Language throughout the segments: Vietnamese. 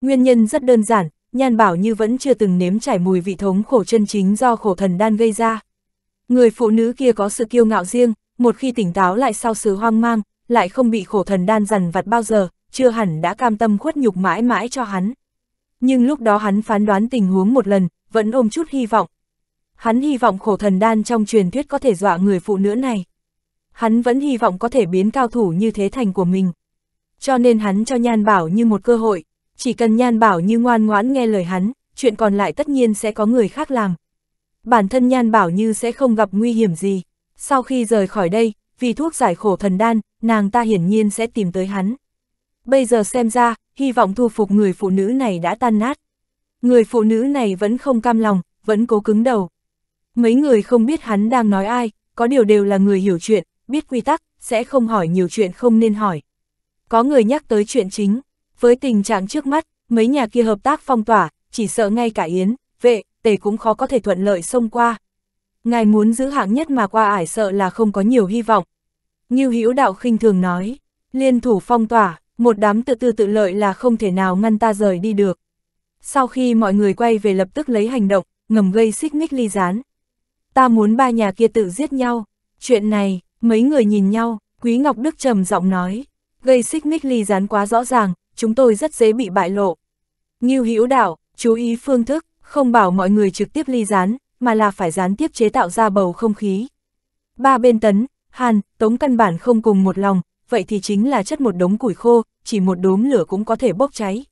Nguyên nhân rất đơn giản, Nhan Bảo Như vẫn chưa từng nếm trải mùi vị thống khổ chân chính do khổ thần đan gây ra. Người phụ nữ kia có sự kiêu ngạo riêng, một khi tỉnh táo lại sau sự hoang mang, lại không bị khổ thần đan dằn vặt bao giờ, chưa hẳn đã cam tâm khuất nhục mãi mãi cho hắn. Nhưng lúc đó hắn phán đoán tình huống một lần, vẫn ôm chút hy vọng. Hắn hy vọng khổ thần đan trong truyền thuyết có thể dọa người phụ nữ này. Hắn vẫn hy vọng có thể biến cao thủ như thế thành của mình. Cho nên hắn cho Nhan Bảo như một cơ hội chỉ cần Nhan Bảo Như ngoan ngoãn nghe lời hắn, chuyện còn lại tất nhiên sẽ có người khác làm. Bản thân Nhan Bảo Như sẽ không gặp nguy hiểm gì. Sau khi rời khỏi đây, vì thuốc giải khổ thần đan, nàng ta hiển nhiên sẽ tìm tới hắn. Bây giờ xem ra, hy vọng thu phục người phụ nữ này đã tan nát. Người phụ nữ này vẫn không cam lòng, vẫn cố cứng đầu. Mấy người không biết hắn đang nói ai, có điều đều là người hiểu chuyện, biết quy tắc, sẽ không hỏi nhiều chuyện không nên hỏi. Có người nhắc tới chuyện chính, với tình trạng trước mắt, mấy nhà kia hợp tác phong tỏa, chỉ sợ ngay cả yến, vệ, tề cũng khó có thể thuận lợi xông qua. Ngài muốn giữ hạng nhất mà qua ải sợ là không có nhiều hy vọng. như Hữu Đạo khinh thường nói, liên thủ phong tỏa, một đám tự tư tự lợi là không thể nào ngăn ta rời đi được. Sau khi mọi người quay về lập tức lấy hành động, ngầm gây xích mích ly gián. Ta muốn ba nhà kia tự giết nhau. Chuyện này, mấy người nhìn nhau, Quý Ngọc Đức trầm giọng nói, gây xích mích ly gián quá rõ ràng, chúng tôi rất dễ bị bại lộ. Ngưu hữu đạo, chú ý phương thức, không bảo mọi người trực tiếp ly gián, mà là phải gián tiếp chế tạo ra bầu không khí. Ba bên tấn, hàn, tống căn bản không cùng một lòng, vậy thì chính là chất một đống củi khô, chỉ một đốm lửa cũng có thể bốc cháy.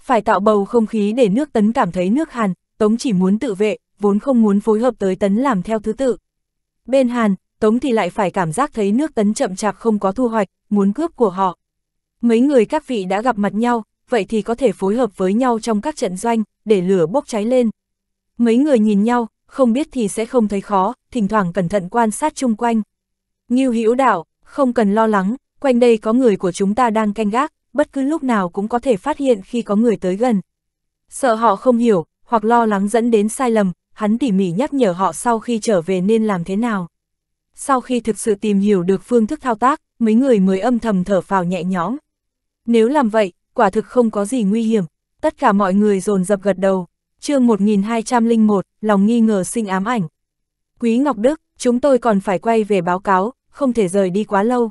Phải tạo bầu không khí để nước tấn cảm thấy nước hàn, tống chỉ muốn tự vệ, vốn không muốn phối hợp tới tấn làm theo thứ tự. Bên hàn, tống thì lại phải cảm giác thấy nước tấn chậm chạp không có thu hoạch, muốn cướp của họ mấy người các vị đã gặp mặt nhau, vậy thì có thể phối hợp với nhau trong các trận doanh, để lửa bốc cháy lên. Mấy người nhìn nhau, không biết thì sẽ không thấy khó, thỉnh thoảng cẩn thận quan sát chung quanh. Ngưu hữu đạo, không cần lo lắng, quanh đây có người của chúng ta đang canh gác, bất cứ lúc nào cũng có thể phát hiện khi có người tới gần. Sợ họ không hiểu, hoặc lo lắng dẫn đến sai lầm, hắn tỉ mỉ nhắc nhở họ sau khi trở về nên làm thế nào. Sau khi thực sự tìm hiểu được phương thức thao tác, mấy người mới âm thầm thở phào nhẹ nhõm. Nếu làm vậy, quả thực không có gì nguy hiểm. Tất cả mọi người dồn dập gật đầu. chương 1201, lòng nghi ngờ sinh ám ảnh. Quý Ngọc Đức, chúng tôi còn phải quay về báo cáo, không thể rời đi quá lâu.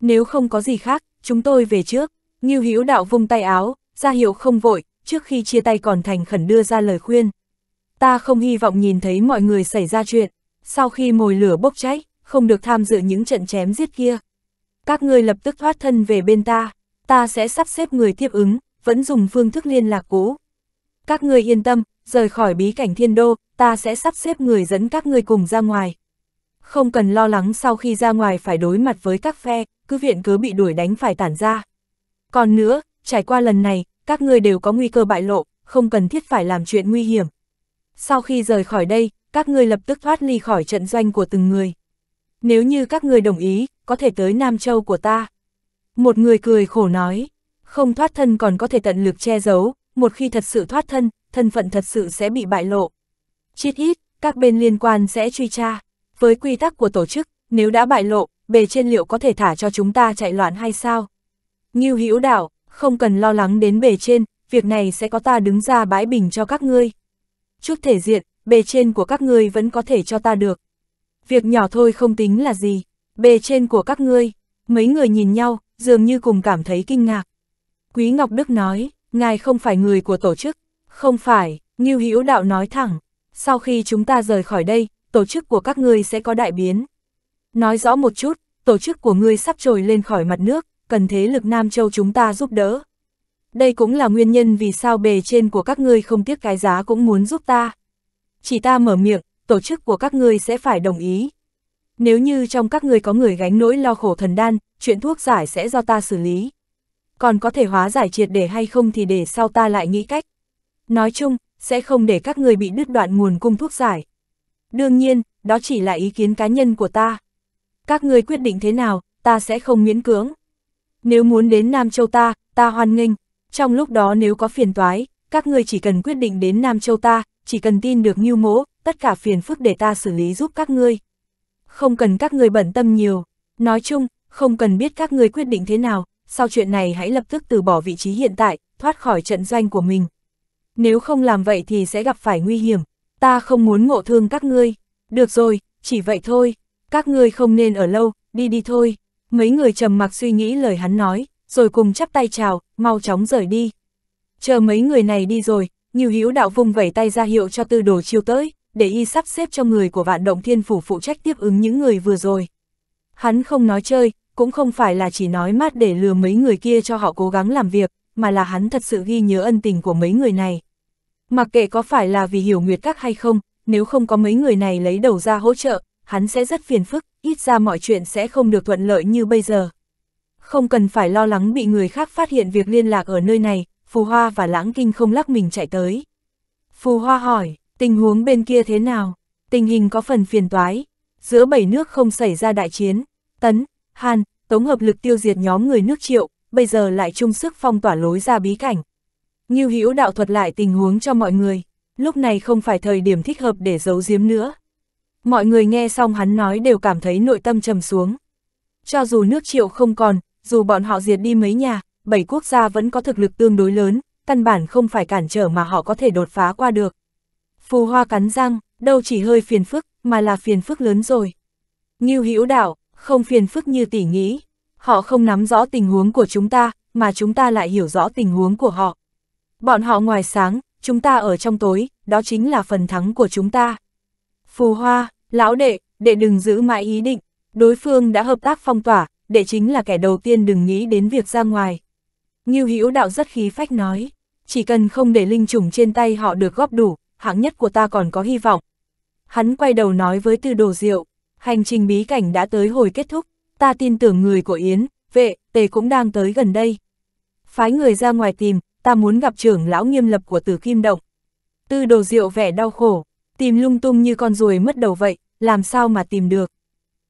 Nếu không có gì khác, chúng tôi về trước. Nghiêu Hữu đạo vung tay áo, ra hiệu không vội, trước khi chia tay còn thành khẩn đưa ra lời khuyên. Ta không hy vọng nhìn thấy mọi người xảy ra chuyện, sau khi mồi lửa bốc cháy, không được tham dự những trận chém giết kia. Các ngươi lập tức thoát thân về bên ta ta sẽ sắp xếp người tiếp ứng, vẫn dùng phương thức liên lạc cũ. Các người yên tâm, rời khỏi bí cảnh thiên đô, ta sẽ sắp xếp người dẫn các người cùng ra ngoài. Không cần lo lắng sau khi ra ngoài phải đối mặt với các phe, cứ viện cứ bị đuổi đánh phải tản ra. Còn nữa, trải qua lần này, các người đều có nguy cơ bại lộ, không cần thiết phải làm chuyện nguy hiểm. Sau khi rời khỏi đây, các người lập tức thoát ly khỏi trận doanh của từng người. Nếu như các người đồng ý, có thể tới Nam Châu của ta. Một người cười khổ nói, không thoát thân còn có thể tận lực che giấu, một khi thật sự thoát thân, thân phận thật sự sẽ bị bại lộ. Chít ít, các bên liên quan sẽ truy tra. Với quy tắc của tổ chức, nếu đã bại lộ, bề trên liệu có thể thả cho chúng ta chạy loạn hay sao? Ngưu Hữu Đảo, không cần lo lắng đến bề trên, việc này sẽ có ta đứng ra bãi bình cho các ngươi. Trước thể diện, bề trên của các ngươi vẫn có thể cho ta được. Việc nhỏ thôi không tính là gì, bề trên của các ngươi. Mấy người nhìn nhau, dường như cùng cảm thấy kinh ngạc. Quý Ngọc Đức nói, ngài không phải người của tổ chức, không phải, Ngưu Hữu Đạo nói thẳng, sau khi chúng ta rời khỏi đây, tổ chức của các ngươi sẽ có đại biến. Nói rõ một chút, tổ chức của ngươi sắp trồi lên khỏi mặt nước, cần thế lực Nam Châu chúng ta giúp đỡ. Đây cũng là nguyên nhân vì sao bề trên của các ngươi không tiếc cái giá cũng muốn giúp ta. Chỉ ta mở miệng, tổ chức của các ngươi sẽ phải đồng ý. Nếu như trong các ngươi có người gánh nỗi lo khổ thần đan, chuyện thuốc giải sẽ do ta xử lý. Còn có thể hóa giải triệt để hay không thì để sau ta lại nghĩ cách. Nói chung, sẽ không để các người bị đứt đoạn nguồn cung thuốc giải. Đương nhiên, đó chỉ là ý kiến cá nhân của ta. Các người quyết định thế nào, ta sẽ không miễn cưỡng. Nếu muốn đến Nam Châu ta, ta hoan nghênh. Trong lúc đó nếu có phiền toái, các người chỉ cần quyết định đến Nam Châu ta, chỉ cần tin được như mỗ, tất cả phiền phức để ta xử lý giúp các ngươi. Không cần các người bận tâm nhiều. Nói chung, không cần biết các ngươi quyết định thế nào, sau chuyện này hãy lập tức từ bỏ vị trí hiện tại, thoát khỏi trận doanh của mình. Nếu không làm vậy thì sẽ gặp phải nguy hiểm, ta không muốn ngộ thương các ngươi. Được rồi, chỉ vậy thôi, các ngươi không nên ở lâu, đi đi thôi. Mấy người trầm mặc suy nghĩ lời hắn nói, rồi cùng chắp tay chào, mau chóng rời đi. Chờ mấy người này đi rồi, nhiều hữu đạo vung vẩy tay ra hiệu cho tư đồ chiêu tới, để y sắp xếp cho người của vạn động thiên phủ phụ trách tiếp ứng những người vừa rồi. Hắn không nói chơi, cũng không phải là chỉ nói mát để lừa mấy người kia cho họ cố gắng làm việc, mà là hắn thật sự ghi nhớ ân tình của mấy người này. Mặc kệ có phải là vì hiểu nguyệt các hay không, nếu không có mấy người này lấy đầu ra hỗ trợ, hắn sẽ rất phiền phức, ít ra mọi chuyện sẽ không được thuận lợi như bây giờ. Không cần phải lo lắng bị người khác phát hiện việc liên lạc ở nơi này, Phù Hoa và Lãng Kinh không lắc mình chạy tới. Phù Hoa hỏi, tình huống bên kia thế nào? Tình hình có phần phiền toái, giữa bảy nước không xảy ra đại chiến, tấn, Hàn tống hợp lực tiêu diệt nhóm người nước triệu, bây giờ lại chung sức phong tỏa lối ra bí cảnh. Ngưu Hữu đạo thuật lại tình huống cho mọi người, lúc này không phải thời điểm thích hợp để giấu giếm nữa. Mọi người nghe xong hắn nói đều cảm thấy nội tâm trầm xuống. Cho dù nước triệu không còn, dù bọn họ diệt đi mấy nhà, bảy quốc gia vẫn có thực lực tương đối lớn, căn bản không phải cản trở mà họ có thể đột phá qua được. Phù hoa cắn răng, đâu chỉ hơi phiền phức, mà là phiền phức lớn rồi. Ngưu Hữu đạo, không phiền phức như tỷ nghĩ. Họ không nắm rõ tình huống của chúng ta, mà chúng ta lại hiểu rõ tình huống của họ. Bọn họ ngoài sáng, chúng ta ở trong tối, đó chính là phần thắng của chúng ta. Phù hoa, lão đệ, đệ đừng giữ mãi ý định, đối phương đã hợp tác phong tỏa, đệ chính là kẻ đầu tiên đừng nghĩ đến việc ra ngoài. Ngưu Hữu đạo rất khí phách nói, chỉ cần không để linh trùng trên tay họ được góp đủ, hạng nhất của ta còn có hy vọng. Hắn quay đầu nói với tư đồ diệu, hành trình bí cảnh đã tới hồi kết thúc, ta tin tưởng người của Yến, vệ, tề cũng đang tới gần đây. Phái người ra ngoài tìm, ta muốn gặp trưởng lão nghiêm lập của tử kim động. Tư đồ rượu vẻ đau khổ, tìm lung tung như con ruồi mất đầu vậy, làm sao mà tìm được.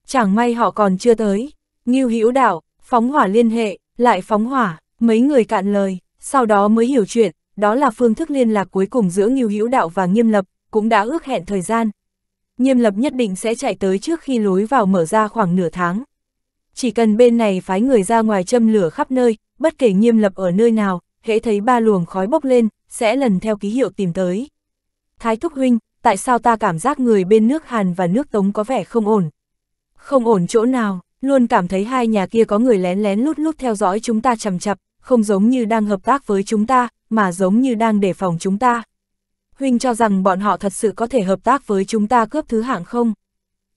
Chẳng may họ còn chưa tới, nghiêu hữu đạo, phóng hỏa liên hệ, lại phóng hỏa, mấy người cạn lời, sau đó mới hiểu chuyện, đó là phương thức liên lạc cuối cùng giữa nghiêu hữu đạo và nghiêm lập, cũng đã ước hẹn thời gian, nghiêm lập nhất định sẽ chạy tới trước khi lối vào mở ra khoảng nửa tháng. Chỉ cần bên này phái người ra ngoài châm lửa khắp nơi, bất kể nghiêm lập ở nơi nào, hễ thấy ba luồng khói bốc lên, sẽ lần theo ký hiệu tìm tới. Thái Thúc Huynh, tại sao ta cảm giác người bên nước Hàn và nước Tống có vẻ không ổn? Không ổn chỗ nào, luôn cảm thấy hai nhà kia có người lén lén lút lút theo dõi chúng ta chầm chập, không giống như đang hợp tác với chúng ta, mà giống như đang đề phòng chúng ta huynh cho rằng bọn họ thật sự có thể hợp tác với chúng ta cướp thứ hạng không?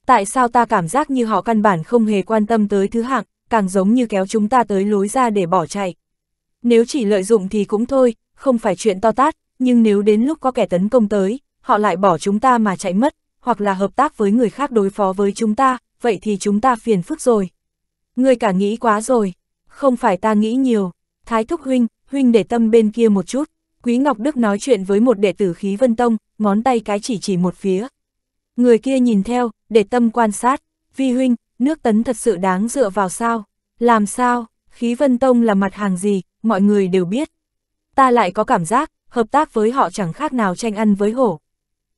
Tại sao ta cảm giác như họ căn bản không hề quan tâm tới thứ hạng, càng giống như kéo chúng ta tới lối ra để bỏ chạy? Nếu chỉ lợi dụng thì cũng thôi, không phải chuyện to tát, nhưng nếu đến lúc có kẻ tấn công tới, họ lại bỏ chúng ta mà chạy mất, hoặc là hợp tác với người khác đối phó với chúng ta, vậy thì chúng ta phiền phức rồi. Ngươi cả nghĩ quá rồi, không phải ta nghĩ nhiều, Thái Thúc Huynh, Huynh để tâm bên kia một chút. Quý Ngọc Đức nói chuyện với một đệ tử khí vân tông, ngón tay cái chỉ chỉ một phía. Người kia nhìn theo, để tâm quan sát, vi huynh, nước tấn thật sự đáng dựa vào sao? Làm sao? Khí vân tông là mặt hàng gì, mọi người đều biết. Ta lại có cảm giác, hợp tác với họ chẳng khác nào tranh ăn với hổ.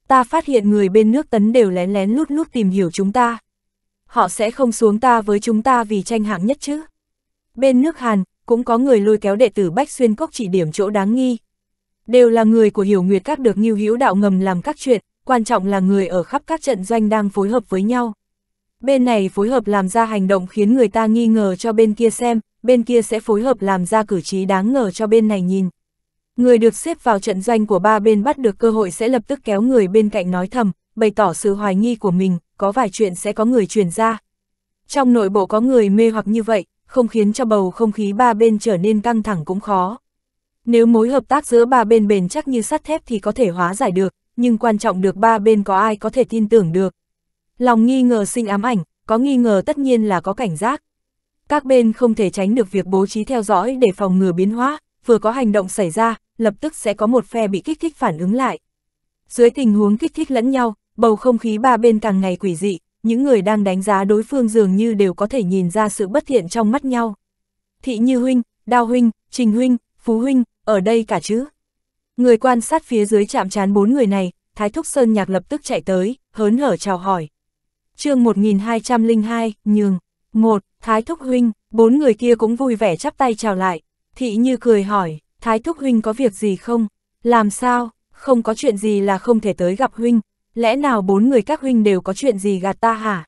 Ta phát hiện người bên nước tấn đều lén lén lút lút tìm hiểu chúng ta. Họ sẽ không xuống ta với chúng ta vì tranh hạng nhất chứ. Bên nước Hàn, cũng có người lôi kéo đệ tử Bách Xuyên Cốc chỉ điểm chỗ đáng nghi, Đều là người của hiểu nguyệt các được nghiêu hữu đạo ngầm làm các chuyện, quan trọng là người ở khắp các trận doanh đang phối hợp với nhau. Bên này phối hợp làm ra hành động khiến người ta nghi ngờ cho bên kia xem, bên kia sẽ phối hợp làm ra cử chỉ đáng ngờ cho bên này nhìn. Người được xếp vào trận doanh của ba bên bắt được cơ hội sẽ lập tức kéo người bên cạnh nói thầm, bày tỏ sự hoài nghi của mình, có vài chuyện sẽ có người truyền ra. Trong nội bộ có người mê hoặc như vậy, không khiến cho bầu không khí ba bên trở nên căng thẳng cũng khó. Nếu mối hợp tác giữa ba bên bền chắc như sắt thép thì có thể hóa giải được, nhưng quan trọng được ba bên có ai có thể tin tưởng được. Lòng nghi ngờ sinh ám ảnh, có nghi ngờ tất nhiên là có cảnh giác. Các bên không thể tránh được việc bố trí theo dõi để phòng ngừa biến hóa, vừa có hành động xảy ra, lập tức sẽ có một phe bị kích thích phản ứng lại. Dưới tình huống kích thích lẫn nhau, bầu không khí ba bên càng ngày quỷ dị, những người đang đánh giá đối phương dường như đều có thể nhìn ra sự bất thiện trong mắt nhau. Thị Như Huynh, Đao Huynh, Trình Huynh, Phú Huynh, ở đây cả chứ. Người quan sát phía dưới chạm chán bốn người này, Thái Thúc Sơn Nhạc lập tức chạy tới, hớn hở chào hỏi. chương 1202, nhường, một Thái Thúc Huynh, bốn người kia cũng vui vẻ chắp tay chào lại. Thị như cười hỏi, Thái Thúc Huynh có việc gì không? Làm sao? Không có chuyện gì là không thể tới gặp Huynh. Lẽ nào bốn người các Huynh đều có chuyện gì gạt ta hả?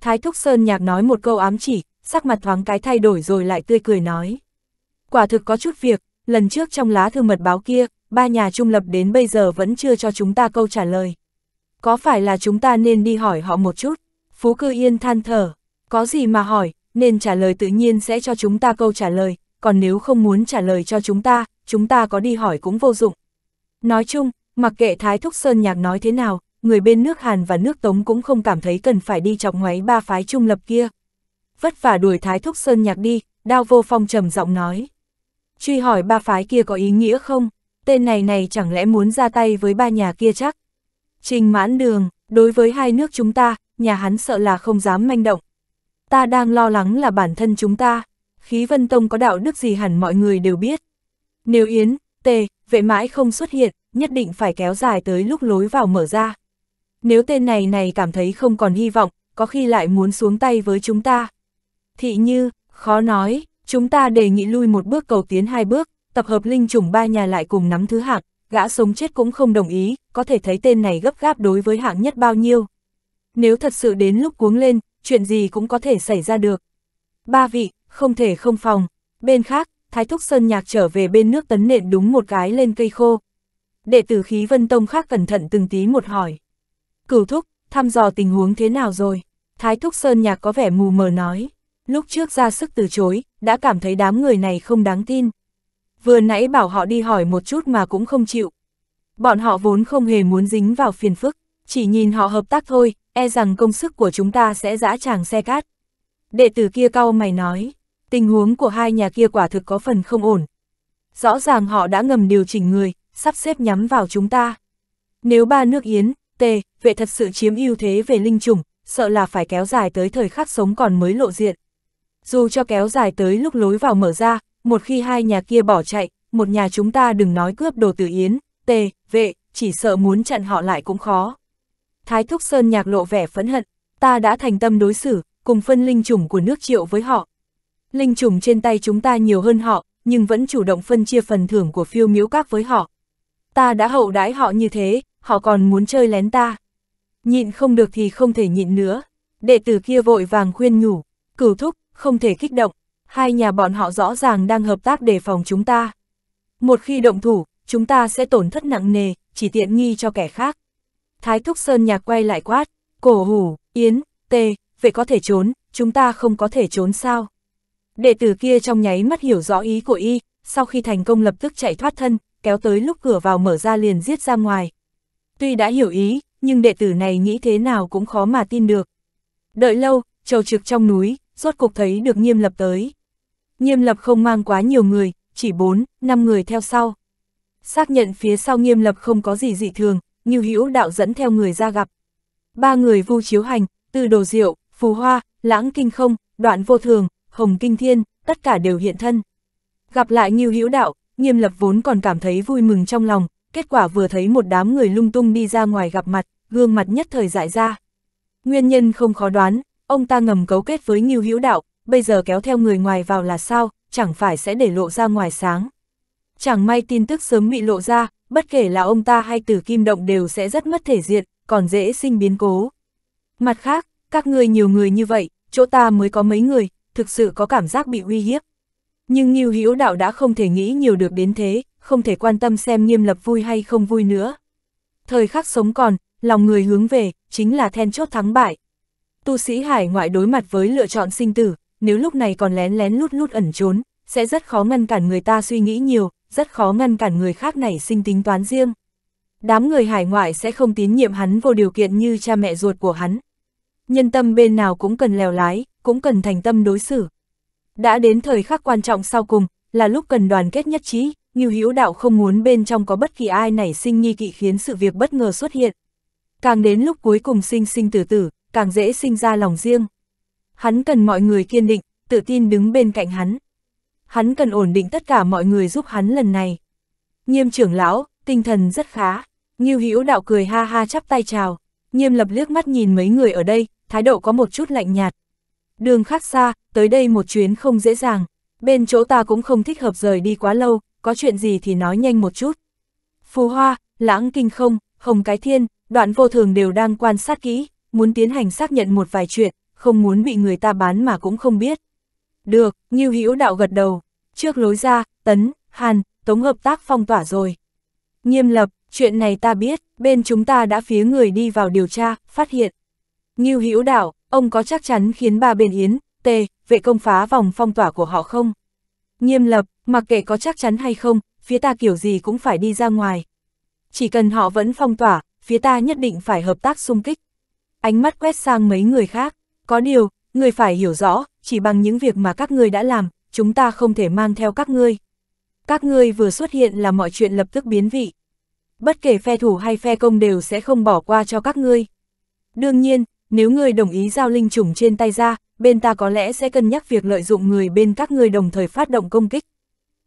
Thái Thúc Sơn Nhạc nói một câu ám chỉ, sắc mặt thoáng cái thay đổi rồi lại tươi cười nói. Quả thực có chút việc, lần trước trong lá thư mật báo kia, ba nhà trung lập đến bây giờ vẫn chưa cho chúng ta câu trả lời. Có phải là chúng ta nên đi hỏi họ một chút? Phú Cư Yên than thở, có gì mà hỏi, nên trả lời tự nhiên sẽ cho chúng ta câu trả lời, còn nếu không muốn trả lời cho chúng ta, chúng ta có đi hỏi cũng vô dụng. Nói chung, mặc kệ Thái Thúc Sơn Nhạc nói thế nào, người bên nước Hàn và nước Tống cũng không cảm thấy cần phải đi chọc ngoáy ba phái trung lập kia. Vất vả đuổi Thái Thúc Sơn Nhạc đi, Đao Vô Phong trầm giọng nói truy hỏi ba phái kia có ý nghĩa không, tên này này chẳng lẽ muốn ra tay với ba nhà kia chắc. Trình mãn đường, đối với hai nước chúng ta, nhà hắn sợ là không dám manh động. Ta đang lo lắng là bản thân chúng ta, khí vân tông có đạo đức gì hẳn mọi người đều biết. Nếu Yến, Tề, vệ mãi không xuất hiện, nhất định phải kéo dài tới lúc lối vào mở ra. Nếu tên này này cảm thấy không còn hy vọng, có khi lại muốn xuống tay với chúng ta. Thị như, khó nói, Chúng ta đề nghị lui một bước cầu tiến hai bước, tập hợp linh chủng ba nhà lại cùng nắm thứ hạng, gã sống chết cũng không đồng ý, có thể thấy tên này gấp gáp đối với hạng nhất bao nhiêu. Nếu thật sự đến lúc cuống lên, chuyện gì cũng có thể xảy ra được. Ba vị, không thể không phòng. Bên khác, Thái Thúc Sơn Nhạc trở về bên nước tấn nện đúng một cái lên cây khô. Đệ tử khí vân tông khác cẩn thận từng tí một hỏi. Cửu Thúc, thăm dò tình huống thế nào rồi? Thái Thúc Sơn Nhạc có vẻ mù mờ nói lúc trước ra sức từ chối, đã cảm thấy đám người này không đáng tin. Vừa nãy bảo họ đi hỏi một chút mà cũng không chịu. Bọn họ vốn không hề muốn dính vào phiền phức, chỉ nhìn họ hợp tác thôi, e rằng công sức của chúng ta sẽ dã tràng xe cát. Đệ tử kia cau mày nói, tình huống của hai nhà kia quả thực có phần không ổn. Rõ ràng họ đã ngầm điều chỉnh người, sắp xếp nhắm vào chúng ta. Nếu ba nước Yến, Tề, vệ thật sự chiếm ưu thế về linh chủng, sợ là phải kéo dài tới thời khắc sống còn mới lộ diện dù cho kéo dài tới lúc lối vào mở ra, một khi hai nhà kia bỏ chạy, một nhà chúng ta đừng nói cướp đồ từ Yến, tề, vệ, chỉ sợ muốn chặn họ lại cũng khó. Thái Thúc Sơn nhạc lộ vẻ phẫn hận, ta đã thành tâm đối xử, cùng phân linh chủng của nước triệu với họ. Linh chủng trên tay chúng ta nhiều hơn họ, nhưng vẫn chủ động phân chia phần thưởng của phiêu miếu các với họ. Ta đã hậu đãi họ như thế, họ còn muốn chơi lén ta. Nhịn không được thì không thể nhịn nữa. Đệ tử kia vội vàng khuyên nhủ, cửu thúc, không thể kích động, hai nhà bọn họ rõ ràng đang hợp tác đề phòng chúng ta. Một khi động thủ, chúng ta sẽ tổn thất nặng nề, chỉ tiện nghi cho kẻ khác. Thái Thúc Sơn Nhạc quay lại quát, cổ hủ, yến, tê, vậy có thể trốn, chúng ta không có thể trốn sao. Đệ tử kia trong nháy mắt hiểu rõ ý của y, sau khi thành công lập tức chạy thoát thân, kéo tới lúc cửa vào mở ra liền giết ra ngoài. Tuy đã hiểu ý, nhưng đệ tử này nghĩ thế nào cũng khó mà tin được. Đợi lâu, trầu trực trong núi, rốt cục thấy được nghiêm lập tới. Nghiêm lập không mang quá nhiều người, chỉ 4, 5 người theo sau. Xác nhận phía sau nghiêm lập không có gì dị thường, như hữu đạo dẫn theo người ra gặp. Ba người vu chiếu hành, từ đồ diệu, phù hoa, lãng kinh không, đoạn vô thường, hồng kinh thiên, tất cả đều hiện thân. Gặp lại Ngưu Hữu Đạo, Nghiêm Lập vốn còn cảm thấy vui mừng trong lòng, kết quả vừa thấy một đám người lung tung đi ra ngoài gặp mặt, gương mặt nhất thời dại ra. Nguyên nhân không khó đoán, ông ta ngầm cấu kết với Ngưu Hữu Đạo, bây giờ kéo theo người ngoài vào là sao, chẳng phải sẽ để lộ ra ngoài sáng. Chẳng may tin tức sớm bị lộ ra, bất kể là ông ta hay Tử Kim Động đều sẽ rất mất thể diện, còn dễ sinh biến cố. Mặt khác, các ngươi nhiều người như vậy, chỗ ta mới có mấy người, thực sự có cảm giác bị uy hiếp. Nhưng Ngưu Hữu Đạo đã không thể nghĩ nhiều được đến thế, không thể quan tâm xem nghiêm lập vui hay không vui nữa. Thời khắc sống còn, lòng người hướng về, chính là then chốt thắng bại tu sĩ hải ngoại đối mặt với lựa chọn sinh tử, nếu lúc này còn lén lén lút lút ẩn trốn, sẽ rất khó ngăn cản người ta suy nghĩ nhiều, rất khó ngăn cản người khác nảy sinh tính toán riêng. Đám người hải ngoại sẽ không tín nhiệm hắn vô điều kiện như cha mẹ ruột của hắn. Nhân tâm bên nào cũng cần lèo lái, cũng cần thành tâm đối xử. Đã đến thời khắc quan trọng sau cùng, là lúc cần đoàn kết nhất trí, Ngưu Hữu Đạo không muốn bên trong có bất kỳ ai nảy sinh nghi kỵ khiến sự việc bất ngờ xuất hiện. Càng đến lúc cuối cùng sinh sinh tử tử, càng dễ sinh ra lòng riêng. Hắn cần mọi người kiên định, tự tin đứng bên cạnh hắn. Hắn cần ổn định tất cả mọi người giúp hắn lần này. Nghiêm trưởng lão, tinh thần rất khá. Nghiêu Hữu đạo cười ha ha chắp tay chào. Nghiêm lập liếc mắt nhìn mấy người ở đây, thái độ có một chút lạnh nhạt. Đường khác xa, tới đây một chuyến không dễ dàng. Bên chỗ ta cũng không thích hợp rời đi quá lâu, có chuyện gì thì nói nhanh một chút. Phù Hoa, Lãng Kinh Không, Hồng Cái Thiên, Đoạn Vô Thường đều đang quan sát kỹ, muốn tiến hành xác nhận một vài chuyện, không muốn bị người ta bán mà cũng không biết. Được, Nhiêu Hữu Đạo gật đầu, trước lối ra, Tấn, Hàn, Tống hợp tác phong tỏa rồi. Nghiêm lập, chuyện này ta biết, bên chúng ta đã phía người đi vào điều tra, phát hiện. Nhiêu Hữu Đạo, ông có chắc chắn khiến ba bên Yến, Tề, vệ công phá vòng phong tỏa của họ không? Nghiêm lập, mặc kệ có chắc chắn hay không, phía ta kiểu gì cũng phải đi ra ngoài. Chỉ cần họ vẫn phong tỏa, phía ta nhất định phải hợp tác xung kích ánh mắt quét sang mấy người khác. Có điều, người phải hiểu rõ, chỉ bằng những việc mà các ngươi đã làm, chúng ta không thể mang theo các ngươi. Các ngươi vừa xuất hiện là mọi chuyện lập tức biến vị. Bất kể phe thủ hay phe công đều sẽ không bỏ qua cho các ngươi. Đương nhiên, nếu ngươi đồng ý giao linh chủng trên tay ra, bên ta có lẽ sẽ cân nhắc việc lợi dụng người bên các ngươi đồng thời phát động công kích.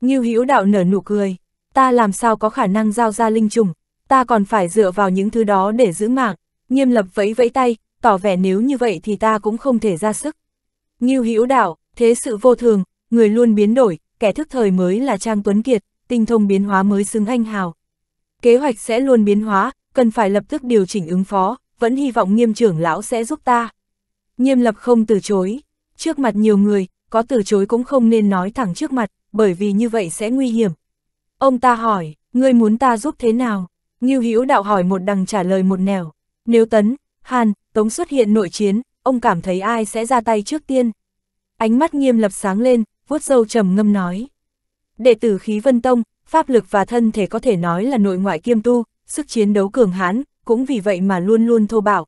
Ngưu Hữu Đạo nở nụ cười, ta làm sao có khả năng giao ra linh trùng, ta còn phải dựa vào những thứ đó để giữ mạng nghiêm lập vẫy vẫy tay, tỏ vẻ nếu như vậy thì ta cũng không thể ra sức. Ngưu hữu đạo, thế sự vô thường, người luôn biến đổi, kẻ thức thời mới là Trang Tuấn Kiệt, tinh thông biến hóa mới xứng anh hào. Kế hoạch sẽ luôn biến hóa, cần phải lập tức điều chỉnh ứng phó, vẫn hy vọng nghiêm trưởng lão sẽ giúp ta. Nghiêm lập không từ chối, trước mặt nhiều người, có từ chối cũng không nên nói thẳng trước mặt, bởi vì như vậy sẽ nguy hiểm. Ông ta hỏi, ngươi muốn ta giúp thế nào? Ngưu Hữu đạo hỏi một đằng trả lời một nẻo. Nếu Tấn, Hàn, Tống xuất hiện nội chiến, ông cảm thấy ai sẽ ra tay trước tiên? Ánh mắt nghiêm lập sáng lên, vuốt râu trầm ngâm nói. Đệ tử khí vân tông, pháp lực và thân thể có thể nói là nội ngoại kiêm tu, sức chiến đấu cường hãn, cũng vì vậy mà luôn luôn thô bạo.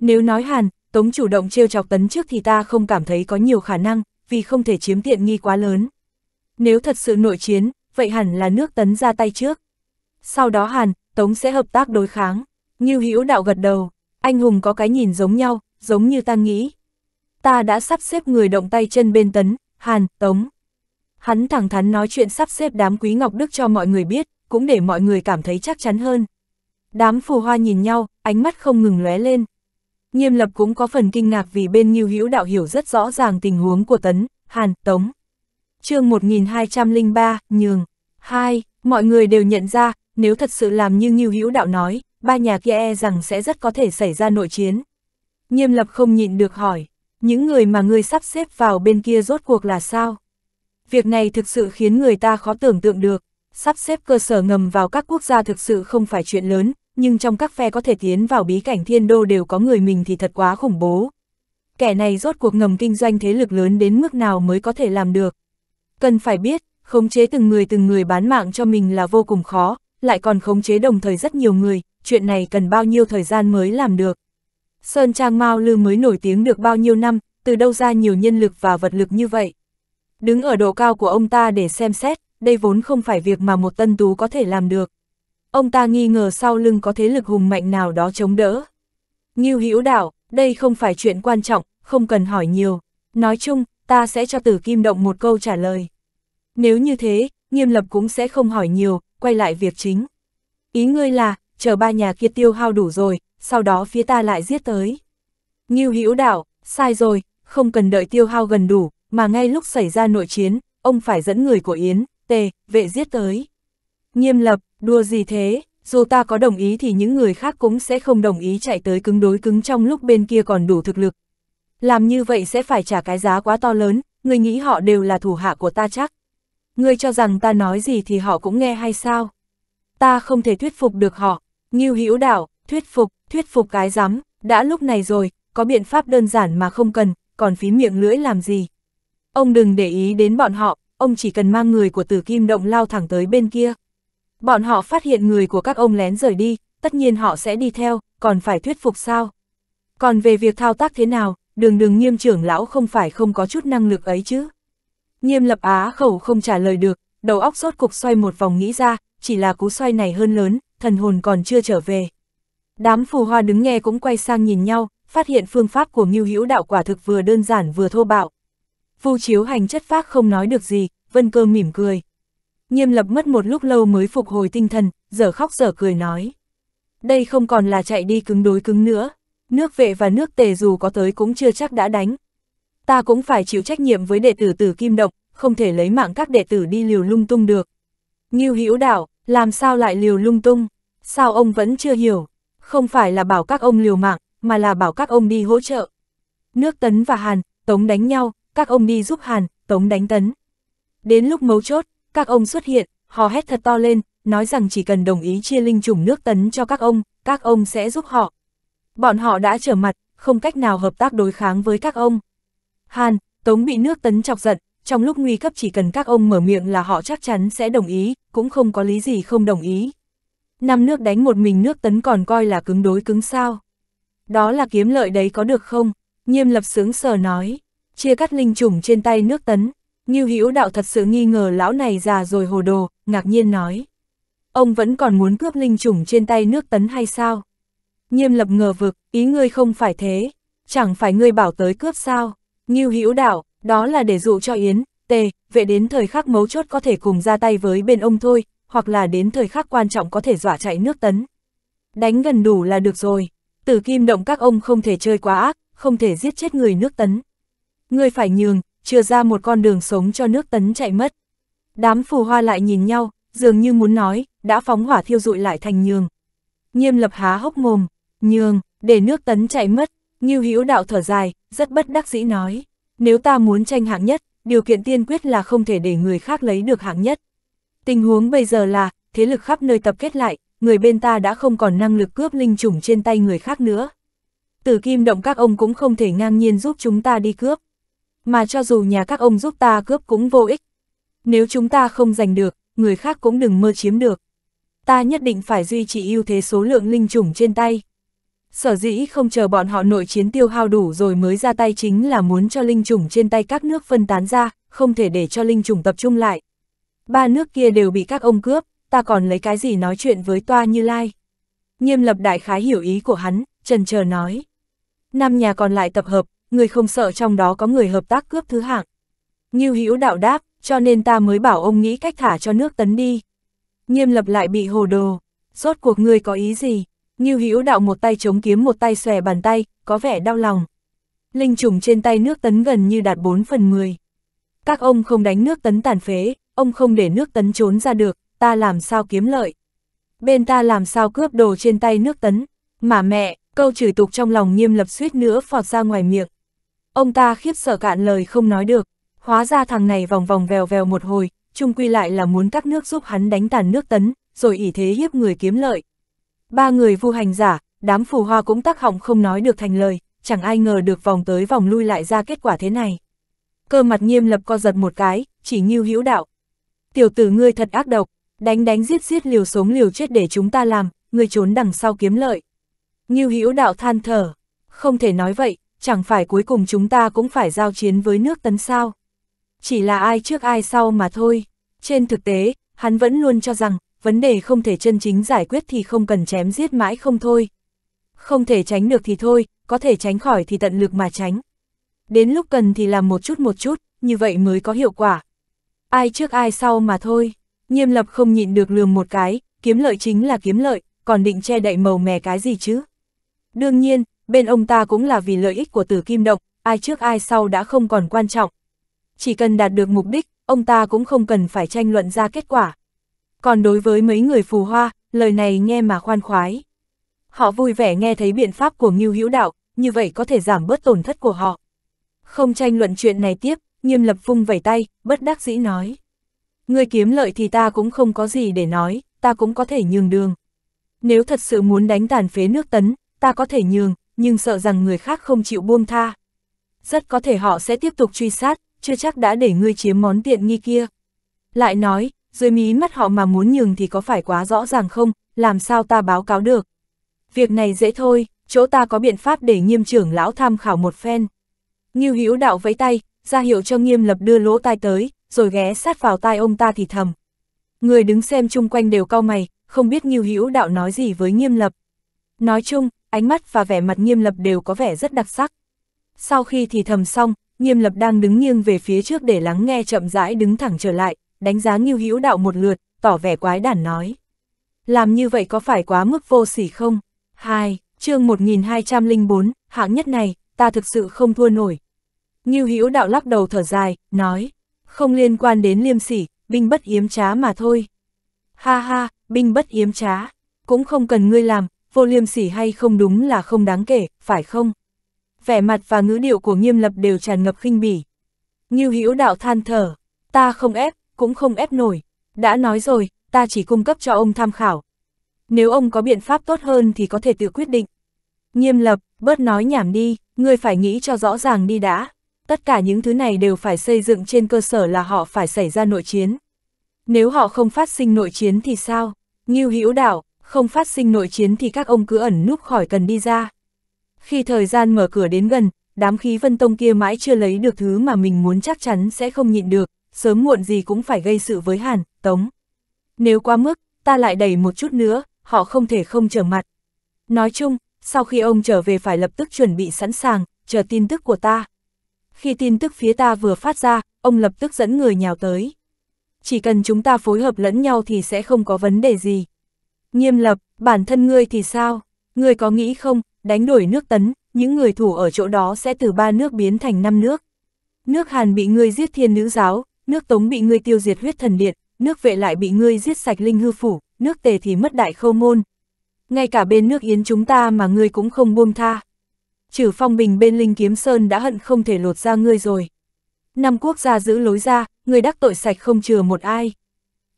Nếu nói Hàn, Tống chủ động trêu chọc tấn trước thì ta không cảm thấy có nhiều khả năng, vì không thể chiếm tiện nghi quá lớn. Nếu thật sự nội chiến, vậy hẳn là nước tấn ra tay trước. Sau đó Hàn, Tống sẽ hợp tác đối kháng. Ngưu Hữu đạo gật đầu, anh hùng có cái nhìn giống nhau, giống như ta nghĩ. Ta đã sắp xếp người động tay chân bên tấn, hàn, tống. Hắn thẳng thắn nói chuyện sắp xếp đám quý ngọc đức cho mọi người biết, cũng để mọi người cảm thấy chắc chắn hơn. Đám phù hoa nhìn nhau, ánh mắt không ngừng lóe lên. Nghiêm lập cũng có phần kinh ngạc vì bên Ngưu Hữu đạo hiểu rất rõ ràng tình huống của tấn, hàn, tống. chương 1203, nhường. 2. Mọi người đều nhận ra, nếu thật sự làm như Ngưu Hữu đạo nói, ba nhà kia e rằng sẽ rất có thể xảy ra nội chiến. Nghiêm lập không nhịn được hỏi, những người mà ngươi sắp xếp vào bên kia rốt cuộc là sao? Việc này thực sự khiến người ta khó tưởng tượng được, sắp xếp cơ sở ngầm vào các quốc gia thực sự không phải chuyện lớn, nhưng trong các phe có thể tiến vào bí cảnh thiên đô đều có người mình thì thật quá khủng bố. Kẻ này rốt cuộc ngầm kinh doanh thế lực lớn đến mức nào mới có thể làm được. Cần phải biết, khống chế từng người từng người bán mạng cho mình là vô cùng khó, lại còn khống chế đồng thời rất nhiều người, chuyện này cần bao nhiêu thời gian mới làm được. Sơn Trang Mao Lư mới nổi tiếng được bao nhiêu năm, từ đâu ra nhiều nhân lực và vật lực như vậy. Đứng ở độ cao của ông ta để xem xét, đây vốn không phải việc mà một tân tú có thể làm được. Ông ta nghi ngờ sau lưng có thế lực hùng mạnh nào đó chống đỡ. Ngưu Hữu Đạo, đây không phải chuyện quan trọng, không cần hỏi nhiều. Nói chung, ta sẽ cho Tử Kim Động một câu trả lời. Nếu như thế, Nghiêm Lập cũng sẽ không hỏi nhiều, quay lại việc chính. Ý ngươi là, chờ ba nhà kia tiêu hao đủ rồi, sau đó phía ta lại giết tới. Ngưu Hữu Đạo, sai rồi, không cần đợi tiêu hao gần đủ, mà ngay lúc xảy ra nội chiến, ông phải dẫn người của Yến, tề, vệ giết tới. Nghiêm lập, đùa gì thế, dù ta có đồng ý thì những người khác cũng sẽ không đồng ý chạy tới cứng đối cứng trong lúc bên kia còn đủ thực lực. Làm như vậy sẽ phải trả cái giá quá to lớn, người nghĩ họ đều là thủ hạ của ta chắc. Ngươi cho rằng ta nói gì thì họ cũng nghe hay sao? Ta không thể thuyết phục được họ, Ngưu Hữu Đạo, thuyết phục, thuyết phục cái rắm, đã lúc này rồi, có biện pháp đơn giản mà không cần, còn phí miệng lưỡi làm gì. Ông đừng để ý đến bọn họ, ông chỉ cần mang người của Tử Kim Động lao thẳng tới bên kia. Bọn họ phát hiện người của các ông lén rời đi, tất nhiên họ sẽ đi theo, còn phải thuyết phục sao. Còn về việc thao tác thế nào, đường đường nghiêm trưởng lão không phải không có chút năng lực ấy chứ. Nghiêm lập á khẩu không trả lời được, đầu óc rốt cục xoay một vòng nghĩ ra, chỉ là cú xoay này hơn lớn, thần hồn còn chưa trở về. Đám phù hoa đứng nghe cũng quay sang nhìn nhau, phát hiện phương pháp của Ngưu Hữu đạo quả thực vừa đơn giản vừa thô bạo. Vu Chiếu hành chất phác không nói được gì, Vân Cơ mỉm cười. Nghiêm Lập mất một lúc lâu mới phục hồi tinh thần, giờ khóc giờ cười nói: "Đây không còn là chạy đi cứng đối cứng nữa, nước vệ và nước tề dù có tới cũng chưa chắc đã đánh. Ta cũng phải chịu trách nhiệm với đệ tử Tử Kim động, không thể lấy mạng các đệ tử đi liều lung tung được." Ngưu Hữu đạo, làm sao lại liều lung tung? Sao ông vẫn chưa hiểu? Không phải là bảo các ông liều mạng, mà là bảo các ông đi hỗ trợ. Nước Tấn và Hàn, Tống đánh nhau, các ông đi giúp Hàn, Tống đánh Tấn. Đến lúc mấu chốt, các ông xuất hiện, hò hét thật to lên, nói rằng chỉ cần đồng ý chia linh chủng nước Tấn cho các ông, các ông sẽ giúp họ. Bọn họ đã trở mặt, không cách nào hợp tác đối kháng với các ông. Hàn, Tống bị nước Tấn chọc giận, trong lúc nguy cấp chỉ cần các ông mở miệng là họ chắc chắn sẽ đồng ý, cũng không có lý gì không đồng ý. Năm nước đánh một mình nước tấn còn coi là cứng đối cứng sao. Đó là kiếm lợi đấy có được không? Nghiêm lập sướng sờ nói, chia cắt linh trùng trên tay nước tấn. Nghiêu Hữu đạo thật sự nghi ngờ lão này già rồi hồ đồ, ngạc nhiên nói. Ông vẫn còn muốn cướp linh trùng trên tay nước tấn hay sao? Nghiêm lập ngờ vực, ý ngươi không phải thế, chẳng phải ngươi bảo tới cướp sao? Nghiêu Hữu đạo, đó là để dụ cho Yến, tề, vệ đến thời khắc mấu chốt có thể cùng ra tay với bên ông thôi, hoặc là đến thời khắc quan trọng có thể dọa chạy nước tấn. Đánh gần đủ là được rồi, tử kim động các ông không thể chơi quá ác, không thể giết chết người nước tấn. Người phải nhường, chưa ra một con đường sống cho nước tấn chạy mất. Đám phù hoa lại nhìn nhau, dường như muốn nói, đã phóng hỏa thiêu rụi lại thành nhường. Nghiêm lập há hốc mồm, nhường, để nước tấn chạy mất, như Hữu đạo thở dài, rất bất đắc dĩ nói, nếu ta muốn tranh hạng nhất, điều kiện tiên quyết là không thể để người khác lấy được hạng nhất. Tình huống bây giờ là, thế lực khắp nơi tập kết lại, người bên ta đã không còn năng lực cướp linh chủng trên tay người khác nữa. Tử kim động các ông cũng không thể ngang nhiên giúp chúng ta đi cướp. Mà cho dù nhà các ông giúp ta cướp cũng vô ích. Nếu chúng ta không giành được, người khác cũng đừng mơ chiếm được. Ta nhất định phải duy trì ưu thế số lượng linh chủng trên tay. Sở dĩ không chờ bọn họ nội chiến tiêu hao đủ rồi mới ra tay chính là muốn cho linh trùng trên tay các nước phân tán ra, không thể để cho linh trùng tập trung lại. Ba nước kia đều bị các ông cướp, ta còn lấy cái gì nói chuyện với toa như lai. Nghiêm lập đại khái hiểu ý của hắn, trần chờ nói. Năm nhà còn lại tập hợp, người không sợ trong đó có người hợp tác cướp thứ hạng. Như hữu đạo đáp, cho nên ta mới bảo ông nghĩ cách thả cho nước tấn đi. Nghiêm lập lại bị hồ đồ, rốt cuộc người có ý gì? Ngưu Hữu đạo một tay chống kiếm một tay xòe bàn tay, có vẻ đau lòng. Linh trùng trên tay nước tấn gần như đạt 4 phần 10. Các ông không đánh nước tấn tàn phế, ông không để nước tấn trốn ra được, ta làm sao kiếm lợi. Bên ta làm sao cướp đồ trên tay nước tấn. Mà mẹ, câu chửi tục trong lòng nghiêm lập suýt nữa phọt ra ngoài miệng. Ông ta khiếp sợ cạn lời không nói được. Hóa ra thằng này vòng vòng vèo vèo một hồi, chung quy lại là muốn các nước giúp hắn đánh tàn nước tấn, rồi ỷ thế hiếp người kiếm lợi, Ba người vu hành giả, đám phù hoa cũng tắc họng không nói được thành lời, chẳng ai ngờ được vòng tới vòng lui lại ra kết quả thế này. Cơ mặt nghiêm lập co giật một cái, chỉ nghiêu hữu đạo. Tiểu tử ngươi thật ác độc, đánh đánh giết giết liều sống liều chết để chúng ta làm, ngươi trốn đằng sau kiếm lợi. Nghiêu hữu đạo than thở, không thể nói vậy, chẳng phải cuối cùng chúng ta cũng phải giao chiến với nước tấn sao. Chỉ là ai trước ai sau mà thôi. Trên thực tế, hắn vẫn luôn cho rằng, vấn đề không thể chân chính giải quyết thì không cần chém giết mãi không thôi. Không thể tránh được thì thôi, có thể tránh khỏi thì tận lực mà tránh. Đến lúc cần thì làm một chút một chút, như vậy mới có hiệu quả. Ai trước ai sau mà thôi, nghiêm lập không nhịn được lường một cái, kiếm lợi chính là kiếm lợi, còn định che đậy màu mè cái gì chứ. Đương nhiên, bên ông ta cũng là vì lợi ích của tử kim động, ai trước ai sau đã không còn quan trọng. Chỉ cần đạt được mục đích, ông ta cũng không cần phải tranh luận ra kết quả còn đối với mấy người phù hoa, lời này nghe mà khoan khoái. Họ vui vẻ nghe thấy biện pháp của Ngưu Hữu Đạo, như vậy có thể giảm bớt tổn thất của họ. Không tranh luận chuyện này tiếp, Nghiêm Lập phung vẩy tay, bất đắc dĩ nói. Người kiếm lợi thì ta cũng không có gì để nói, ta cũng có thể nhường đường. Nếu thật sự muốn đánh tàn phế nước tấn, ta có thể nhường, nhưng sợ rằng người khác không chịu buông tha. Rất có thể họ sẽ tiếp tục truy sát, chưa chắc đã để ngươi chiếm món tiện nghi kia. Lại nói, dưới mí mắt họ mà muốn nhường thì có phải quá rõ ràng không, làm sao ta báo cáo được. Việc này dễ thôi, chỗ ta có biện pháp để nghiêm trưởng lão tham khảo một phen. Nghiêu hữu đạo vẫy tay, ra hiệu cho nghiêm lập đưa lỗ tai tới, rồi ghé sát vào tai ông ta thì thầm. Người đứng xem chung quanh đều cau mày, không biết Nghiêu Hữu Đạo nói gì với Nghiêm Lập. Nói chung, ánh mắt và vẻ mặt Nghiêm Lập đều có vẻ rất đặc sắc. Sau khi thì thầm xong, Nghiêm Lập đang đứng nghiêng về phía trước để lắng nghe chậm rãi đứng thẳng trở lại, đánh giá Ngưu Hữu Đạo một lượt, tỏ vẻ quái đản nói. Làm như vậy có phải quá mức vô sỉ không? Hai chương 1204, hạng nhất này, ta thực sự không thua nổi. Ngưu Hữu Đạo lắc đầu thở dài, nói, không liên quan đến liêm sỉ, binh bất yếm trá mà thôi. Ha ha, binh bất yếm trá, cũng không cần ngươi làm, vô liêm sỉ hay không đúng là không đáng kể, phải không? Vẻ mặt và ngữ điệu của nghiêm lập đều tràn ngập khinh bỉ. Ngưu Hữu Đạo than thở, ta không ép, cũng không ép nổi. Đã nói rồi, ta chỉ cung cấp cho ông tham khảo. Nếu ông có biện pháp tốt hơn thì có thể tự quyết định. Nghiêm lập, bớt nói nhảm đi, ngươi phải nghĩ cho rõ ràng đi đã. Tất cả những thứ này đều phải xây dựng trên cơ sở là họ phải xảy ra nội chiến. Nếu họ không phát sinh nội chiến thì sao? Ngưu hữu đảo, không phát sinh nội chiến thì các ông cứ ẩn núp khỏi cần đi ra. Khi thời gian mở cửa đến gần, đám khí vân tông kia mãi chưa lấy được thứ mà mình muốn chắc chắn sẽ không nhịn được, sớm muộn gì cũng phải gây sự với Hàn, Tống. Nếu quá mức, ta lại đẩy một chút nữa, họ không thể không trở mặt. Nói chung, sau khi ông trở về phải lập tức chuẩn bị sẵn sàng, chờ tin tức của ta. Khi tin tức phía ta vừa phát ra, ông lập tức dẫn người nhào tới. Chỉ cần chúng ta phối hợp lẫn nhau thì sẽ không có vấn đề gì. Nghiêm lập, bản thân ngươi thì sao? Ngươi có nghĩ không, đánh đổi nước tấn, những người thủ ở chỗ đó sẽ từ ba nước biến thành năm nước. Nước Hàn bị ngươi giết thiên nữ giáo, Nước Tống bị ngươi tiêu diệt huyết thần điện, nước vệ lại bị ngươi giết sạch linh hư phủ, nước tề thì mất đại khâu môn. Ngay cả bên nước Yến chúng ta mà ngươi cũng không buông tha. Trừ phong bình bên Linh Kiếm Sơn đã hận không thể lột ra ngươi rồi. Năm quốc gia giữ lối ra, ngươi đắc tội sạch không chừa một ai.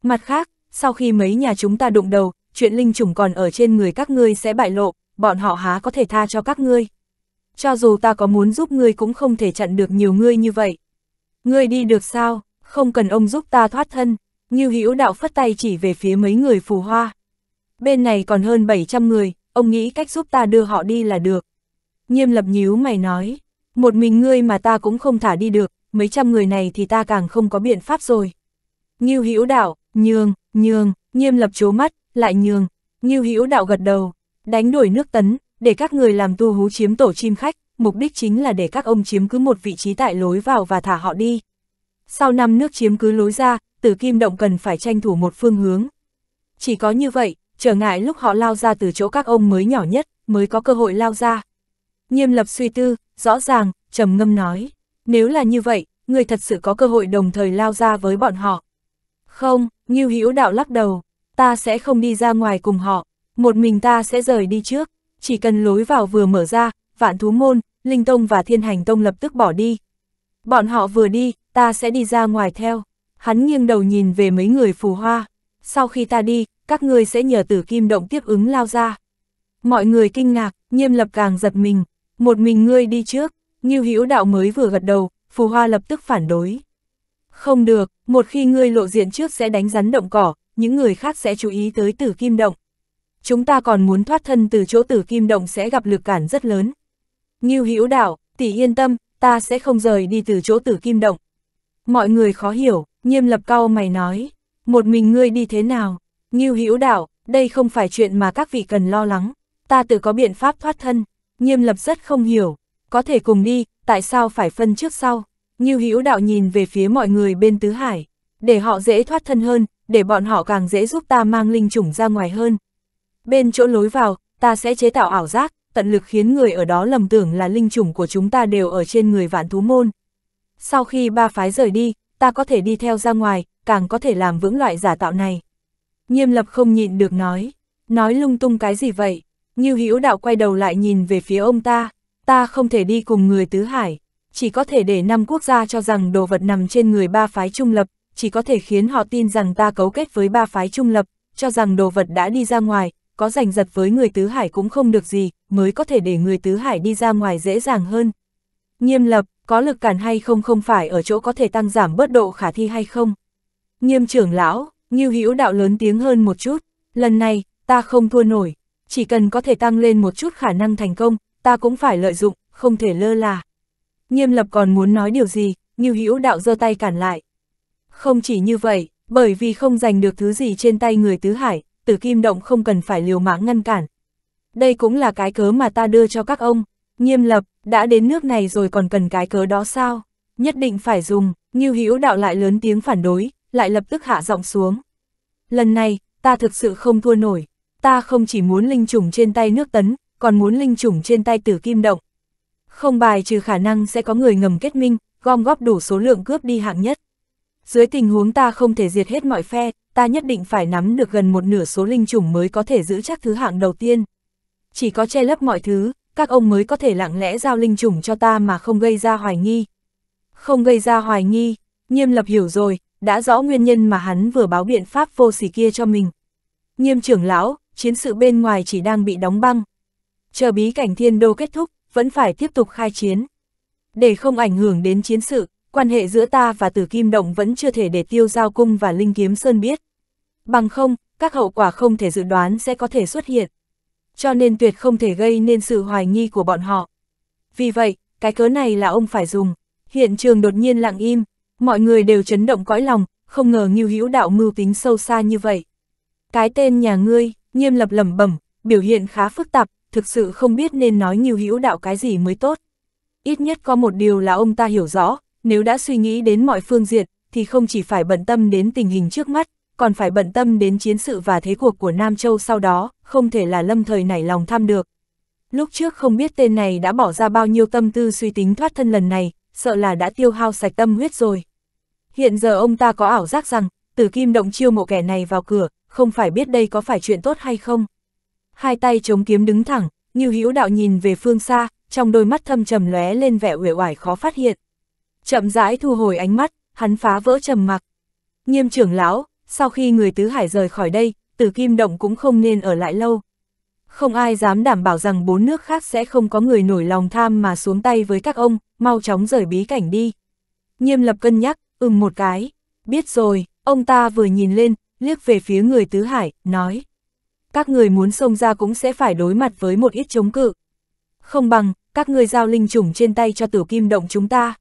Mặt khác, sau khi mấy nhà chúng ta đụng đầu, chuyện linh chủng còn ở trên người các ngươi sẽ bại lộ, bọn họ há có thể tha cho các ngươi. Cho dù ta có muốn giúp ngươi cũng không thể chặn được nhiều ngươi như vậy. Ngươi đi được sao? không cần ông giúp ta thoát thân, Ngưu Hữu Đạo phất tay chỉ về phía mấy người phù hoa. Bên này còn hơn 700 người, ông nghĩ cách giúp ta đưa họ đi là được. Nghiêm lập nhíu mày nói, một mình ngươi mà ta cũng không thả đi được, mấy trăm người này thì ta càng không có biện pháp rồi. Ngưu Hữu Đạo, nhường, nhường, nghiêm lập chố mắt, lại nhường, Ngưu Hữu Đạo gật đầu, đánh đuổi nước tấn, để các người làm tu hú chiếm tổ chim khách, mục đích chính là để các ông chiếm cứ một vị trí tại lối vào và thả họ đi. Sau năm nước chiếm cứ lối ra, tử kim động cần phải tranh thủ một phương hướng. Chỉ có như vậy, trở ngại lúc họ lao ra từ chỗ các ông mới nhỏ nhất, mới có cơ hội lao ra. Nghiêm lập suy tư, rõ ràng, trầm ngâm nói, nếu là như vậy, người thật sự có cơ hội đồng thời lao ra với bọn họ. Không, Ngưu Hữu Đạo lắc đầu, ta sẽ không đi ra ngoài cùng họ, một mình ta sẽ rời đi trước, chỉ cần lối vào vừa mở ra, Vạn Thú Môn, Linh Tông và Thiên Hành Tông lập tức bỏ đi. Bọn họ vừa đi, ta sẽ đi ra ngoài theo. Hắn nghiêng đầu nhìn về mấy người phù hoa. Sau khi ta đi, các ngươi sẽ nhờ tử kim động tiếp ứng lao ra. Mọi người kinh ngạc, nghiêm lập càng giật mình. Một mình ngươi đi trước, như hữu đạo mới vừa gật đầu, phù hoa lập tức phản đối. Không được, một khi ngươi lộ diện trước sẽ đánh rắn động cỏ, những người khác sẽ chú ý tới tử kim động. Chúng ta còn muốn thoát thân từ chỗ tử kim động sẽ gặp lực cản rất lớn. Nghiêu hữu đạo, tỷ yên tâm, ta sẽ không rời đi từ chỗ tử kim động, Mọi người khó hiểu, nghiêm lập cao mày nói, một mình ngươi đi thế nào? Ngưu Hữu Đạo, đây không phải chuyện mà các vị cần lo lắng, ta tự có biện pháp thoát thân. Nghiêm lập rất không hiểu, có thể cùng đi, tại sao phải phân trước sau? Ngưu Hữu Đạo nhìn về phía mọi người bên Tứ Hải, để họ dễ thoát thân hơn, để bọn họ càng dễ giúp ta mang linh chủng ra ngoài hơn. Bên chỗ lối vào, ta sẽ chế tạo ảo giác, tận lực khiến người ở đó lầm tưởng là linh chủng của chúng ta đều ở trên người vạn thú môn sau khi ba phái rời đi, ta có thể đi theo ra ngoài, càng có thể làm vững loại giả tạo này. Nghiêm lập không nhịn được nói, nói lung tung cái gì vậy, Như Hữu đạo quay đầu lại nhìn về phía ông ta, ta không thể đi cùng người tứ hải, chỉ có thể để năm quốc gia cho rằng đồ vật nằm trên người ba phái trung lập, chỉ có thể khiến họ tin rằng ta cấu kết với ba phái trung lập, cho rằng đồ vật đã đi ra ngoài, có giành giật với người tứ hải cũng không được gì, mới có thể để người tứ hải đi ra ngoài dễ dàng hơn. Nghiêm lập, có lực cản hay không không phải ở chỗ có thể tăng giảm bớt độ khả thi hay không. Nghiêm trưởng lão, Ngưu Hữu Đạo lớn tiếng hơn một chút, lần này, ta không thua nổi, chỉ cần có thể tăng lên một chút khả năng thành công, ta cũng phải lợi dụng, không thể lơ là. Nghiêm lập còn muốn nói điều gì, Ngưu Hữu Đạo giơ tay cản lại. Không chỉ như vậy, bởi vì không giành được thứ gì trên tay người tứ hải, tử kim động không cần phải liều mạng ngăn cản. Đây cũng là cái cớ mà ta đưa cho các ông, nghiêm lập, đã đến nước này rồi còn cần cái cớ đó sao? Nhất định phải dùng, như Hữu Đạo lại lớn tiếng phản đối, lại lập tức hạ giọng xuống. Lần này, ta thực sự không thua nổi, ta không chỉ muốn linh chủng trên tay nước tấn, còn muốn linh chủng trên tay tử kim động. Không bài trừ khả năng sẽ có người ngầm kết minh, gom góp đủ số lượng cướp đi hạng nhất. Dưới tình huống ta không thể diệt hết mọi phe, ta nhất định phải nắm được gần một nửa số linh chủng mới có thể giữ chắc thứ hạng đầu tiên. Chỉ có che lấp mọi thứ, các ông mới có thể lặng lẽ giao linh trùng cho ta mà không gây ra hoài nghi. Không gây ra hoài nghi, nghiêm lập hiểu rồi, đã rõ nguyên nhân mà hắn vừa báo biện pháp vô sỉ kia cho mình. Nghiêm trưởng lão, chiến sự bên ngoài chỉ đang bị đóng băng. Chờ bí cảnh thiên đô kết thúc, vẫn phải tiếp tục khai chiến. Để không ảnh hưởng đến chiến sự, quan hệ giữa ta và tử kim động vẫn chưa thể để tiêu giao cung và linh kiếm sơn biết. Bằng không, các hậu quả không thể dự đoán sẽ có thể xuất hiện cho nên tuyệt không thể gây nên sự hoài nghi của bọn họ. Vì vậy, cái cớ này là ông phải dùng. Hiện trường đột nhiên lặng im, mọi người đều chấn động cõi lòng, không ngờ Ngưu Hữu đạo mưu tính sâu xa như vậy. Cái tên nhà ngươi, nghiêm lập lẩm bẩm, biểu hiện khá phức tạp, thực sự không biết nên nói Ngưu Hữu đạo cái gì mới tốt. Ít nhất có một điều là ông ta hiểu rõ, nếu đã suy nghĩ đến mọi phương diện, thì không chỉ phải bận tâm đến tình hình trước mắt, còn phải bận tâm đến chiến sự và thế cuộc của Nam Châu sau đó, không thể là lâm thời nảy lòng tham được. Lúc trước không biết tên này đã bỏ ra bao nhiêu tâm tư suy tính thoát thân lần này, sợ là đã tiêu hao sạch tâm huyết rồi. Hiện giờ ông ta có ảo giác rằng, tử kim động chiêu mộ kẻ này vào cửa, không phải biết đây có phải chuyện tốt hay không. Hai tay chống kiếm đứng thẳng, như hữu đạo nhìn về phương xa, trong đôi mắt thâm trầm lóe lên vẻ uể oải khó phát hiện. Chậm rãi thu hồi ánh mắt, hắn phá vỡ trầm mặc. Nghiêm trưởng lão, sau khi người Tứ Hải rời khỏi đây, Tử Kim Động cũng không nên ở lại lâu. Không ai dám đảm bảo rằng bốn nước khác sẽ không có người nổi lòng tham mà xuống tay với các ông, mau chóng rời bí cảnh đi. Nghiêm lập cân nhắc, ừm một cái. Biết rồi, ông ta vừa nhìn lên, liếc về phía người Tứ Hải, nói. Các người muốn xông ra cũng sẽ phải đối mặt với một ít chống cự. Không bằng, các người giao linh trùng trên tay cho tử kim động chúng ta.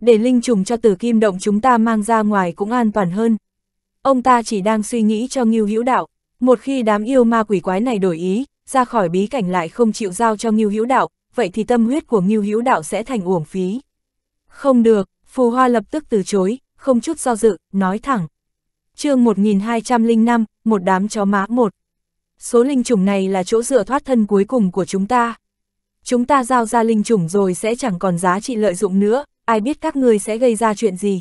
Để linh trùng cho tử kim động chúng ta mang ra ngoài cũng an toàn hơn ông ta chỉ đang suy nghĩ cho Ngưu Hữu Đạo, một khi đám yêu ma quỷ quái này đổi ý, ra khỏi bí cảnh lại không chịu giao cho Ngưu Hữu Đạo, vậy thì tâm huyết của Ngưu Hữu Đạo sẽ thành uổng phí. Không được, Phù Hoa lập tức từ chối, không chút do dự, nói thẳng. chương 1205, một đám chó má một. Số linh trùng này là chỗ dựa thoát thân cuối cùng của chúng ta. Chúng ta giao ra linh trùng rồi sẽ chẳng còn giá trị lợi dụng nữa, ai biết các ngươi sẽ gây ra chuyện gì.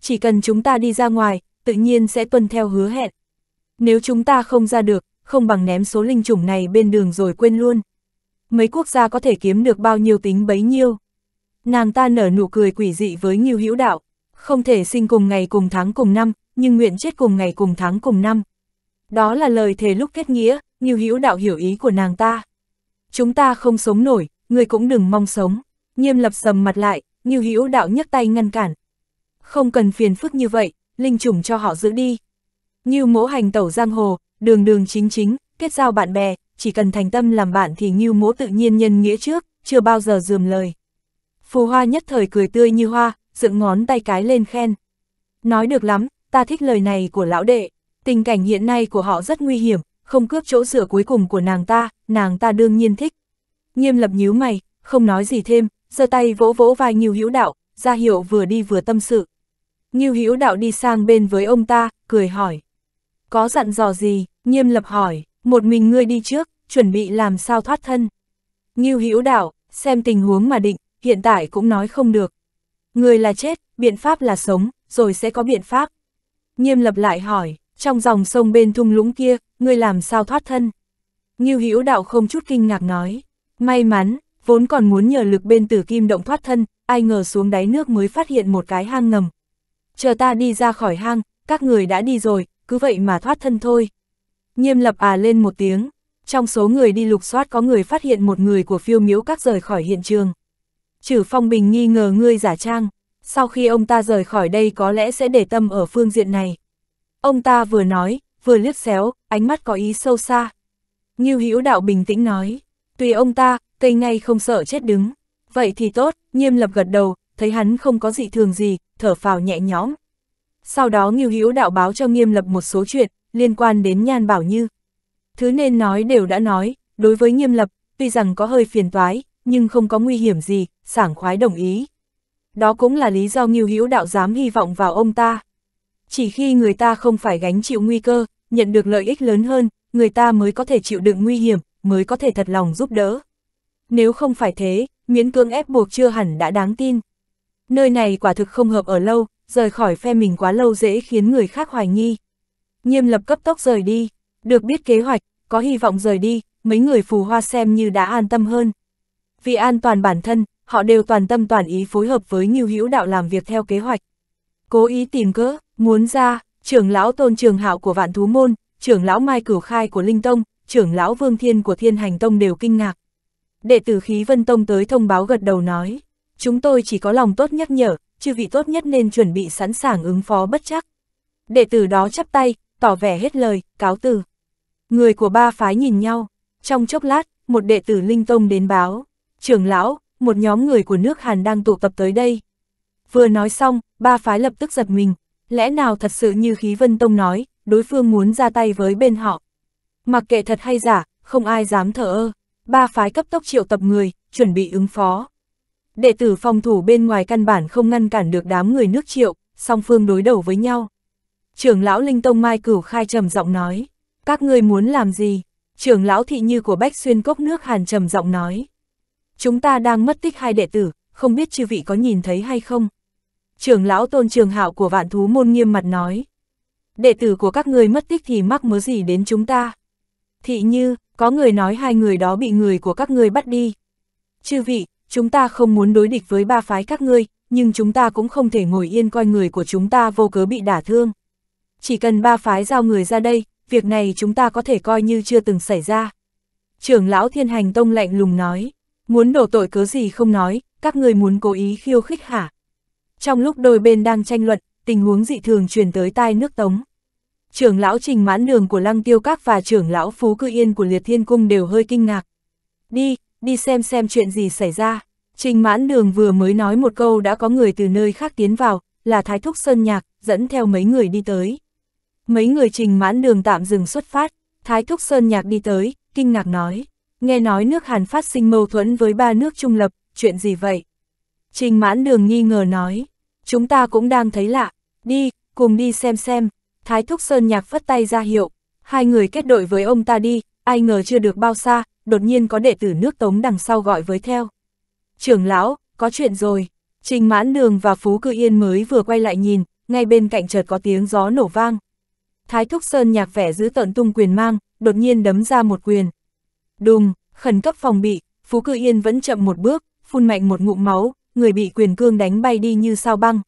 Chỉ cần chúng ta đi ra ngoài, tự nhiên sẽ tuân theo hứa hẹn. Nếu chúng ta không ra được, không bằng ném số linh chủng này bên đường rồi quên luôn. Mấy quốc gia có thể kiếm được bao nhiêu tính bấy nhiêu. Nàng ta nở nụ cười quỷ dị với Ngưu Hữu Đạo, không thể sinh cùng ngày cùng tháng cùng năm, nhưng nguyện chết cùng ngày cùng tháng cùng năm. Đó là lời thề lúc kết nghĩa, Ngưu Hữu Đạo hiểu ý của nàng ta. Chúng ta không sống nổi, người cũng đừng mong sống. Nghiêm lập sầm mặt lại, Ngưu Hữu Đạo nhấc tay ngăn cản. Không cần phiền phức như vậy, linh trùng cho họ giữ đi. Như mỗ hành tẩu giang hồ, đường đường chính chính, kết giao bạn bè, chỉ cần thành tâm làm bạn thì như mỗ tự nhiên nhân nghĩa trước, chưa bao giờ dườm lời. Phù hoa nhất thời cười tươi như hoa, dựng ngón tay cái lên khen. Nói được lắm, ta thích lời này của lão đệ, tình cảnh hiện nay của họ rất nguy hiểm, không cướp chỗ sửa cuối cùng của nàng ta, nàng ta đương nhiên thích. Nghiêm lập nhíu mày, không nói gì thêm, giơ tay vỗ vỗ vai nhiều hữu đạo, ra hiệu vừa đi vừa tâm sự. Ngưu Hữu Đạo đi sang bên với ông ta, cười hỏi. Có dặn dò gì? Nghiêm lập hỏi, một mình ngươi đi trước, chuẩn bị làm sao thoát thân. Ngưu Hữu Đạo, xem tình huống mà định, hiện tại cũng nói không được. Người là chết, biện pháp là sống, rồi sẽ có biện pháp. Nghiêm lập lại hỏi, trong dòng sông bên thung lũng kia, ngươi làm sao thoát thân? Ngưu Hữu Đạo không chút kinh ngạc nói, may mắn, vốn còn muốn nhờ lực bên Tử Kim động thoát thân, ai ngờ xuống đáy nước mới phát hiện một cái hang ngầm, chờ ta đi ra khỏi hang, các người đã đi rồi, cứ vậy mà thoát thân thôi. Nghiêm lập à lên một tiếng, trong số người đi lục soát có người phát hiện một người của phiêu miếu các rời khỏi hiện trường. Chử Phong Bình nghi ngờ ngươi giả trang, sau khi ông ta rời khỏi đây có lẽ sẽ để tâm ở phương diện này. Ông ta vừa nói, vừa liếc xéo, ánh mắt có ý sâu xa. Ngưu Hữu Đạo bình tĩnh nói, tùy ông ta, cây ngay không sợ chết đứng. Vậy thì tốt, nghiêm lập gật đầu, thấy hắn không có dị thường gì, thở phào nhẹ nhõm. Sau đó Ngưu Hữu đạo báo cho Nghiêm Lập một số chuyện liên quan đến Nhan Bảo Như. Thứ nên nói đều đã nói, đối với Nghiêm Lập, tuy rằng có hơi phiền toái, nhưng không có nguy hiểm gì, sảng khoái đồng ý. Đó cũng là lý do Ngưu Hữu đạo dám hy vọng vào ông ta. Chỉ khi người ta không phải gánh chịu nguy cơ, nhận được lợi ích lớn hơn, người ta mới có thể chịu đựng nguy hiểm, mới có thể thật lòng giúp đỡ. Nếu không phải thế, miễn cưỡng ép buộc chưa hẳn đã đáng tin nơi này quả thực không hợp ở lâu, rời khỏi phe mình quá lâu dễ khiến người khác hoài nghi. Nghiêm lập cấp tốc rời đi, được biết kế hoạch, có hy vọng rời đi, mấy người phù hoa xem như đã an tâm hơn. Vì an toàn bản thân, họ đều toàn tâm toàn ý phối hợp với Ngưu Hữu Đạo làm việc theo kế hoạch. Cố ý tìm cỡ, muốn ra, trưởng lão Tôn Trường Hạo của Vạn Thú Môn, trưởng lão Mai Cửu Khai của Linh Tông, trưởng lão Vương Thiên của Thiên Hành Tông đều kinh ngạc. Đệ tử Khí Vân Tông tới thông báo gật đầu nói. Chúng tôi chỉ có lòng tốt nhắc nhở, chư vị tốt nhất nên chuẩn bị sẵn sàng ứng phó bất chắc. Đệ tử đó chắp tay, tỏ vẻ hết lời, cáo từ. Người của ba phái nhìn nhau, trong chốc lát, một đệ tử Linh Tông đến báo. Trưởng lão, một nhóm người của nước Hàn đang tụ tập tới đây. Vừa nói xong, ba phái lập tức giật mình. Lẽ nào thật sự như khí vân tông nói, đối phương muốn ra tay với bên họ. Mặc kệ thật hay giả, không ai dám thở ơ. Ba phái cấp tốc triệu tập người, chuẩn bị ứng phó. Đệ tử phòng thủ bên ngoài căn bản không ngăn cản được đám người nước triệu, song phương đối đầu với nhau. Trưởng lão Linh Tông Mai Cửu Khai trầm giọng nói, các ngươi muốn làm gì? Trưởng lão thị như của Bách Xuyên Cốc nước Hàn trầm giọng nói. Chúng ta đang mất tích hai đệ tử, không biết chư vị có nhìn thấy hay không? Trưởng lão tôn trường hạo của vạn thú môn nghiêm mặt nói. Đệ tử của các ngươi mất tích thì mắc mớ gì đến chúng ta? Thị như, có người nói hai người đó bị người của các ngươi bắt đi. Chư vị, chúng ta không muốn đối địch với ba phái các ngươi, nhưng chúng ta cũng không thể ngồi yên coi người của chúng ta vô cớ bị đả thương. Chỉ cần ba phái giao người ra đây, việc này chúng ta có thể coi như chưa từng xảy ra. Trưởng lão thiên hành tông lạnh lùng nói, muốn đổ tội cớ gì không nói, các ngươi muốn cố ý khiêu khích hả? Trong lúc đôi bên đang tranh luận, tình huống dị thường truyền tới tai nước tống. Trưởng lão trình mãn đường của lăng tiêu các và trưởng lão phú cư yên của liệt thiên cung đều hơi kinh ngạc. Đi, đi xem xem chuyện gì xảy ra. Trình mãn đường vừa mới nói một câu đã có người từ nơi khác tiến vào, là Thái Thúc Sơn Nhạc, dẫn theo mấy người đi tới. Mấy người trình mãn đường tạm dừng xuất phát, Thái Thúc Sơn Nhạc đi tới, kinh ngạc nói. Nghe nói nước Hàn phát sinh mâu thuẫn với ba nước trung lập, chuyện gì vậy? Trình mãn đường nghi ngờ nói, chúng ta cũng đang thấy lạ, đi, cùng đi xem xem. Thái Thúc Sơn Nhạc vất tay ra hiệu, hai người kết đội với ông ta đi, ai ngờ chưa được bao xa, đột nhiên có đệ tử nước Tống đằng sau gọi với theo. Trưởng lão, có chuyện rồi. Trình mãn đường và Phú Cư Yên mới vừa quay lại nhìn, ngay bên cạnh chợt có tiếng gió nổ vang. Thái Thúc Sơn nhạc vẻ giữ tận tung quyền mang, đột nhiên đấm ra một quyền. Đùng, khẩn cấp phòng bị, Phú Cư Yên vẫn chậm một bước, phun mạnh một ngụm máu, người bị quyền cương đánh bay đi như sao băng.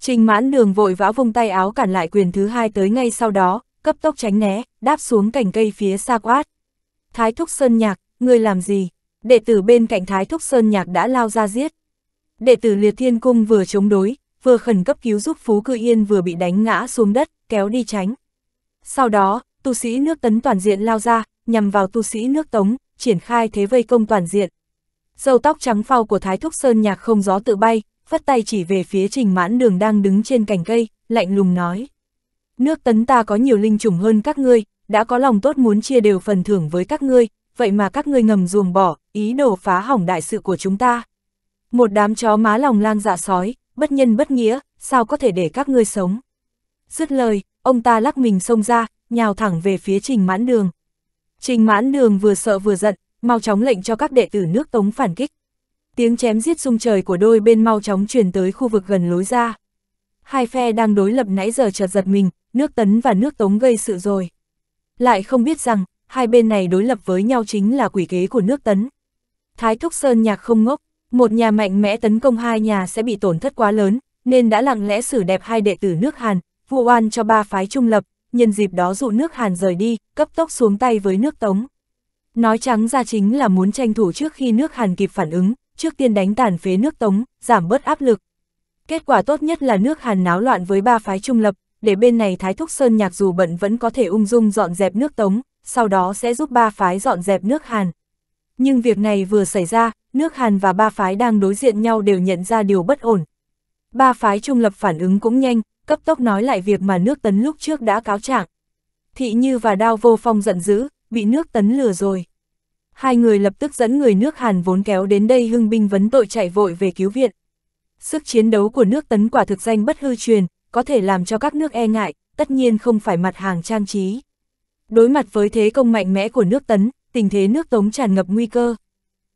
Trình mãn đường vội vã vung tay áo cản lại quyền thứ hai tới ngay sau đó, cấp tốc tránh né, đáp xuống cành cây phía xa quát. Thái Thúc Sơn Nhạc, ngươi làm gì? Đệ tử bên cạnh Thái Thúc Sơn Nhạc đã lao ra giết. Đệ tử Liệt Thiên Cung vừa chống đối, vừa khẩn cấp cứu giúp Phú Cư Yên vừa bị đánh ngã xuống đất, kéo đi tránh. Sau đó, tu sĩ nước tấn toàn diện lao ra, nhằm vào tu sĩ nước tống, triển khai thế vây công toàn diện. Dâu tóc trắng phao của Thái Thúc Sơn Nhạc không gió tự bay, phất tay chỉ về phía trình mãn đường đang đứng trên cành cây, lạnh lùng nói. Nước tấn ta có nhiều linh chủng hơn các ngươi, đã có lòng tốt muốn chia đều phần thưởng với các ngươi, vậy mà các ngươi ngầm ruồng bỏ, ý đồ phá hỏng đại sự của chúng ta. Một đám chó má lòng lang dạ sói, bất nhân bất nghĩa, sao có thể để các ngươi sống. Dứt lời, ông ta lắc mình xông ra, nhào thẳng về phía trình mãn đường. Trình mãn đường vừa sợ vừa giận, mau chóng lệnh cho các đệ tử nước tống phản kích. Tiếng chém giết sung trời của đôi bên mau chóng truyền tới khu vực gần lối ra. Hai phe đang đối lập nãy giờ chợt giật mình, nước tấn và nước tống gây sự rồi lại không biết rằng, hai bên này đối lập với nhau chính là quỷ kế của nước tấn. Thái Thúc Sơn Nhạc không ngốc, một nhà mạnh mẽ tấn công hai nhà sẽ bị tổn thất quá lớn, nên đã lặng lẽ xử đẹp hai đệ tử nước Hàn, vụ oan cho ba phái trung lập, nhân dịp đó dụ nước Hàn rời đi, cấp tốc xuống tay với nước Tống. Nói trắng ra chính là muốn tranh thủ trước khi nước Hàn kịp phản ứng, trước tiên đánh tàn phế nước Tống, giảm bớt áp lực. Kết quả tốt nhất là nước Hàn náo loạn với ba phái trung lập, để bên này Thái Thúc Sơn Nhạc dù bận vẫn có thể ung dung dọn dẹp nước Tống, sau đó sẽ giúp ba phái dọn dẹp nước Hàn. Nhưng việc này vừa xảy ra, nước Hàn và ba phái đang đối diện nhau đều nhận ra điều bất ổn. Ba phái trung lập phản ứng cũng nhanh, cấp tốc nói lại việc mà nước Tấn lúc trước đã cáo trạng. Thị Như và Đao Vô Phong giận dữ, bị nước Tấn lừa rồi. Hai người lập tức dẫn người nước Hàn vốn kéo đến đây hưng binh vấn tội chạy vội về cứu viện. Sức chiến đấu của nước Tấn quả thực danh bất hư truyền, có thể làm cho các nước e ngại, tất nhiên không phải mặt hàng trang trí. Đối mặt với thế công mạnh mẽ của nước Tấn, tình thế nước Tống tràn ngập nguy cơ.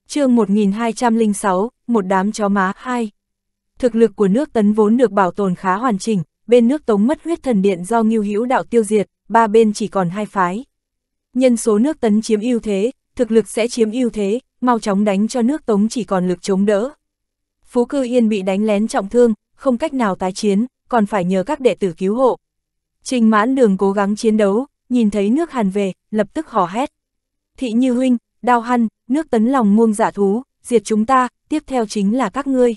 chương 1206, một đám chó má 2. Thực lực của nước Tấn vốn được bảo tồn khá hoàn chỉnh, bên nước Tống mất huyết thần điện do nghiêu Hữu đạo tiêu diệt, ba bên chỉ còn hai phái. Nhân số nước Tấn chiếm ưu thế, thực lực sẽ chiếm ưu thế, mau chóng đánh cho nước Tống chỉ còn lực chống đỡ. Phú Cư Yên bị đánh lén trọng thương, không cách nào tái chiến, còn phải nhờ các đệ tử cứu hộ. Trình mãn đường cố gắng chiến đấu, nhìn thấy nước hàn về, lập tức hò hét. Thị như huynh, đao hăn, nước tấn lòng muông giả dạ thú, diệt chúng ta, tiếp theo chính là các ngươi.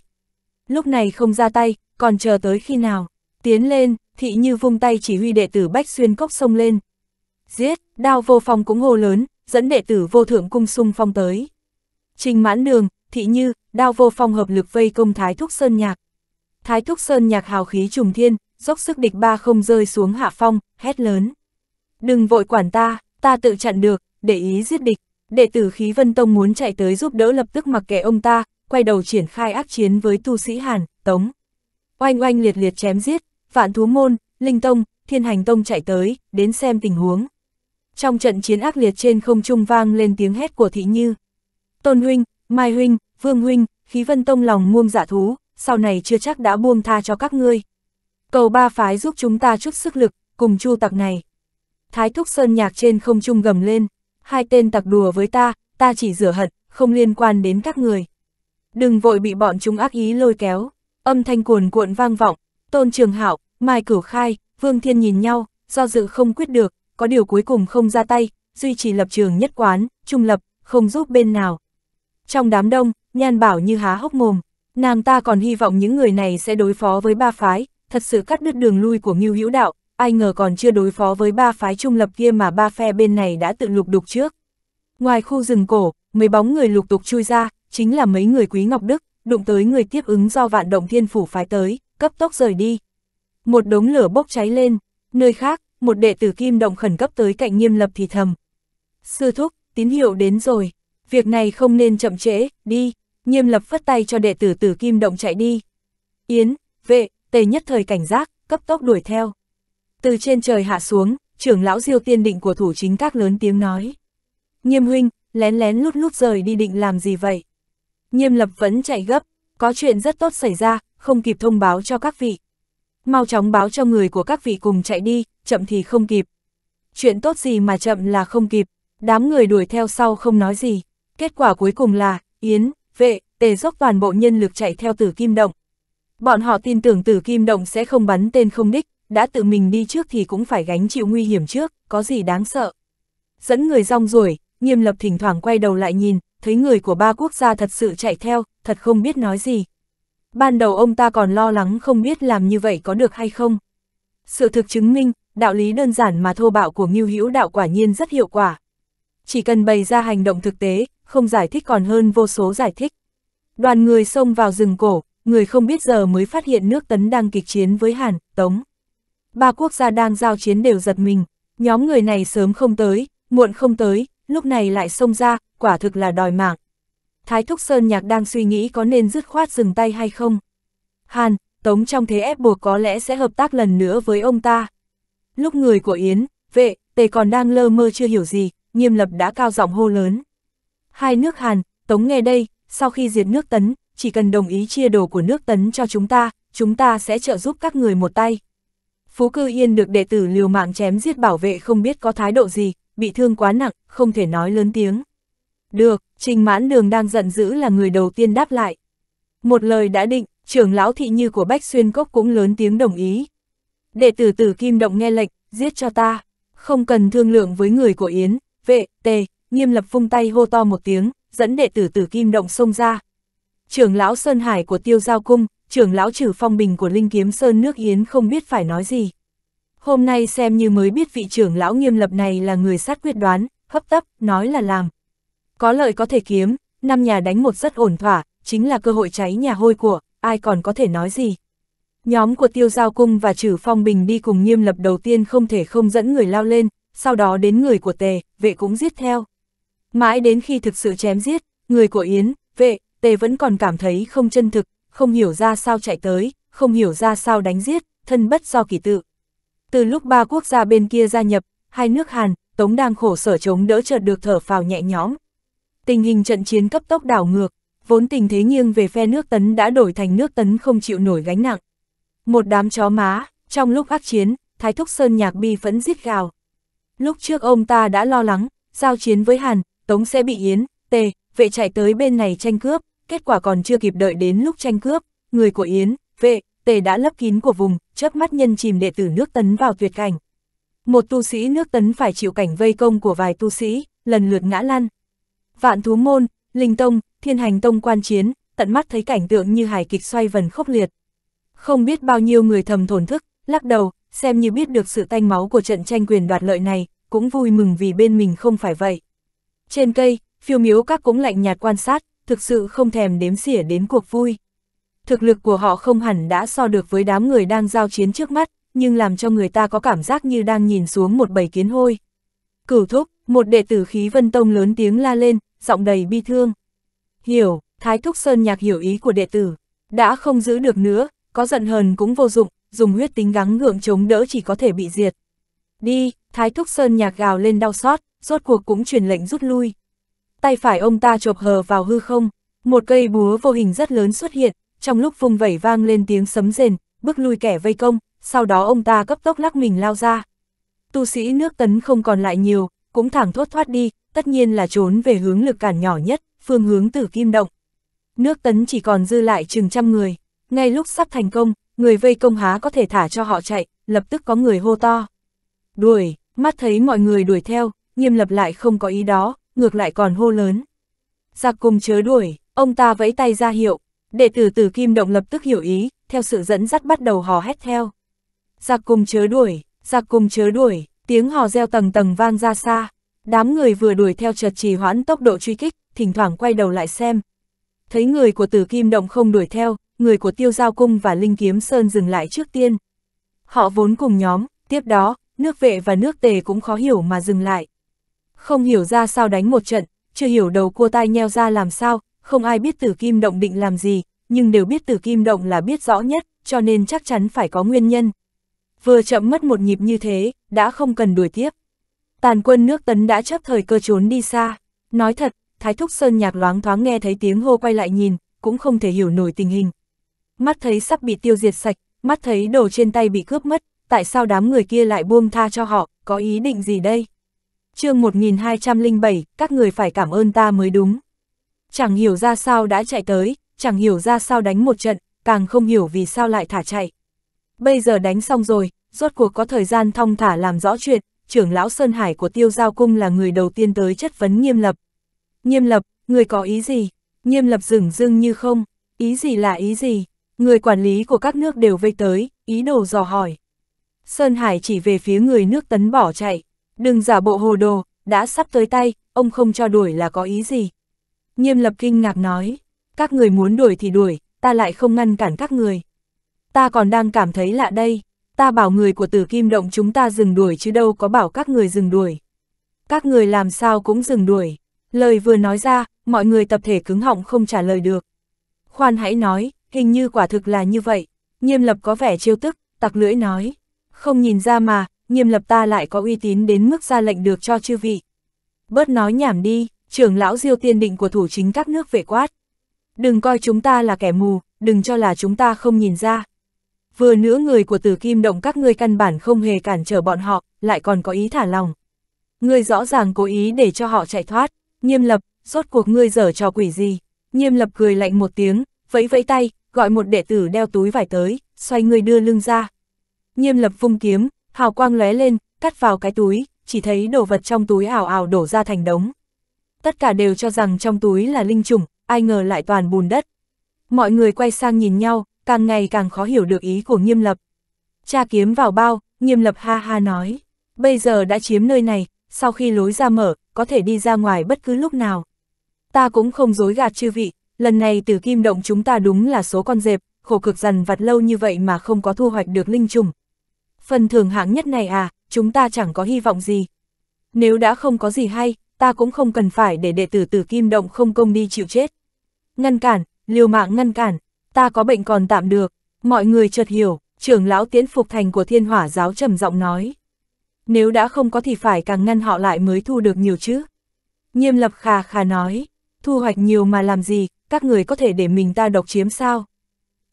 Lúc này không ra tay, còn chờ tới khi nào. Tiến lên, thị như vung tay chỉ huy đệ tử Bách Xuyên Cốc sông lên. Giết, đao vô phong cũng hô lớn, dẫn đệ tử vô thượng cung sung phong tới. Trình mãn đường, thị như, đao vô phong hợp lực vây công thái thúc sơn nhạc. Thái Thúc Sơn nhạc hào khí trùng thiên, dốc sức địch ba không rơi xuống hạ phong, hét lớn. Đừng vội quản ta, ta tự chặn được, để ý giết địch. Đệ tử khí vân tông muốn chạy tới giúp đỡ lập tức mặc kệ ông ta, quay đầu triển khai ác chiến với tu sĩ Hàn, Tống. Oanh oanh liệt liệt chém giết, vạn thú môn, linh tông, thiên hành tông chạy tới, đến xem tình huống. Trong trận chiến ác liệt trên không trung vang lên tiếng hét của thị như. Tôn huynh, Mai huynh, Vương huynh, khí vân tông lòng muông giả dạ thú, sau này chưa chắc đã buông tha cho các ngươi. Cầu ba phái giúp chúng ta chút sức lực, cùng chu tặc này. Thái thúc sơn nhạc trên không trung gầm lên, hai tên tặc đùa với ta, ta chỉ rửa hận, không liên quan đến các người. Đừng vội bị bọn chúng ác ý lôi kéo, âm thanh cuồn cuộn vang vọng, tôn trường hạo, mai cửu khai, vương thiên nhìn nhau, do dự không quyết được, có điều cuối cùng không ra tay, duy trì lập trường nhất quán, trung lập, không giúp bên nào. Trong đám đông, nhan bảo như há hốc mồm, Nàng ta còn hy vọng những người này sẽ đối phó với ba phái, thật sự cắt đứt đường lui của Ngưu Hữu Đạo, ai ngờ còn chưa đối phó với ba phái trung lập kia mà ba phe bên này đã tự lục đục trước. Ngoài khu rừng cổ, mấy bóng người lục tục chui ra, chính là mấy người Quý Ngọc Đức, đụng tới người tiếp ứng do vạn động thiên phủ phái tới, cấp tốc rời đi. Một đống lửa bốc cháy lên, nơi khác, một đệ tử kim động khẩn cấp tới cạnh nghiêm lập thì thầm. Sư thúc, tín hiệu đến rồi, việc này không nên chậm trễ, đi, nghiêm lập phất tay cho đệ tử tử kim động chạy đi. Yến, vệ, tề nhất thời cảnh giác, cấp tốc đuổi theo. Từ trên trời hạ xuống, trưởng lão diêu tiên định của thủ chính các lớn tiếng nói. Nghiêm huynh, lén lén lút lút rời đi định làm gì vậy? Nghiêm lập vẫn chạy gấp, có chuyện rất tốt xảy ra, không kịp thông báo cho các vị. Mau chóng báo cho người của các vị cùng chạy đi, chậm thì không kịp. Chuyện tốt gì mà chậm là không kịp, đám người đuổi theo sau không nói gì. Kết quả cuối cùng là, Yến, vệ, tề dốc toàn bộ nhân lực chạy theo tử kim động. Bọn họ tin tưởng tử kim động sẽ không bắn tên không đích, đã tự mình đi trước thì cũng phải gánh chịu nguy hiểm trước, có gì đáng sợ. Dẫn người rong ruổi, nghiêm lập thỉnh thoảng quay đầu lại nhìn, thấy người của ba quốc gia thật sự chạy theo, thật không biết nói gì. Ban đầu ông ta còn lo lắng không biết làm như vậy có được hay không. Sự thực chứng minh, đạo lý đơn giản mà thô bạo của Ngưu Hữu đạo quả nhiên rất hiệu quả. Chỉ cần bày ra hành động thực tế, không giải thích còn hơn vô số giải thích. Đoàn người xông vào rừng cổ, người không biết giờ mới phát hiện nước tấn đang kịch chiến với Hàn, Tống. Ba quốc gia đang giao chiến đều giật mình, nhóm người này sớm không tới, muộn không tới, lúc này lại xông ra, quả thực là đòi mạng. Thái Thúc Sơn Nhạc đang suy nghĩ có nên dứt khoát dừng tay hay không. Hàn, Tống trong thế ép buộc có lẽ sẽ hợp tác lần nữa với ông ta. Lúc người của Yến, vệ, tề còn đang lơ mơ chưa hiểu gì, nghiêm lập đã cao giọng hô lớn hai nước Hàn, Tống nghe đây, sau khi diệt nước Tấn, chỉ cần đồng ý chia đồ của nước Tấn cho chúng ta, chúng ta sẽ trợ giúp các người một tay. Phú Cư Yên được đệ tử liều mạng chém giết bảo vệ không biết có thái độ gì, bị thương quá nặng, không thể nói lớn tiếng. Được, Trình Mãn Đường đang giận dữ là người đầu tiên đáp lại. Một lời đã định, trưởng lão thị như của Bách Xuyên Cốc cũng lớn tiếng đồng ý. Đệ tử tử Kim Động nghe lệnh, giết cho ta, không cần thương lượng với người của Yến, vệ, tề, nghiêm lập vung tay hô to một tiếng, dẫn đệ tử tử kim động xông ra. Trưởng lão Sơn Hải của tiêu giao cung, trưởng lão trừ phong bình của Linh Kiếm Sơn nước Yến không biết phải nói gì. Hôm nay xem như mới biết vị trưởng lão nghiêm lập này là người sát quyết đoán, hấp tấp, nói là làm. Có lợi có thể kiếm, năm nhà đánh một rất ổn thỏa, chính là cơ hội cháy nhà hôi của, ai còn có thể nói gì. Nhóm của tiêu giao cung và trừ phong bình đi cùng nghiêm lập đầu tiên không thể không dẫn người lao lên, sau đó đến người của tề, vệ cũng giết theo. Mãi đến khi thực sự chém giết, người của Yến, vệ, tề vẫn còn cảm thấy không chân thực, không hiểu ra sao chạy tới, không hiểu ra sao đánh giết, thân bất do kỳ tự. Từ lúc ba quốc gia bên kia gia nhập, hai nước Hàn, Tống đang khổ sở chống đỡ chợt được thở phào nhẹ nhõm. Tình hình trận chiến cấp tốc đảo ngược, vốn tình thế nghiêng về phe nước tấn đã đổi thành nước tấn không chịu nổi gánh nặng. Một đám chó má, trong lúc ác chiến, Thái Thúc Sơn Nhạc Bi vẫn giết gào. Lúc trước ông ta đã lo lắng, giao chiến với Hàn, Tống sẽ bị Yến, T, vệ chạy tới bên này tranh cướp, kết quả còn chưa kịp đợi đến lúc tranh cướp, người của Yến, vệ, T đã lấp kín của vùng, chớp mắt nhân chìm đệ tử nước tấn vào tuyệt cảnh. Một tu sĩ nước tấn phải chịu cảnh vây công của vài tu sĩ, lần lượt ngã lăn. Vạn thú môn, linh tông, thiên hành tông quan chiến, tận mắt thấy cảnh tượng như hài kịch xoay vần khốc liệt. Không biết bao nhiêu người thầm thổn thức, lắc đầu, xem như biết được sự tanh máu của trận tranh quyền đoạt lợi này, cũng vui mừng vì bên mình không phải vậy. Trên cây, phiêu miếu các cũng lạnh nhạt quan sát, thực sự không thèm đếm xỉa đến cuộc vui. Thực lực của họ không hẳn đã so được với đám người đang giao chiến trước mắt, nhưng làm cho người ta có cảm giác như đang nhìn xuống một bầy kiến hôi. Cửu thúc, một đệ tử khí vân tông lớn tiếng la lên, giọng đầy bi thương. Hiểu, Thái Thúc Sơn Nhạc hiểu ý của đệ tử, đã không giữ được nữa, có giận hờn cũng vô dụng, dùng huyết tính gắng gượng chống đỡ chỉ có thể bị diệt. Đi, Thái Thúc Sơn nhạc gào lên đau xót, rốt cuộc cũng truyền lệnh rút lui. Tay phải ông ta chộp hờ vào hư không, một cây búa vô hình rất lớn xuất hiện, trong lúc vùng vẩy vang lên tiếng sấm rền, bước lui kẻ vây công, sau đó ông ta cấp tốc lắc mình lao ra. Tu sĩ nước tấn không còn lại nhiều, cũng thẳng thốt thoát đi, tất nhiên là trốn về hướng lực cản nhỏ nhất, phương hướng tử kim động. Nước tấn chỉ còn dư lại chừng trăm người, ngay lúc sắp thành công, người vây công há có thể thả cho họ chạy, lập tức có người hô to đuổi, mắt thấy mọi người đuổi theo, nghiêm lập lại không có ý đó, ngược lại còn hô lớn. Giặc cùng chớ đuổi, ông ta vẫy tay ra hiệu, đệ tử tử kim động lập tức hiểu ý, theo sự dẫn dắt bắt đầu hò hét theo. Giặc cùng chớ đuổi, giặc cùng chớ đuổi, tiếng hò reo tầng tầng vang ra xa, đám người vừa đuổi theo chợt trì hoãn tốc độ truy kích, thỉnh thoảng quay đầu lại xem. Thấy người của tử kim động không đuổi theo, người của tiêu giao cung và linh kiếm sơn dừng lại trước tiên. Họ vốn cùng nhóm, tiếp đó, nước vệ và nước tề cũng khó hiểu mà dừng lại. Không hiểu ra sao đánh một trận, chưa hiểu đầu cua tai nheo ra làm sao, không ai biết tử kim động định làm gì, nhưng đều biết tử kim động là biết rõ nhất, cho nên chắc chắn phải có nguyên nhân. Vừa chậm mất một nhịp như thế, đã không cần đuổi tiếp. Tàn quân nước tấn đã chấp thời cơ trốn đi xa. Nói thật, Thái Thúc Sơn nhạc loáng thoáng nghe thấy tiếng hô quay lại nhìn, cũng không thể hiểu nổi tình hình. Mắt thấy sắp bị tiêu diệt sạch, mắt thấy đồ trên tay bị cướp mất, tại sao đám người kia lại buông tha cho họ, có ý định gì đây? chương 1207, các người phải cảm ơn ta mới đúng. Chẳng hiểu ra sao đã chạy tới, chẳng hiểu ra sao đánh một trận, càng không hiểu vì sao lại thả chạy. Bây giờ đánh xong rồi, rốt cuộc có thời gian thong thả làm rõ chuyện, trưởng lão Sơn Hải của tiêu giao cung là người đầu tiên tới chất vấn nghiêm lập. Nghiêm lập, người có ý gì? Nghiêm lập rừng rưng như không, ý gì là ý gì? Người quản lý của các nước đều vây tới, ý đồ dò hỏi. Sơn Hải chỉ về phía người nước tấn bỏ chạy. Đừng giả bộ hồ đồ, đã sắp tới tay, ông không cho đuổi là có ý gì. Nghiêm lập kinh ngạc nói, các người muốn đuổi thì đuổi, ta lại không ngăn cản các người. Ta còn đang cảm thấy lạ đây, ta bảo người của tử kim động chúng ta dừng đuổi chứ đâu có bảo các người dừng đuổi. Các người làm sao cũng dừng đuổi. Lời vừa nói ra, mọi người tập thể cứng họng không trả lời được. Khoan hãy nói, hình như quả thực là như vậy. Nghiêm lập có vẻ trêu tức, tặc lưỡi nói. Không nhìn ra mà, nghiêm lập ta lại có uy tín đến mức ra lệnh được cho chư vị. Bớt nói nhảm đi, trưởng lão diêu tiên định của thủ chính các nước vệ quát. Đừng coi chúng ta là kẻ mù, đừng cho là chúng ta không nhìn ra. Vừa nữa người của tử kim động các ngươi căn bản không hề cản trở bọn họ, lại còn có ý thả lòng. Ngươi rõ ràng cố ý để cho họ chạy thoát, nghiêm lập, rốt cuộc ngươi dở trò quỷ gì. Nghiêm lập cười lạnh một tiếng, vẫy vẫy tay, gọi một đệ tử đeo túi vải tới, xoay người đưa lưng ra. Nghiêm lập vung kiếm, hào quang lóe lên, cắt vào cái túi, chỉ thấy đồ vật trong túi ảo ảo đổ ra thành đống. Tất cả đều cho rằng trong túi là linh trùng, ai ngờ lại toàn bùn đất. Mọi người quay sang nhìn nhau, càng ngày càng khó hiểu được ý của nghiêm lập. Cha kiếm vào bao, nghiêm lập ha ha nói, bây giờ đã chiếm nơi này, sau khi lối ra mở, có thể đi ra ngoài bất cứ lúc nào. Ta cũng không dối gạt chư vị, lần này từ kim động chúng ta đúng là số con dẹp, khổ cực dằn vặt lâu như vậy mà không có thu hoạch được linh trùng, phần thưởng hạng nhất này à, chúng ta chẳng có hy vọng gì. Nếu đã không có gì hay, ta cũng không cần phải để đệ tử tử kim động không công đi chịu chết. Ngăn cản, liều mạng ngăn cản, ta có bệnh còn tạm được, mọi người chợt hiểu, trưởng lão tiễn phục thành của thiên hỏa giáo trầm giọng nói. Nếu đã không có thì phải càng ngăn họ lại mới thu được nhiều chứ. Nghiêm lập khà khà nói, thu hoạch nhiều mà làm gì, các người có thể để mình ta độc chiếm sao?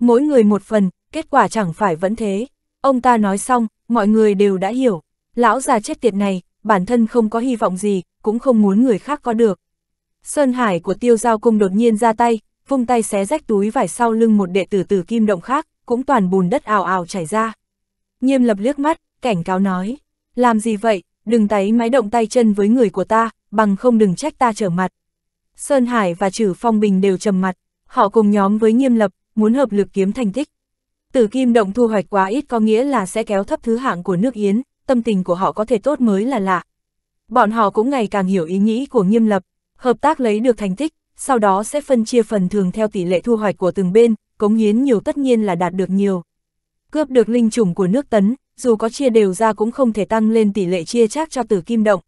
Mỗi người một phần, kết quả chẳng phải vẫn thế. Ông ta nói xong, mọi người đều đã hiểu, lão già chết tiệt này, bản thân không có hy vọng gì, cũng không muốn người khác có được. Sơn Hải của tiêu giao cung đột nhiên ra tay, vung tay xé rách túi vải sau lưng một đệ tử tử kim động khác, cũng toàn bùn đất ào ào chảy ra. nghiêm lập liếc mắt, cảnh cáo nói, làm gì vậy, đừng tấy máy động tay chân với người của ta, bằng không đừng trách ta trở mặt. Sơn Hải và Trử Phong Bình đều trầm mặt, họ cùng nhóm với Nghiêm Lập, muốn hợp lực kiếm thành tích. Tử kim động thu hoạch quá ít có nghĩa là sẽ kéo thấp thứ hạng của nước Yến, tâm tình của họ có thể tốt mới là lạ. Bọn họ cũng ngày càng hiểu ý nghĩ của nghiêm lập, hợp tác lấy được thành tích, sau đó sẽ phân chia phần thường theo tỷ lệ thu hoạch của từng bên, cống hiến nhiều tất nhiên là đạt được nhiều. Cướp được linh chủng của nước tấn, dù có chia đều ra cũng không thể tăng lên tỷ lệ chia chác cho tử kim động.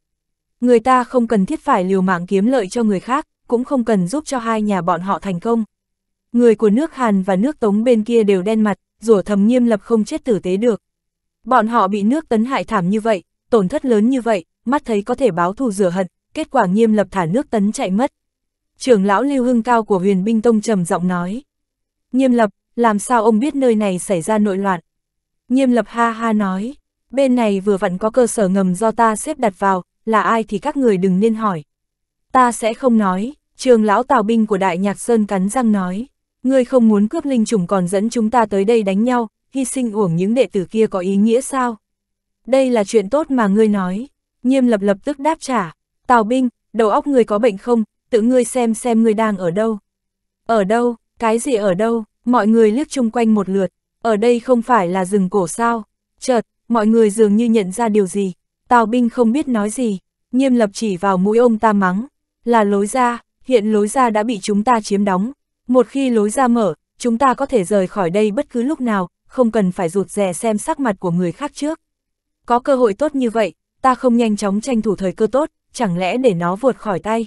Người ta không cần thiết phải liều mạng kiếm lợi cho người khác, cũng không cần giúp cho hai nhà bọn họ thành công. Người của nước Hàn và nước Tống bên kia đều đen mặt, rủa thầm nghiêm lập không chết tử tế được. Bọn họ bị nước tấn hại thảm như vậy, tổn thất lớn như vậy, mắt thấy có thể báo thù rửa hận, kết quả nghiêm lập thả nước tấn chạy mất. Trưởng lão lưu hưng cao của huyền binh tông trầm giọng nói. Nghiêm lập, làm sao ông biết nơi này xảy ra nội loạn? Nghiêm lập ha ha nói, bên này vừa vặn có cơ sở ngầm do ta xếp đặt vào, là ai thì các người đừng nên hỏi. Ta sẽ không nói, trường lão tào binh của Đại Nhạc Sơn cắn răng nói ngươi không muốn cướp linh trùng còn dẫn chúng ta tới đây đánh nhau, hy sinh uổng những đệ tử kia có ý nghĩa sao? Đây là chuyện tốt mà ngươi nói. Nhiêm lập lập tức đáp trả. Tào binh, đầu óc ngươi có bệnh không? Tự ngươi xem xem ngươi đang ở đâu. Ở đâu? Cái gì ở đâu? Mọi người liếc chung quanh một lượt. Ở đây không phải là rừng cổ sao? Chợt, mọi người dường như nhận ra điều gì. Tào binh không biết nói gì. Nhiêm lập chỉ vào mũi ông ta mắng. Là lối ra, hiện lối ra đã bị chúng ta chiếm đóng. Một khi lối ra mở, chúng ta có thể rời khỏi đây bất cứ lúc nào, không cần phải rụt rè xem sắc mặt của người khác trước. Có cơ hội tốt như vậy, ta không nhanh chóng tranh thủ thời cơ tốt, chẳng lẽ để nó vượt khỏi tay.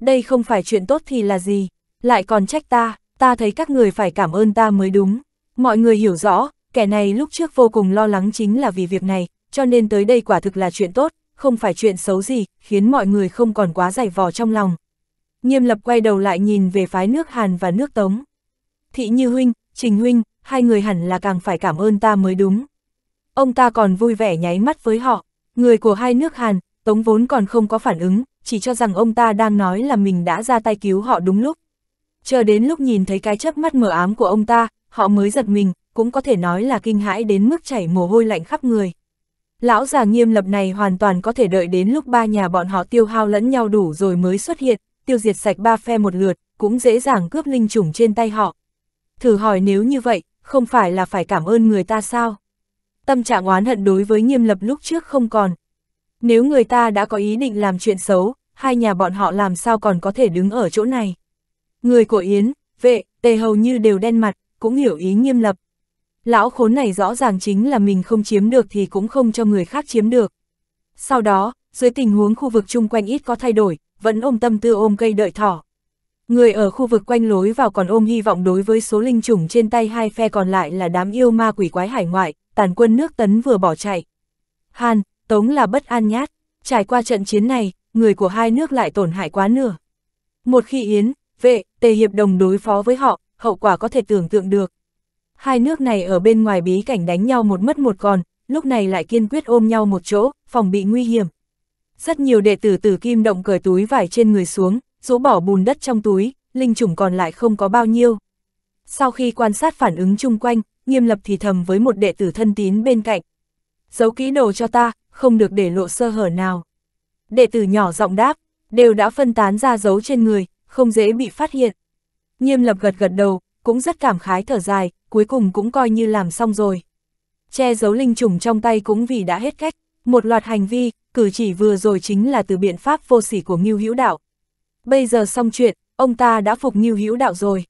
Đây không phải chuyện tốt thì là gì, lại còn trách ta, ta thấy các người phải cảm ơn ta mới đúng. Mọi người hiểu rõ, kẻ này lúc trước vô cùng lo lắng chính là vì việc này, cho nên tới đây quả thực là chuyện tốt, không phải chuyện xấu gì, khiến mọi người không còn quá dày vò trong lòng. Nghiêm lập quay đầu lại nhìn về phái nước Hàn và nước Tống. Thị Như Huynh, Trình Huynh, hai người hẳn là càng phải cảm ơn ta mới đúng. Ông ta còn vui vẻ nháy mắt với họ, người của hai nước Hàn, Tống vốn còn không có phản ứng, chỉ cho rằng ông ta đang nói là mình đã ra tay cứu họ đúng lúc. Chờ đến lúc nhìn thấy cái chớp mắt mờ ám của ông ta, họ mới giật mình, cũng có thể nói là kinh hãi đến mức chảy mồ hôi lạnh khắp người. Lão già nghiêm lập này hoàn toàn có thể đợi đến lúc ba nhà bọn họ tiêu hao lẫn nhau đủ rồi mới xuất hiện, tiêu diệt sạch ba phe một lượt, cũng dễ dàng cướp linh chủng trên tay họ. Thử hỏi nếu như vậy, không phải là phải cảm ơn người ta sao? Tâm trạng oán hận đối với nghiêm lập lúc trước không còn. Nếu người ta đã có ý định làm chuyện xấu, hai nhà bọn họ làm sao còn có thể đứng ở chỗ này? Người của Yến, vệ, tề hầu như đều đen mặt, cũng hiểu ý nghiêm lập. Lão khốn này rõ ràng chính là mình không chiếm được thì cũng không cho người khác chiếm được. Sau đó, dưới tình huống khu vực chung quanh ít có thay đổi, vẫn ôm tâm tư ôm cây đợi thỏ. Người ở khu vực quanh lối vào còn ôm hy vọng đối với số linh trùng trên tay hai phe còn lại là đám yêu ma quỷ quái hải ngoại, tàn quân nước tấn vừa bỏ chạy. Hàn, Tống là bất an nhát, trải qua trận chiến này, người của hai nước lại tổn hại quá nửa. Một khi Yến, vệ, tề hiệp đồng đối phó với họ, hậu quả có thể tưởng tượng được. Hai nước này ở bên ngoài bí cảnh đánh nhau một mất một còn, lúc này lại kiên quyết ôm nhau một chỗ, phòng bị nguy hiểm. Rất nhiều đệ tử từ kim động cởi túi vải trên người xuống, rũ bỏ bùn đất trong túi, linh trùng còn lại không có bao nhiêu. Sau khi quan sát phản ứng chung quanh, nghiêm lập thì thầm với một đệ tử thân tín bên cạnh. Giấu kỹ đồ cho ta, không được để lộ sơ hở nào. Đệ tử nhỏ giọng đáp, đều đã phân tán ra giấu trên người, không dễ bị phát hiện. Nghiêm lập gật gật đầu, cũng rất cảm khái thở dài, cuối cùng cũng coi như làm xong rồi. Che giấu linh trùng trong tay cũng vì đã hết cách. Một loạt hành vi, cử chỉ vừa rồi chính là từ biện pháp vô sỉ của Ngưu Hữu Đạo. Bây giờ xong chuyện, ông ta đã phục Ngưu Hữu Đạo rồi.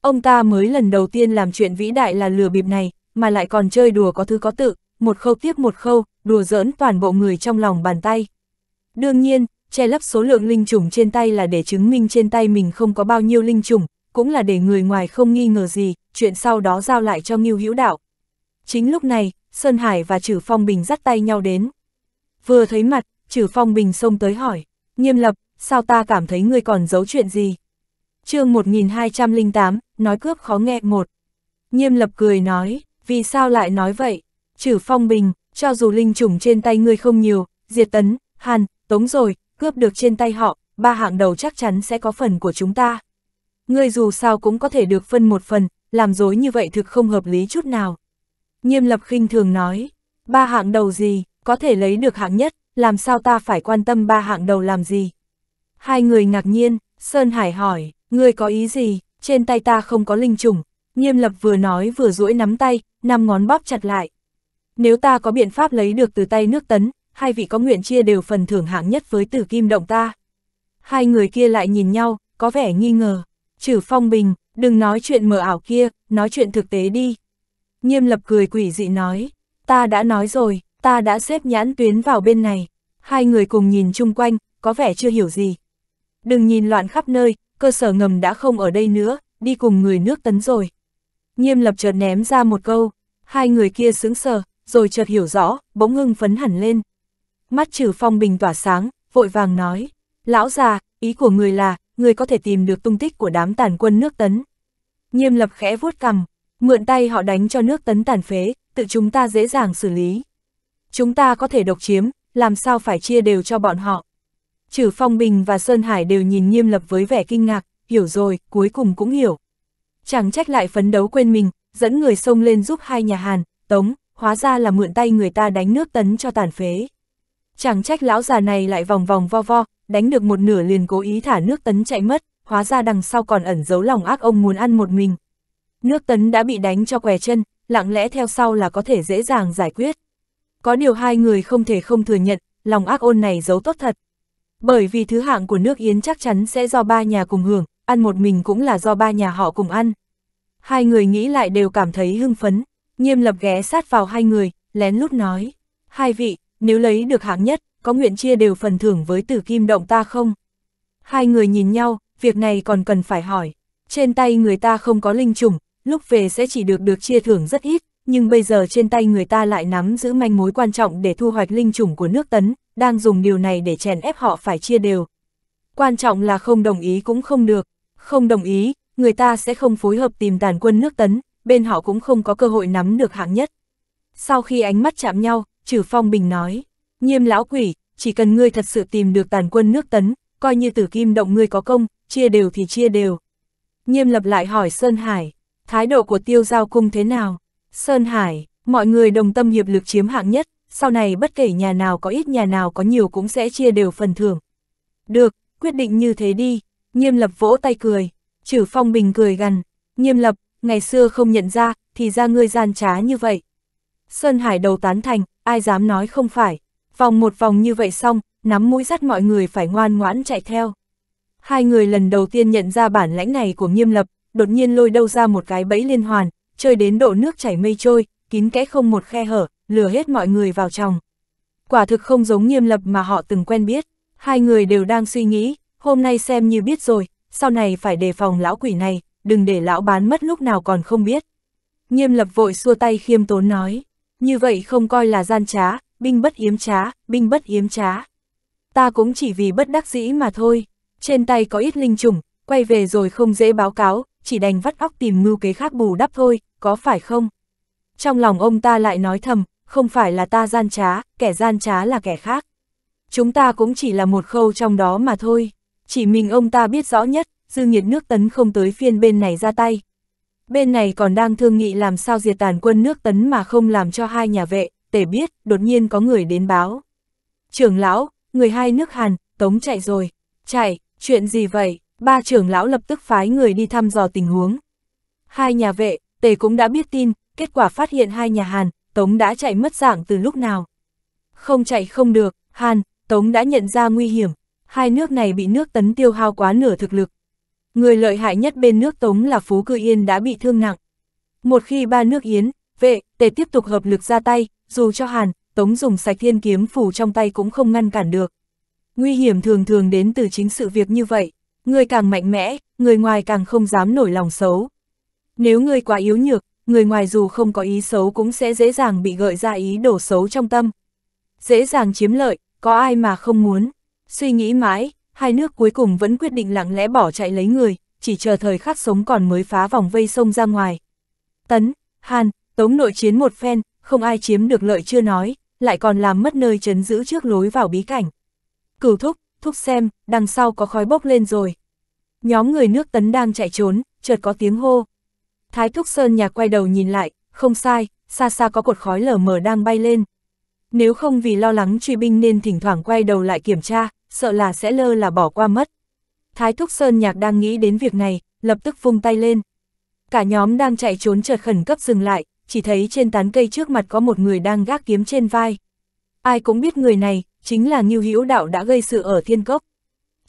Ông ta mới lần đầu tiên làm chuyện vĩ đại là lừa bịp này, mà lại còn chơi đùa có thứ có tự, một khâu tiếp một khâu, đùa giỡn toàn bộ người trong lòng bàn tay. Đương nhiên, che lấp số lượng linh trùng trên tay là để chứng minh trên tay mình không có bao nhiêu linh trùng, cũng là để người ngoài không nghi ngờ gì, chuyện sau đó giao lại cho Ngưu Hữu Đạo. Chính lúc này, Sơn Hải và Trử Phong Bình dắt tay nhau đến. Vừa thấy mặt, Trử Phong Bình xông tới hỏi, nghiêm lập, sao ta cảm thấy ngươi còn giấu chuyện gì? chương 1208, nói cướp khó nghe một. Nghiêm lập cười nói, vì sao lại nói vậy? Trử Phong Bình, cho dù linh trùng trên tay ngươi không nhiều, diệt tấn, hàn, tống rồi, cướp được trên tay họ, ba hạng đầu chắc chắn sẽ có phần của chúng ta. Ngươi dù sao cũng có thể được phân một phần, làm dối như vậy thực không hợp lý chút nào. Nghiêm lập khinh thường nói, ba hạng đầu gì, có thể lấy được hạng nhất, làm sao ta phải quan tâm ba hạng đầu làm gì? Hai người ngạc nhiên, Sơn Hải hỏi, ngươi có ý gì, trên tay ta không có linh trùng, nghiêm lập vừa nói vừa duỗi nắm tay, năm ngón bóp chặt lại. Nếu ta có biện pháp lấy được từ tay nước tấn, hai vị có nguyện chia đều phần thưởng hạng nhất với tử kim động ta. Hai người kia lại nhìn nhau, có vẻ nghi ngờ. Trừ phong bình, đừng nói chuyện mờ ảo kia, nói chuyện thực tế đi. Nghiêm lập cười quỷ dị nói, ta đã nói rồi, ta đã xếp nhãn tuyến vào bên này. Hai người cùng nhìn chung quanh, có vẻ chưa hiểu gì. Đừng nhìn loạn khắp nơi, cơ sở ngầm đã không ở đây nữa, đi cùng người nước tấn rồi. Nghiêm lập chợt ném ra một câu, hai người kia sững sờ, rồi chợt hiểu rõ, bỗng ngưng phấn hẳn lên. Mắt trừ phong bình tỏa sáng, vội vàng nói, lão già, ý của người là, người có thể tìm được tung tích của đám tàn quân nước tấn. Nghiêm lập khẽ vuốt cầm, Mượn tay họ đánh cho nước tấn tàn phế, tự chúng ta dễ dàng xử lý. Chúng ta có thể độc chiếm, làm sao phải chia đều cho bọn họ. Trừ Phong Bình và Sơn Hải đều nhìn nghiêm lập với vẻ kinh ngạc, hiểu rồi, cuối cùng cũng hiểu. Chẳng trách lại phấn đấu quên mình, dẫn người sông lên giúp hai nhà Hàn, Tống, hóa ra là mượn tay người ta đánh nước tấn cho tàn phế. Chẳng trách lão già này lại vòng vòng vo vo, đánh được một nửa liền cố ý thả nước tấn chạy mất, hóa ra đằng sau còn ẩn giấu lòng ác ông muốn ăn một mình. Nước tấn đã bị đánh cho què chân, lặng lẽ theo sau là có thể dễ dàng giải quyết. Có điều hai người không thể không thừa nhận, lòng ác ôn này giấu tốt thật. Bởi vì thứ hạng của nước Yến chắc chắn sẽ do ba nhà cùng hưởng, ăn một mình cũng là do ba nhà họ cùng ăn. Hai người nghĩ lại đều cảm thấy hưng phấn, nghiêm lập ghé sát vào hai người, lén lút nói. Hai vị, nếu lấy được hạng nhất, có nguyện chia đều phần thưởng với tử kim động ta không? Hai người nhìn nhau, việc này còn cần phải hỏi. Trên tay người ta không có linh trùng, lúc về sẽ chỉ được được chia thưởng rất ít, nhưng bây giờ trên tay người ta lại nắm giữ manh mối quan trọng để thu hoạch linh chủng của nước tấn, đang dùng điều này để chèn ép họ phải chia đều. Quan trọng là không đồng ý cũng không được, không đồng ý, người ta sẽ không phối hợp tìm tàn quân nước tấn, bên họ cũng không có cơ hội nắm được hạng nhất. Sau khi ánh mắt chạm nhau, trừ Phong Bình nói, nghiêm lão quỷ, chỉ cần ngươi thật sự tìm được tàn quân nước tấn, coi như tử kim động ngươi có công, chia đều thì chia đều. Nghiêm lập lại hỏi Sơn Hải, Thái độ của tiêu giao cung thế nào? Sơn Hải, mọi người đồng tâm hiệp lực chiếm hạng nhất, sau này bất kể nhà nào có ít nhà nào có nhiều cũng sẽ chia đều phần thưởng. Được, quyết định như thế đi, nghiêm lập vỗ tay cười, trừ phong bình cười gần, nghiêm lập, ngày xưa không nhận ra, thì ra ngươi gian trá như vậy. Sơn Hải đầu tán thành, ai dám nói không phải, vòng một vòng như vậy xong, nắm mũi dắt mọi người phải ngoan ngoãn chạy theo. Hai người lần đầu tiên nhận ra bản lãnh này của nghiêm lập, đột nhiên lôi đâu ra một cái bẫy liên hoàn, chơi đến độ nước chảy mây trôi, kín kẽ không một khe hở, lừa hết mọi người vào trong. Quả thực không giống nghiêm lập mà họ từng quen biết, hai người đều đang suy nghĩ, hôm nay xem như biết rồi, sau này phải đề phòng lão quỷ này, đừng để lão bán mất lúc nào còn không biết. Nghiêm lập vội xua tay khiêm tốn nói, như vậy không coi là gian trá, binh bất yếm trá, binh bất yếm trá. Ta cũng chỉ vì bất đắc dĩ mà thôi, trên tay có ít linh trùng, quay về rồi không dễ báo cáo, chỉ đành vắt óc tìm mưu kế khác bù đắp thôi, có phải không? Trong lòng ông ta lại nói thầm, không phải là ta gian trá, kẻ gian trá là kẻ khác. Chúng ta cũng chỉ là một khâu trong đó mà thôi, chỉ mình ông ta biết rõ nhất, dư nghiệt nước tấn không tới phiên bên này ra tay. Bên này còn đang thương nghị làm sao diệt tàn quân nước tấn mà không làm cho hai nhà vệ, tể biết, đột nhiên có người đến báo. Trưởng lão, người hai nước Hàn, Tống chạy rồi, chạy, chuyện gì vậy? ba trưởng lão lập tức phái người đi thăm dò tình huống. Hai nhà vệ, tề cũng đã biết tin, kết quả phát hiện hai nhà Hàn, Tống đã chạy mất dạng từ lúc nào. Không chạy không được, Hàn, Tống đã nhận ra nguy hiểm, hai nước này bị nước tấn tiêu hao quá nửa thực lực. Người lợi hại nhất bên nước Tống là Phú Cư Yên đã bị thương nặng. Một khi ba nước Yến, vệ, tề tiếp tục hợp lực ra tay, dù cho Hàn, Tống dùng sạch thiên kiếm phủ trong tay cũng không ngăn cản được. Nguy hiểm thường thường đến từ chính sự việc như vậy. Người càng mạnh mẽ, người ngoài càng không dám nổi lòng xấu. Nếu người quá yếu nhược, người ngoài dù không có ý xấu cũng sẽ dễ dàng bị gợi ra ý đổ xấu trong tâm. Dễ dàng chiếm lợi, có ai mà không muốn. Suy nghĩ mãi, hai nước cuối cùng vẫn quyết định lặng lẽ bỏ chạy lấy người, chỉ chờ thời khắc sống còn mới phá vòng vây sông ra ngoài. Tấn, Hàn, tống nội chiến một phen, không ai chiếm được lợi chưa nói, lại còn làm mất nơi chấn giữ trước lối vào bí cảnh. Cửu thúc, thúc xem, đằng sau có khói bốc lên rồi, Nhóm người nước tấn đang chạy trốn, chợt có tiếng hô. Thái Thúc Sơn nhà quay đầu nhìn lại, không sai, xa xa có cột khói lở mờ đang bay lên. Nếu không vì lo lắng truy binh nên thỉnh thoảng quay đầu lại kiểm tra, sợ là sẽ lơ là bỏ qua mất. Thái Thúc Sơn Nhạc đang nghĩ đến việc này, lập tức vung tay lên. Cả nhóm đang chạy trốn chợt khẩn cấp dừng lại, chỉ thấy trên tán cây trước mặt có một người đang gác kiếm trên vai. Ai cũng biết người này, chính là Ngưu Hữu Đạo đã gây sự ở Thiên Cốc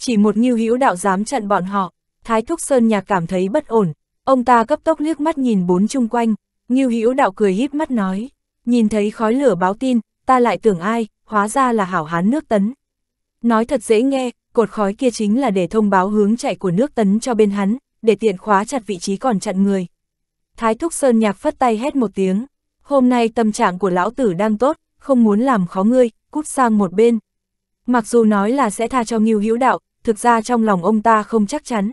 chỉ một nghiêu hữu đạo dám chặn bọn họ, Thái Thúc Sơn Nhạc cảm thấy bất ổn, ông ta cấp tốc liếc mắt nhìn bốn chung quanh, nghiêu hữu đạo cười híp mắt nói, nhìn thấy khói lửa báo tin, ta lại tưởng ai, hóa ra là hảo hán nước tấn. Nói thật dễ nghe, cột khói kia chính là để thông báo hướng chạy của nước tấn cho bên hắn, để tiện khóa chặt vị trí còn chặn người. Thái Thúc Sơn Nhạc phất tay hét một tiếng, hôm nay tâm trạng của lão tử đang tốt, không muốn làm khó ngươi, cút sang một bên. Mặc dù nói là sẽ tha cho nghiêu hữu đạo, thực ra trong lòng ông ta không chắc chắn.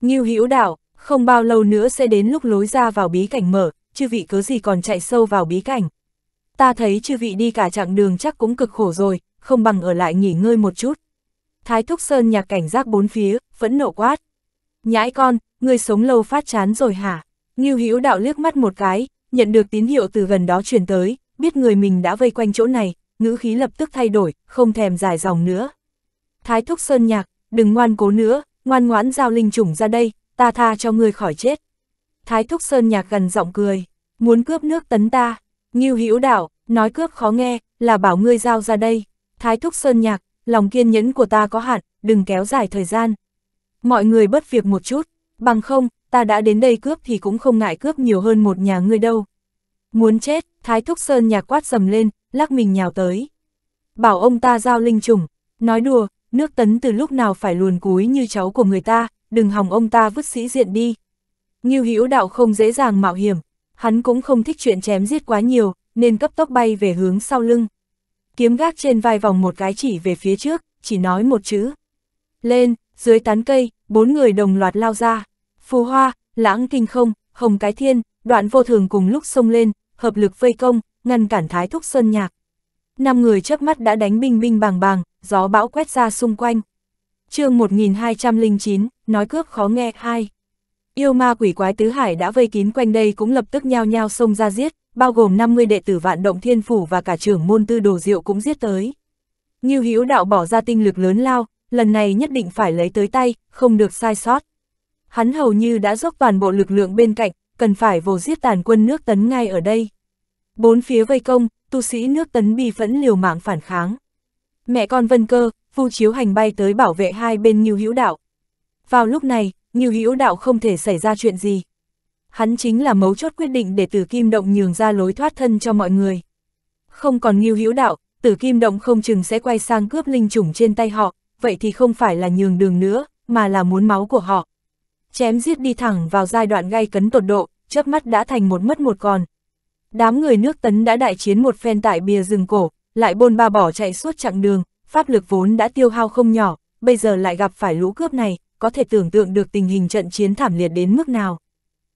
Ngưu Hữu Đạo, không bao lâu nữa sẽ đến lúc lối ra vào bí cảnh mở, chư vị cớ gì còn chạy sâu vào bí cảnh. Ta thấy chư vị đi cả chặng đường chắc cũng cực khổ rồi, không bằng ở lại nghỉ ngơi một chút. Thái Thúc Sơn nhạc cảnh giác bốn phía, phẫn nộ quát. Nhãi con, ngươi sống lâu phát chán rồi hả? Ngưu Hữu Đạo liếc mắt một cái, nhận được tín hiệu từ gần đó truyền tới, biết người mình đã vây quanh chỗ này, ngữ khí lập tức thay đổi, không thèm dài dòng nữa. Thái Thúc Sơn nhạc, đừng ngoan cố nữa, ngoan ngoãn giao linh chủng ra đây, ta tha cho ngươi khỏi chết. Thái Thúc Sơn nhạc gần giọng cười, muốn cướp nước tấn ta, Ngưu Hữu Đạo, nói cướp khó nghe, là bảo ngươi giao ra đây. Thái Thúc Sơn nhạc, lòng kiên nhẫn của ta có hạn, đừng kéo dài thời gian. Mọi người bất việc một chút, bằng không, ta đã đến đây cướp thì cũng không ngại cướp nhiều hơn một nhà ngươi đâu. Muốn chết, Thái Thúc Sơn nhạc quát sầm lên, lắc mình nhào tới. Bảo ông ta giao linh trùng, nói đùa, nước tấn từ lúc nào phải luồn cúi như cháu của người ta, đừng hòng ông ta vứt sĩ diện đi. Nghiêu hữu đạo không dễ dàng mạo hiểm, hắn cũng không thích chuyện chém giết quá nhiều, nên cấp tốc bay về hướng sau lưng. Kiếm gác trên vai vòng một cái chỉ về phía trước, chỉ nói một chữ. Lên, dưới tán cây, bốn người đồng loạt lao ra. Phù hoa, lãng kinh không, hồng cái thiên, đoạn vô thường cùng lúc xông lên, hợp lực vây công, ngăn cản thái thúc sơn nhạc. Năm người chớp mắt đã đánh binh binh bàng bàng, gió bão quét ra xung quanh. chương 1209, nói cướp khó nghe, hai Yêu ma quỷ quái tứ hải đã vây kín quanh đây cũng lập tức nhao nhao xông ra giết, bao gồm 50 đệ tử vạn động thiên phủ và cả trưởng môn tư đồ diệu cũng giết tới. như hữu đạo bỏ ra tinh lực lớn lao, lần này nhất định phải lấy tới tay, không được sai sót. Hắn hầu như đã dốc toàn bộ lực lượng bên cạnh, cần phải vồ giết tàn quân nước tấn ngay ở đây. Bốn phía vây công, tu sĩ nước tấn bi phẫn liều mạng phản kháng. Mẹ con Vân Cơ, Vu Chiếu Hành bay tới bảo vệ hai bên Nhiêu Hữu Đạo. Vào lúc này, Nhiêu Hữu Đạo không thể xảy ra chuyện gì. Hắn chính là mấu chốt quyết định để Tử Kim Động nhường ra lối thoát thân cho mọi người. Không còn Nhiêu Hữu Đạo, Tử Kim Động không chừng sẽ quay sang cướp linh chủng trên tay họ, vậy thì không phải là nhường đường nữa, mà là muốn máu của họ. Chém giết đi thẳng vào giai đoạn gay cấn tột độ, chớp mắt đã thành một mất một còn. Đám người nước tấn đã đại chiến một phen tại bìa rừng cổ, lại bôn ba bỏ chạy suốt chặng đường, pháp lực vốn đã tiêu hao không nhỏ, bây giờ lại gặp phải lũ cướp này, có thể tưởng tượng được tình hình trận chiến thảm liệt đến mức nào.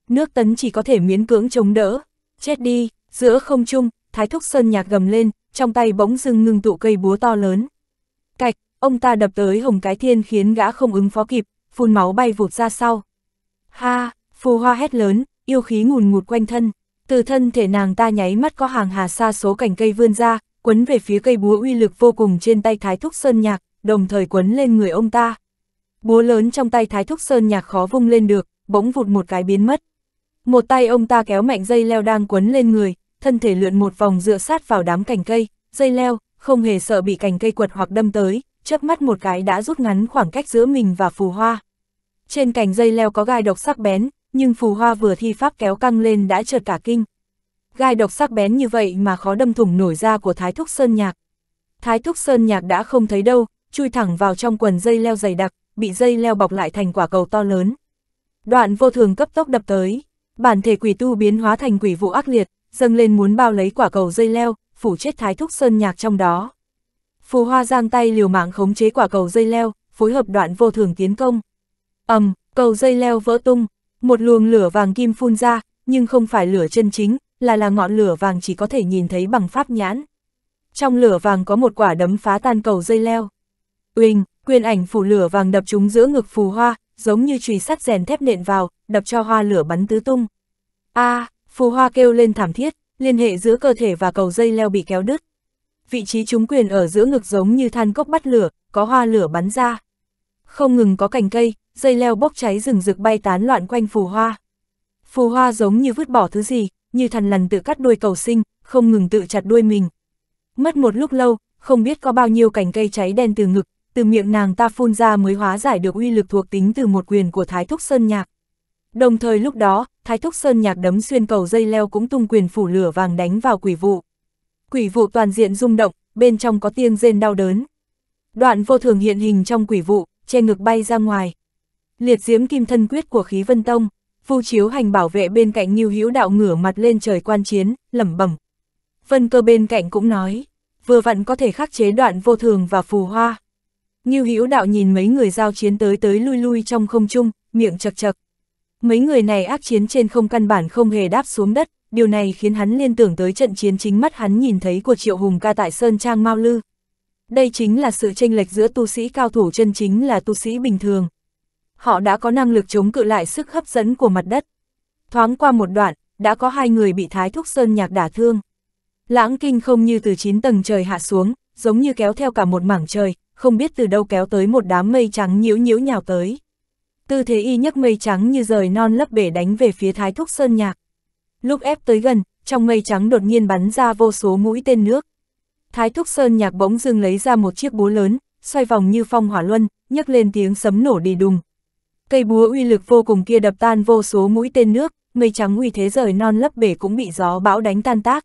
Nước tấn chỉ có thể miễn cưỡng chống đỡ, chết đi, giữa không trung, thái thúc sơn nhạc gầm lên, trong tay bỗng dưng ngưng tụ cây búa to lớn. Cạch, ông ta đập tới hồng cái thiên khiến gã không ứng phó kịp, phun máu bay vụt ra sau. Ha, phù hoa hét lớn, yêu khí ngùn ngụt quanh thân, từ thân thể nàng ta nháy mắt có hàng hà xa số cành cây vươn ra, quấn về phía cây búa uy lực vô cùng trên tay Thái Thúc Sơn Nhạc, đồng thời quấn lên người ông ta. Búa lớn trong tay Thái Thúc Sơn Nhạc khó vung lên được, bỗng vụt một cái biến mất. Một tay ông ta kéo mạnh dây leo đang quấn lên người, thân thể lượn một vòng dựa sát vào đám cành cây, dây leo, không hề sợ bị cành cây quật hoặc đâm tới, chớp mắt một cái đã rút ngắn khoảng cách giữa mình và phù hoa. Trên cành dây leo có gai độc sắc bén, nhưng phù hoa vừa thi pháp kéo căng lên đã chợt cả kinh, gai độc sắc bén như vậy mà khó đâm thủng nổi da của Thái Thúc Sơn Nhạc. Thái Thúc Sơn Nhạc đã không thấy đâu, chui thẳng vào trong quần dây leo dày đặc, bị dây leo bọc lại thành quả cầu to lớn. Đoạn vô thường cấp tốc đập tới, bản thể quỷ tu biến hóa thành quỷ vụ ác liệt, dâng lên muốn bao lấy quả cầu dây leo, phủ chết Thái Thúc Sơn Nhạc trong đó. Phù Hoa giang tay liều mạng khống chế quả cầu dây leo, phối hợp đoạn vô thường tiến công. Ầm, cầu dây leo vỡ tung, một luồng lửa vàng kim phun ra, nhưng không phải lửa chân chính, là là ngọn lửa vàng chỉ có thể nhìn thấy bằng pháp nhãn. Trong lửa vàng có một quả đấm phá tan cầu dây leo. Uỳnh, quyền ảnh phủ lửa vàng đập chúng giữa ngực phù hoa, giống như chùy sắt rèn thép nện vào, đập cho hoa lửa bắn tứ tung. A, à, phù hoa kêu lên thảm thiết, liên hệ giữa cơ thể và cầu dây leo bị kéo đứt. Vị trí chúng quyền ở giữa ngực giống như than cốc bắt lửa, có hoa lửa bắn ra. Không ngừng có cành cây, dây leo bốc cháy rừng rực bay tán loạn quanh phù hoa. Phù hoa giống như vứt bỏ thứ gì, như thằn lằn tự cắt đuôi cầu sinh, không ngừng tự chặt đuôi mình. Mất một lúc lâu, không biết có bao nhiêu cành cây cháy đen từ ngực, từ miệng nàng ta phun ra mới hóa giải được uy lực thuộc tính từ một quyền của Thái Thúc Sơn Nhạc. Đồng thời lúc đó, Thái Thúc Sơn Nhạc đấm xuyên cầu dây leo cũng tung quyền phủ lửa vàng đánh vào quỷ vụ. Quỷ vụ toàn diện rung động, bên trong có tiếng rên đau đớn. Đoạn vô thường hiện hình trong quỷ vụ, che ngực bay ra ngoài. Liệt diễm kim thân quyết của khí vân tông. Phu Chiếu Hành bảo vệ bên cạnh Ngưu Hữu Đạo ngửa mặt lên trời quan chiến, lẩm bẩm. Vân Cơ bên cạnh cũng nói, vừa vặn có thể khắc chế đoạn vô thường và phù hoa. Ngưu Hữu Đạo nhìn mấy người giao chiến tới tới lui lui trong không trung, miệng chật chật. Mấy người này ác chiến trên không căn bản không hề đáp xuống đất, điều này khiến hắn liên tưởng tới trận chiến chính mắt hắn nhìn thấy của Triệu Hùng ca tại Sơn Trang Mao Lư. Đây chính là sự chênh lệch giữa tu sĩ cao thủ chân chính là tu sĩ bình thường, họ đã có năng lực chống cự lại sức hấp dẫn của mặt đất. Thoáng qua một đoạn, đã có hai người bị Thái Thúc Sơn Nhạc đả thương. Lãng kinh không như từ 9 tầng trời hạ xuống, giống như kéo theo cả một mảng trời, không biết từ đâu kéo tới một đám mây trắng nhiễu nhiễu nhào tới. Tư thế y nhấc mây trắng như rời non lấp bể đánh về phía Thái Thúc Sơn Nhạc. Lúc ép tới gần, trong mây trắng đột nhiên bắn ra vô số mũi tên nước. Thái Thúc Sơn Nhạc bỗng dưng lấy ra một chiếc búa lớn, xoay vòng như phong hỏa luân, nhấc lên tiếng sấm nổ đi đùng, Cây búa uy lực vô cùng kia đập tan vô số mũi tên nước, mây trắng uy thế rời non lấp bể cũng bị gió bão đánh tan tác.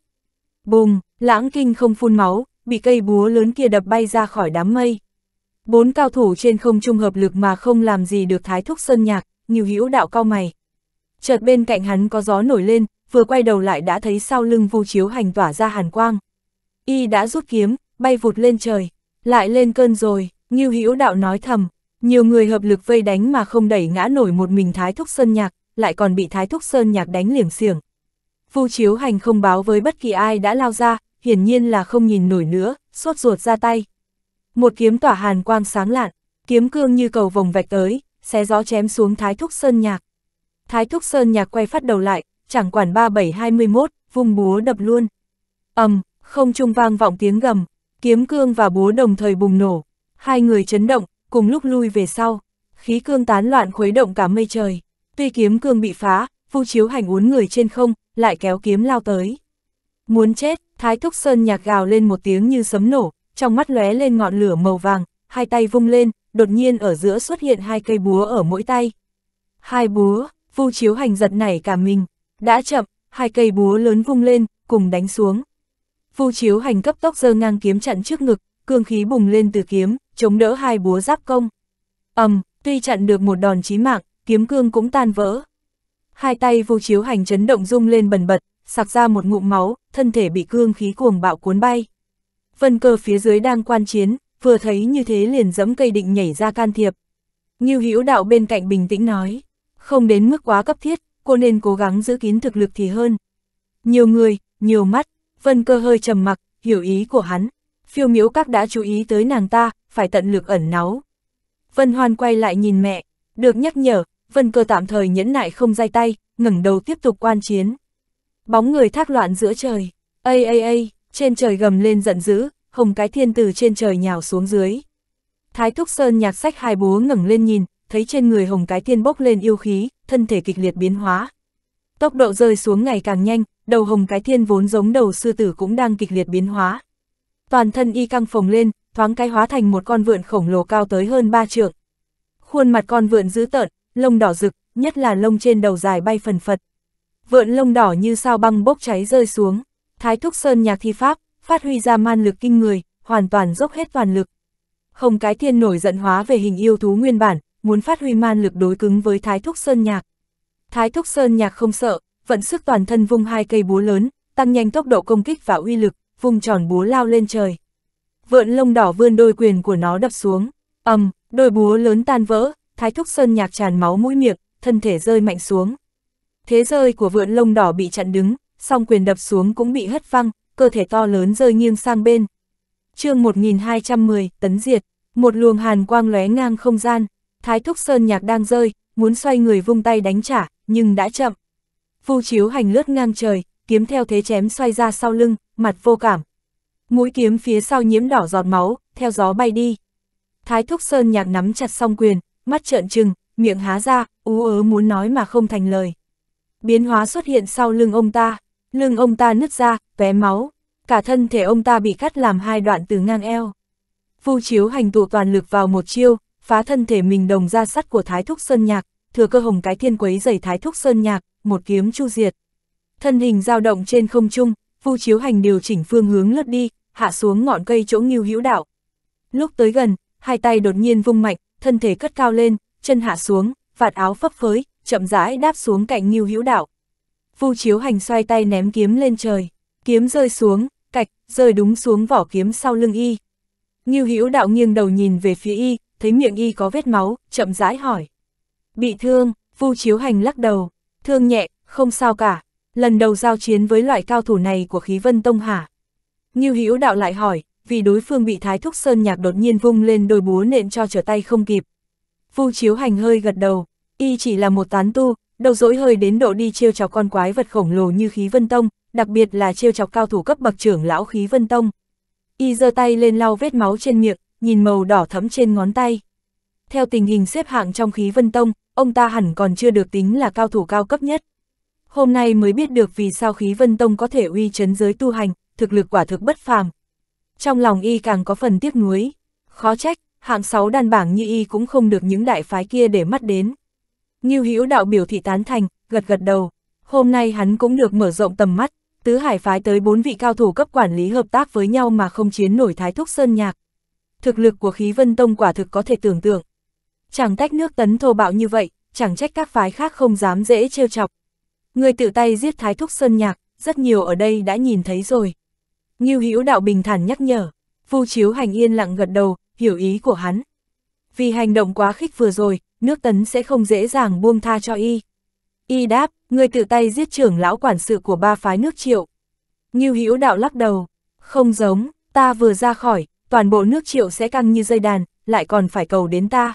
Bùng, lãng kinh không phun máu, bị cây búa lớn kia đập bay ra khỏi đám mây. Bốn cao thủ trên không trung hợp lực mà không làm gì được thái thúc sơn nhạc, nhiều hữu đạo cao mày. Chợt bên cạnh hắn có gió nổi lên, vừa quay đầu lại đã thấy sau lưng vu chiếu hành tỏa ra hàn quang. Y đã rút kiếm, bay vụt lên trời, lại lên cơn rồi, Ngưu Hữu Đạo nói thầm, nhiều người hợp lực vây đánh mà không đẩy ngã nổi một mình Thái Thúc Sơn Nhạc, lại còn bị Thái Thúc Sơn Nhạc đánh liềm xiềng. Vu Chiếu Hành không báo với bất kỳ ai đã lao ra, hiển nhiên là không nhìn nổi nữa, sốt ruột ra tay. Một kiếm tỏa hàn quang sáng lạn, kiếm cương như cầu vòng vạch tới, xé gió chém xuống Thái Thúc Sơn Nhạc. Thái Thúc Sơn Nhạc quay phát đầu lại, chẳng quản 3721, vung búa đập luôn. ầm, không trung vang vọng tiếng gầm, kiếm cương và búa đồng thời bùng nổ, hai người chấn động, cùng lúc lui về sau, khí cương tán loạn khuấy động cả mây trời. Tuy kiếm cương bị phá, Vu Chiếu Hành uốn người trên không, lại kéo kiếm lao tới. Muốn chết, Thái Thúc Sơn nhạc gào lên một tiếng như sấm nổ, trong mắt lóe lên ngọn lửa màu vàng, hai tay vung lên, đột nhiên ở giữa xuất hiện hai cây búa ở mỗi tay. Hai búa, Vu Chiếu Hành giật nảy cả mình, đã chậm, hai cây búa lớn vung lên, cùng đánh xuống. Vu Chiếu Hành cấp tốc giơ ngang kiếm chặn trước ngực, cương khí bùng lên từ kiếm, chống đỡ hai búa giáp công. ầm, tuy chặn được một đòn chí mạng, kiếm cương cũng tan vỡ. Hai tay vô chiếu hành chấn động rung lên bần bật, sặc ra một ngụm máu, thân thể bị cương khí cuồng bạo cuốn bay. Vân cơ phía dưới đang quan chiến, vừa thấy như thế liền dẫm cây định nhảy ra can thiệp. Nghiêu hữu đạo bên cạnh bình tĩnh nói, không đến mức quá cấp thiết, cô nên cố gắng giữ kín thực lực thì hơn. Nhiều người, nhiều mắt, vân cơ hơi trầm mặc, hiểu ý của hắn. Phiêu miếu các đã chú ý tới nàng ta, phải tận lực ẩn náu. Vân Hoan quay lại nhìn mẹ, được nhắc nhở, Vân Cơ tạm thời nhẫn nại không dai tay, ngẩng đầu tiếp tục quan chiến. Bóng người thác loạn giữa trời, a a a, trên trời gầm lên giận dữ, hồng cái thiên từ trên trời nhào xuống dưới. Thái Thúc Sơn nhạc sách hai búa ngẩng lên nhìn, thấy trên người hồng cái thiên bốc lên yêu khí, thân thể kịch liệt biến hóa. Tốc độ rơi xuống ngày càng nhanh, đầu hồng cái thiên vốn giống đầu sư tử cũng đang kịch liệt biến hóa. Toàn thân y căng phồng lên, thoáng cái hóa thành một con vượn khổng lồ cao tới hơn ba trượng. Khuôn mặt con vượn dữ tợn, lông đỏ rực, nhất là lông trên đầu dài bay phần phật. Vượn lông đỏ như sao băng bốc cháy rơi xuống, Thái Thúc Sơn nhạc thi pháp, phát huy ra man lực kinh người, hoàn toàn dốc hết toàn lực. Không cái thiên nổi giận hóa về hình yêu thú nguyên bản, muốn phát huy man lực đối cứng với Thái Thúc Sơn nhạc. Thái Thúc Sơn nhạc không sợ, vận sức toàn thân vung hai cây búa lớn, tăng nhanh tốc độ công kích và uy lực, vung tròn búa lao lên trời vượn lông đỏ vươn đôi quyền của nó đập xuống, ầm, đôi búa lớn tan vỡ, thái thúc sơn nhạc tràn máu mũi miệng, thân thể rơi mạnh xuống. Thế rơi của vượn lông đỏ bị chặn đứng, song quyền đập xuống cũng bị hất văng, cơ thể to lớn rơi nghiêng sang bên. chương 1210, tấn diệt, một luồng hàn quang lóe ngang không gian, thái thúc sơn nhạc đang rơi, muốn xoay người vung tay đánh trả, nhưng đã chậm. Vu chiếu hành lướt ngang trời, kiếm theo thế chém xoay ra sau lưng, mặt vô cảm, mũi kiếm phía sau nhiễm đỏ giọt máu, theo gió bay đi. Thái Thúc Sơn nhạc nắm chặt song quyền, mắt trợn trừng, miệng há ra, ú ớ muốn nói mà không thành lời. Biến hóa xuất hiện sau lưng ông ta, lưng ông ta nứt ra, vé máu, cả thân thể ông ta bị cắt làm hai đoạn từ ngang eo. Phu chiếu hành tụ toàn lực vào một chiêu, phá thân thể mình đồng ra sắt của Thái Thúc Sơn Nhạc, thừa cơ hồng cái thiên quấy giày Thái Thúc Sơn Nhạc, một kiếm chu diệt. Thân hình dao động trên không trung, phu chiếu hành điều chỉnh phương hướng lướt đi, hạ xuống ngọn cây chỗ nghiêu hữu đạo. Lúc tới gần, hai tay đột nhiên vung mạnh, thân thể cất cao lên, chân hạ xuống, vạt áo phấp phới, chậm rãi đáp xuống cạnh nghiêu hữu đạo. Vu chiếu hành xoay tay ném kiếm lên trời, kiếm rơi xuống, cạch, rơi đúng xuống vỏ kiếm sau lưng y. Nghiêu hữu đạo nghiêng đầu nhìn về phía y, thấy miệng y có vết máu, chậm rãi hỏi. Bị thương, vu chiếu hành lắc đầu, thương nhẹ, không sao cả. Lần đầu giao chiến với loại cao thủ này của khí vân tông hả? Ngưu Hữu Đạo lại hỏi, vì đối phương bị Thái Thúc Sơn Nhạc đột nhiên vung lên đôi búa nện cho trở tay không kịp. Vu Chiếu Hành hơi gật đầu, y chỉ là một tán tu, đầu dỗi hơi đến độ đi trêu chọc con quái vật khổng lồ như khí vân tông, đặc biệt là trêu chọc cao thủ cấp bậc trưởng lão khí vân tông. Y giơ tay lên lau vết máu trên miệng, nhìn màu đỏ thẫm trên ngón tay. Theo tình hình xếp hạng trong khí vân tông, ông ta hẳn còn chưa được tính là cao thủ cao cấp nhất. Hôm nay mới biết được vì sao khí vân tông có thể uy chấn giới tu hành, thực lực quả thực bất phàm. Trong lòng y càng có phần tiếc nuối, khó trách, hạng 6 đan bảng như y cũng không được những đại phái kia để mắt đến. Ngưu Hữu đạo biểu thị tán thành, gật gật đầu, hôm nay hắn cũng được mở rộng tầm mắt, tứ hải phái tới bốn vị cao thủ cấp quản lý hợp tác với nhau mà không chiến nổi Thái Thúc Sơn Nhạc. Thực lực của khí vân tông quả thực có thể tưởng tượng. Chẳng tách nước tấn thô bạo như vậy, chẳng trách các phái khác không dám dễ trêu chọc. Người tự tay giết Thái Thúc Sơn Nhạc, rất nhiều ở đây đã nhìn thấy rồi. Ngưu Hữu Đạo bình thản nhắc nhở, Vu Chiếu Hành yên lặng gật đầu, hiểu ý của hắn. Vì hành động quá khích vừa rồi, nước tấn sẽ không dễ dàng buông tha cho y. Y đáp, người tự tay giết trưởng lão quản sự của ba phái nước triệu. Ngưu Hữu Đạo lắc đầu, không giống, ta vừa ra khỏi, toàn bộ nước triệu sẽ căng như dây đàn, lại còn phải cầu đến ta.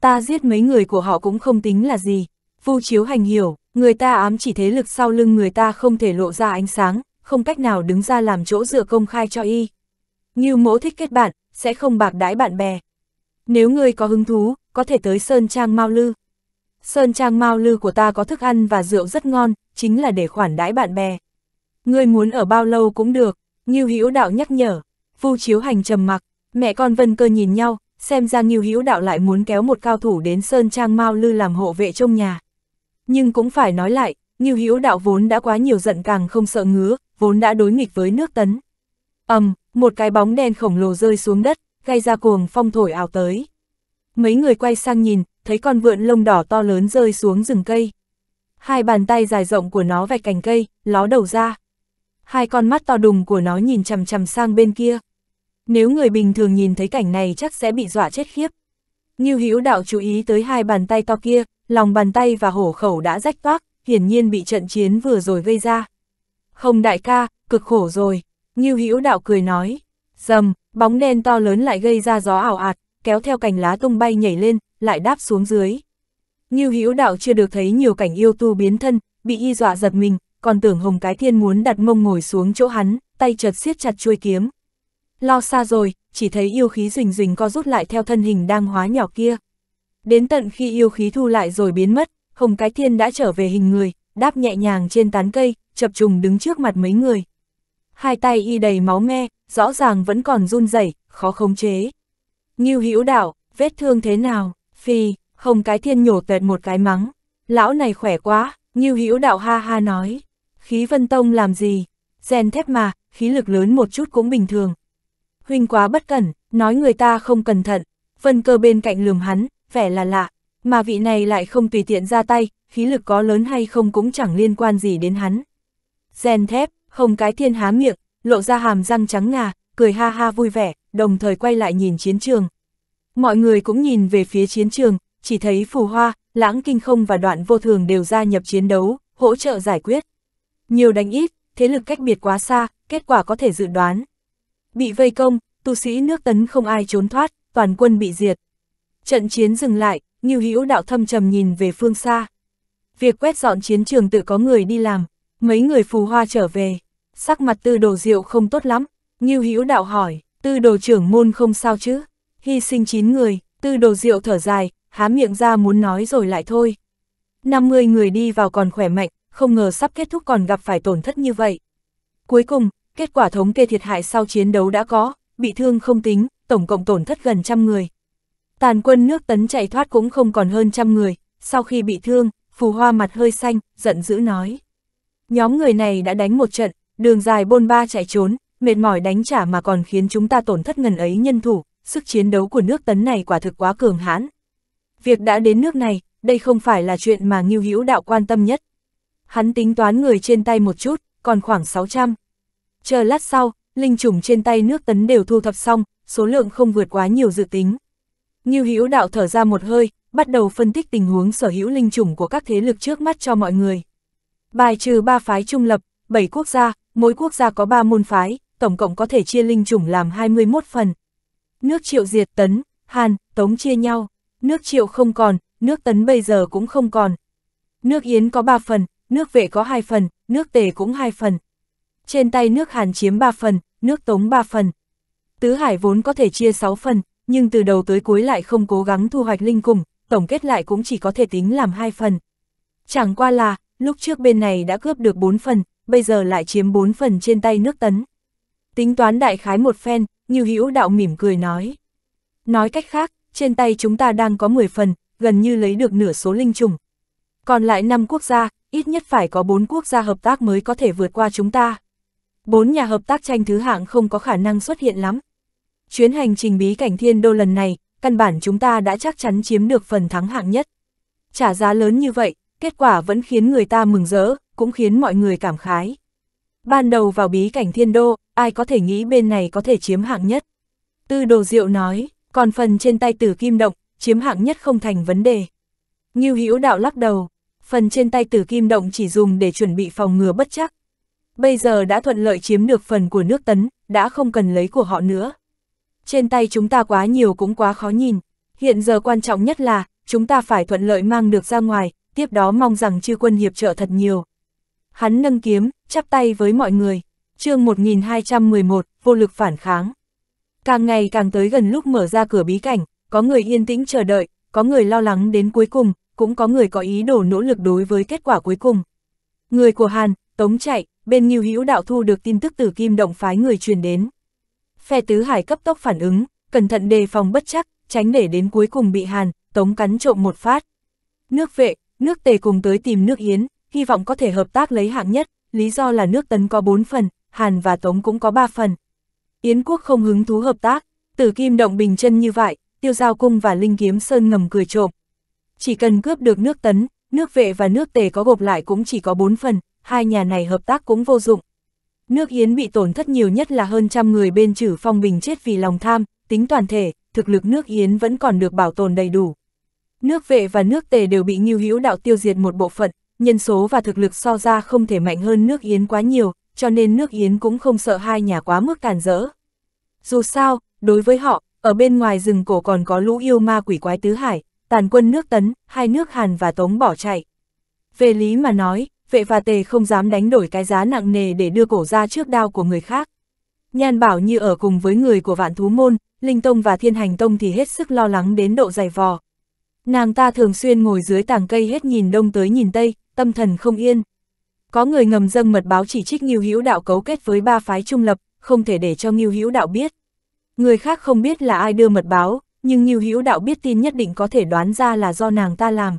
Ta giết mấy người của họ cũng không tính là gì. Vu Chiếu Hành hiểu, người ta ám chỉ thế lực sau lưng người ta không thể lộ ra ánh sáng, không cách nào đứng ra làm chỗ dựa công khai cho y. Như mỗ thích kết bạn, sẽ không bạc đái bạn bè. Nếu ngươi có hứng thú, có thể tới Sơn Trang Mao Lư. Sơn Trang Mao Lư của ta có thức ăn và rượu rất ngon, chính là để khoản đãi bạn bè. Ngươi muốn ở bao lâu cũng được, Ngưu Hữu Đạo nhắc nhở. Vu Chiếu Hành trầm mặc, mẹ con Vân Cơ nhìn nhau, xem ra Ngưu Hữu Đạo lại muốn kéo một cao thủ đến Sơn Trang Mao Lư làm hộ vệ trong nhà. Nhưng cũng phải nói lại, Ngưu Hữu Đạo vốn đã quá nhiều giận càng không sợ ngứa, vốn đã đối nghịch với nước tấn. ầm, um, một cái bóng đen khổng lồ rơi xuống đất, gây ra cuồng phong thổi ảo tới. Mấy người quay sang nhìn, thấy con vượn lông đỏ to lớn rơi xuống rừng cây. Hai bàn tay dài rộng của nó vạch cành cây, ló đầu ra. Hai con mắt to đùng của nó nhìn chằm chằm sang bên kia. Nếu người bình thường nhìn thấy cảnh này chắc sẽ bị dọa chết khiếp. Ngưu Hữu Đạo chú ý tới hai bàn tay to kia, lòng bàn tay và hổ khẩu đã rách toác, hiển nhiên bị trận chiến vừa rồi gây ra. Không đại ca, cực khổ rồi, Ngưu Hữu đạo cười nói. Dầm, bóng đen to lớn lại gây ra gió ảo ạt, kéo theo cành lá tung bay nhảy lên, lại đáp xuống dưới. Ngưu Hữu đạo chưa được thấy nhiều cảnh yêu tu biến thân, bị y dọa giật mình, còn tưởng Hồng Cái Thiên muốn đặt mông ngồi xuống chỗ hắn, tay chợt siết chặt chuôi kiếm. Lo xa rồi, chỉ thấy yêu khí rình rình co rút lại theo thân hình đang hóa nhỏ kia. Đến tận khi yêu khí thu lại rồi biến mất, Hồng Cái Thiên đã trở về hình người, đáp nhẹ nhàng trên tán cây, chập trùng đứng trước mặt mấy người. Hai tay y đầy máu me, rõ ràng vẫn còn run rẩy, khó khống chế. Ngưu Hữu Đạo, vết thương thế nào? Phi, không cái thiên nhổ tẹt một cái mắng. Lão này khỏe quá, Ngưu Hữu Đạo ha ha nói. Khí Vân Tông làm gì? Gen thép mà, khí lực lớn một chút cũng bình thường. Huynh quá bất cẩn, nói người ta không cẩn thận. Vân cơ bên cạnh lườm hắn, vẻ là lạ, mà vị này lại không tùy tiện ra tay, khí lực có lớn hay không cũng chẳng liên quan gì đến hắn. Gen thép, hồng cái thiên há miệng, lộ ra hàm răng trắng ngà, cười ha ha vui vẻ, đồng thời quay lại nhìn chiến trường. Mọi người cũng nhìn về phía chiến trường, chỉ thấy phù hoa, lãng kinh không và đoạn vô thường đều gia nhập chiến đấu, hỗ trợ giải quyết. Nhiều đánh ít, thế lực cách biệt quá xa, kết quả có thể dự đoán. Bị vây công, tu sĩ nước tấn không ai trốn thoát, toàn quân bị diệt. Trận chiến dừng lại, Ngưu Hữu đạo thâm trầm nhìn về phương xa. Việc quét dọn chiến trường tự có người đi làm, mấy người phù hoa trở về, sắc mặt Tư Đồ Diệu không tốt lắm, Ngưu Hữu đạo hỏi, Tư Đồ trưởng môn không sao chứ? Hy sinh 9 người, Tư Đồ Diệu thở dài, há miệng ra muốn nói rồi lại thôi. 50 người đi vào còn khỏe mạnh, không ngờ sắp kết thúc còn gặp phải tổn thất như vậy. Cuối cùng, kết quả thống kê thiệt hại sau chiến đấu đã có, bị thương không tính, tổng cộng tổn thất gần trăm người, Tàn quân nước tấn chạy thoát cũng không còn hơn trăm người, sau khi bị thương, phù hoa mặt hơi xanh, giận dữ nói. Nhóm người này đã đánh một trận, đường dài bôn ba chạy trốn, mệt mỏi đánh trả mà còn khiến chúng ta tổn thất ngần ấy nhân thủ, sức chiến đấu của nước tấn này quả thực quá cường hãn. Việc đã đến nước này, đây không phải là chuyện mà Ngưu Hữu Đạo quan tâm nhất. Hắn tính toán người trên tay một chút, còn khoảng 600. Chờ lát sau, linh chủng trên tay nước tấn đều thu thập xong, số lượng không vượt quá nhiều dự tính. Ngưu Hữu Đạo thở ra một hơi, bắt đầu phân tích tình huống sở hữu linh chủng của các thế lực trước mắt cho mọi người. Bài trừ ba phái trung lập, bảy quốc gia, mỗi quốc gia có ba môn phái, tổng cộng có thể chia linh chủng làm 21 phần. Nước Triệu diệt Tấn, Hàn, Tống chia nhau, nước Triệu không còn, nước Tấn bây giờ cũng không còn. Nước Yến có 3 phần, nước Vệ có 2 phần, nước Tề cũng 2 phần. Trên tay nước Hàn chiếm 3 phần, nước Tống 3 phần. Tứ Hải vốn có thể chia 6 phần, nhưng từ đầu tới cuối lại không cố gắng thu hoạch linh cùng, tổng kết lại cũng chỉ có thể tính làm hai phần. Chẳng qua là, lúc trước bên này đã cướp được 4 phần, bây giờ lại chiếm 4 phần trên tay nước tấn. Tính toán đại khái một phen, như hữu đạo mỉm cười nói. Nói cách khác, trên tay chúng ta đang có 10 phần, gần như lấy được nửa số linh trùng. Còn lại 5 quốc gia, ít nhất phải có 4 quốc gia hợp tác mới có thể vượt qua chúng ta. 4 nhà hợp tác tranh thứ hạng không có khả năng xuất hiện lắm, chuyến hành trình bí cảnh thiên đô lần này, căn bản chúng ta đã chắc chắn chiếm được phần thắng hạng nhất. Trả giá lớn như vậy, kết quả vẫn khiến người ta mừng rỡ, cũng khiến mọi người cảm khái. Ban đầu vào bí cảnh thiên đô, ai có thể nghĩ bên này có thể chiếm hạng nhất. Tư đồ diệu nói, còn phần trên tay tử kim động, chiếm hạng nhất không thành vấn đề. Ngưu Hữu đạo lắc đầu, phần trên tay tử kim động chỉ dùng để chuẩn bị phòng ngừa bất chắc. Bây giờ đã thuận lợi chiếm được phần của nước tấn, đã không cần lấy của họ nữa trên tay chúng ta quá nhiều cũng quá khó nhìn. Hiện giờ quan trọng nhất là, chúng ta phải thuận lợi mang được ra ngoài, tiếp đó mong rằng chư quân hiệp trợ thật nhiều. Hắn nâng kiếm, chắp tay với mọi người. chương 1211, vô lực phản kháng. Càng ngày càng tới gần lúc mở ra cửa bí cảnh, có người yên tĩnh chờ đợi, có người lo lắng đến cuối cùng, cũng có người có ý đồ nỗ lực đối với kết quả cuối cùng. Người của Hàn, Tống chạy, bên Nhiêu Hữu Đạo thu được tin tức từ Kim Động phái người truyền đến phe tứ hải cấp tốc phản ứng, cẩn thận đề phòng bất chắc, tránh để đến cuối cùng bị hàn, tống cắn trộm một phát. Nước vệ, nước tề cùng tới tìm nước yến, hy vọng có thể hợp tác lấy hạng nhất, lý do là nước tấn có bốn phần, hàn và tống cũng có ba phần. Yến quốc không hứng thú hợp tác, tử kim động bình chân như vậy, tiêu giao cung và linh kiếm sơn ngầm cười trộm. Chỉ cần cướp được nước tấn, nước vệ và nước tề có gộp lại cũng chỉ có bốn phần, hai nhà này hợp tác cũng vô dụng. Nước Yến bị tổn thất nhiều nhất là hơn trăm người bên chử phong bình chết vì lòng tham, tính toàn thể, thực lực nước Yến vẫn còn được bảo tồn đầy đủ. Nước vệ và nước tề đều bị nghiêu hữu đạo tiêu diệt một bộ phận, nhân số và thực lực so ra không thể mạnh hơn nước Yến quá nhiều, cho nên nước Yến cũng không sợ hai nhà quá mức tàn rỡ. Dù sao, đối với họ, ở bên ngoài rừng cổ còn có lũ yêu ma quỷ quái tứ hải, tàn quân nước Tấn, hai nước Hàn và Tống bỏ chạy. Về lý mà nói, vệ và tề không dám đánh đổi cái giá nặng nề để đưa cổ ra trước đao của người khác. Nhan bảo như ở cùng với người của vạn thú môn, Linh Tông và Thiên Hành Tông thì hết sức lo lắng đến độ dày vò. Nàng ta thường xuyên ngồi dưới tảng cây hết nhìn đông tới nhìn tây, tâm thần không yên. Có người ngầm dâng mật báo chỉ trích Nghiêu Hữu Đạo cấu kết với ba phái trung lập, không thể để cho Nghiêu Hữu Đạo biết. Người khác không biết là ai đưa mật báo, nhưng Nghiêu Hữu Đạo biết tin nhất định có thể đoán ra là do nàng ta làm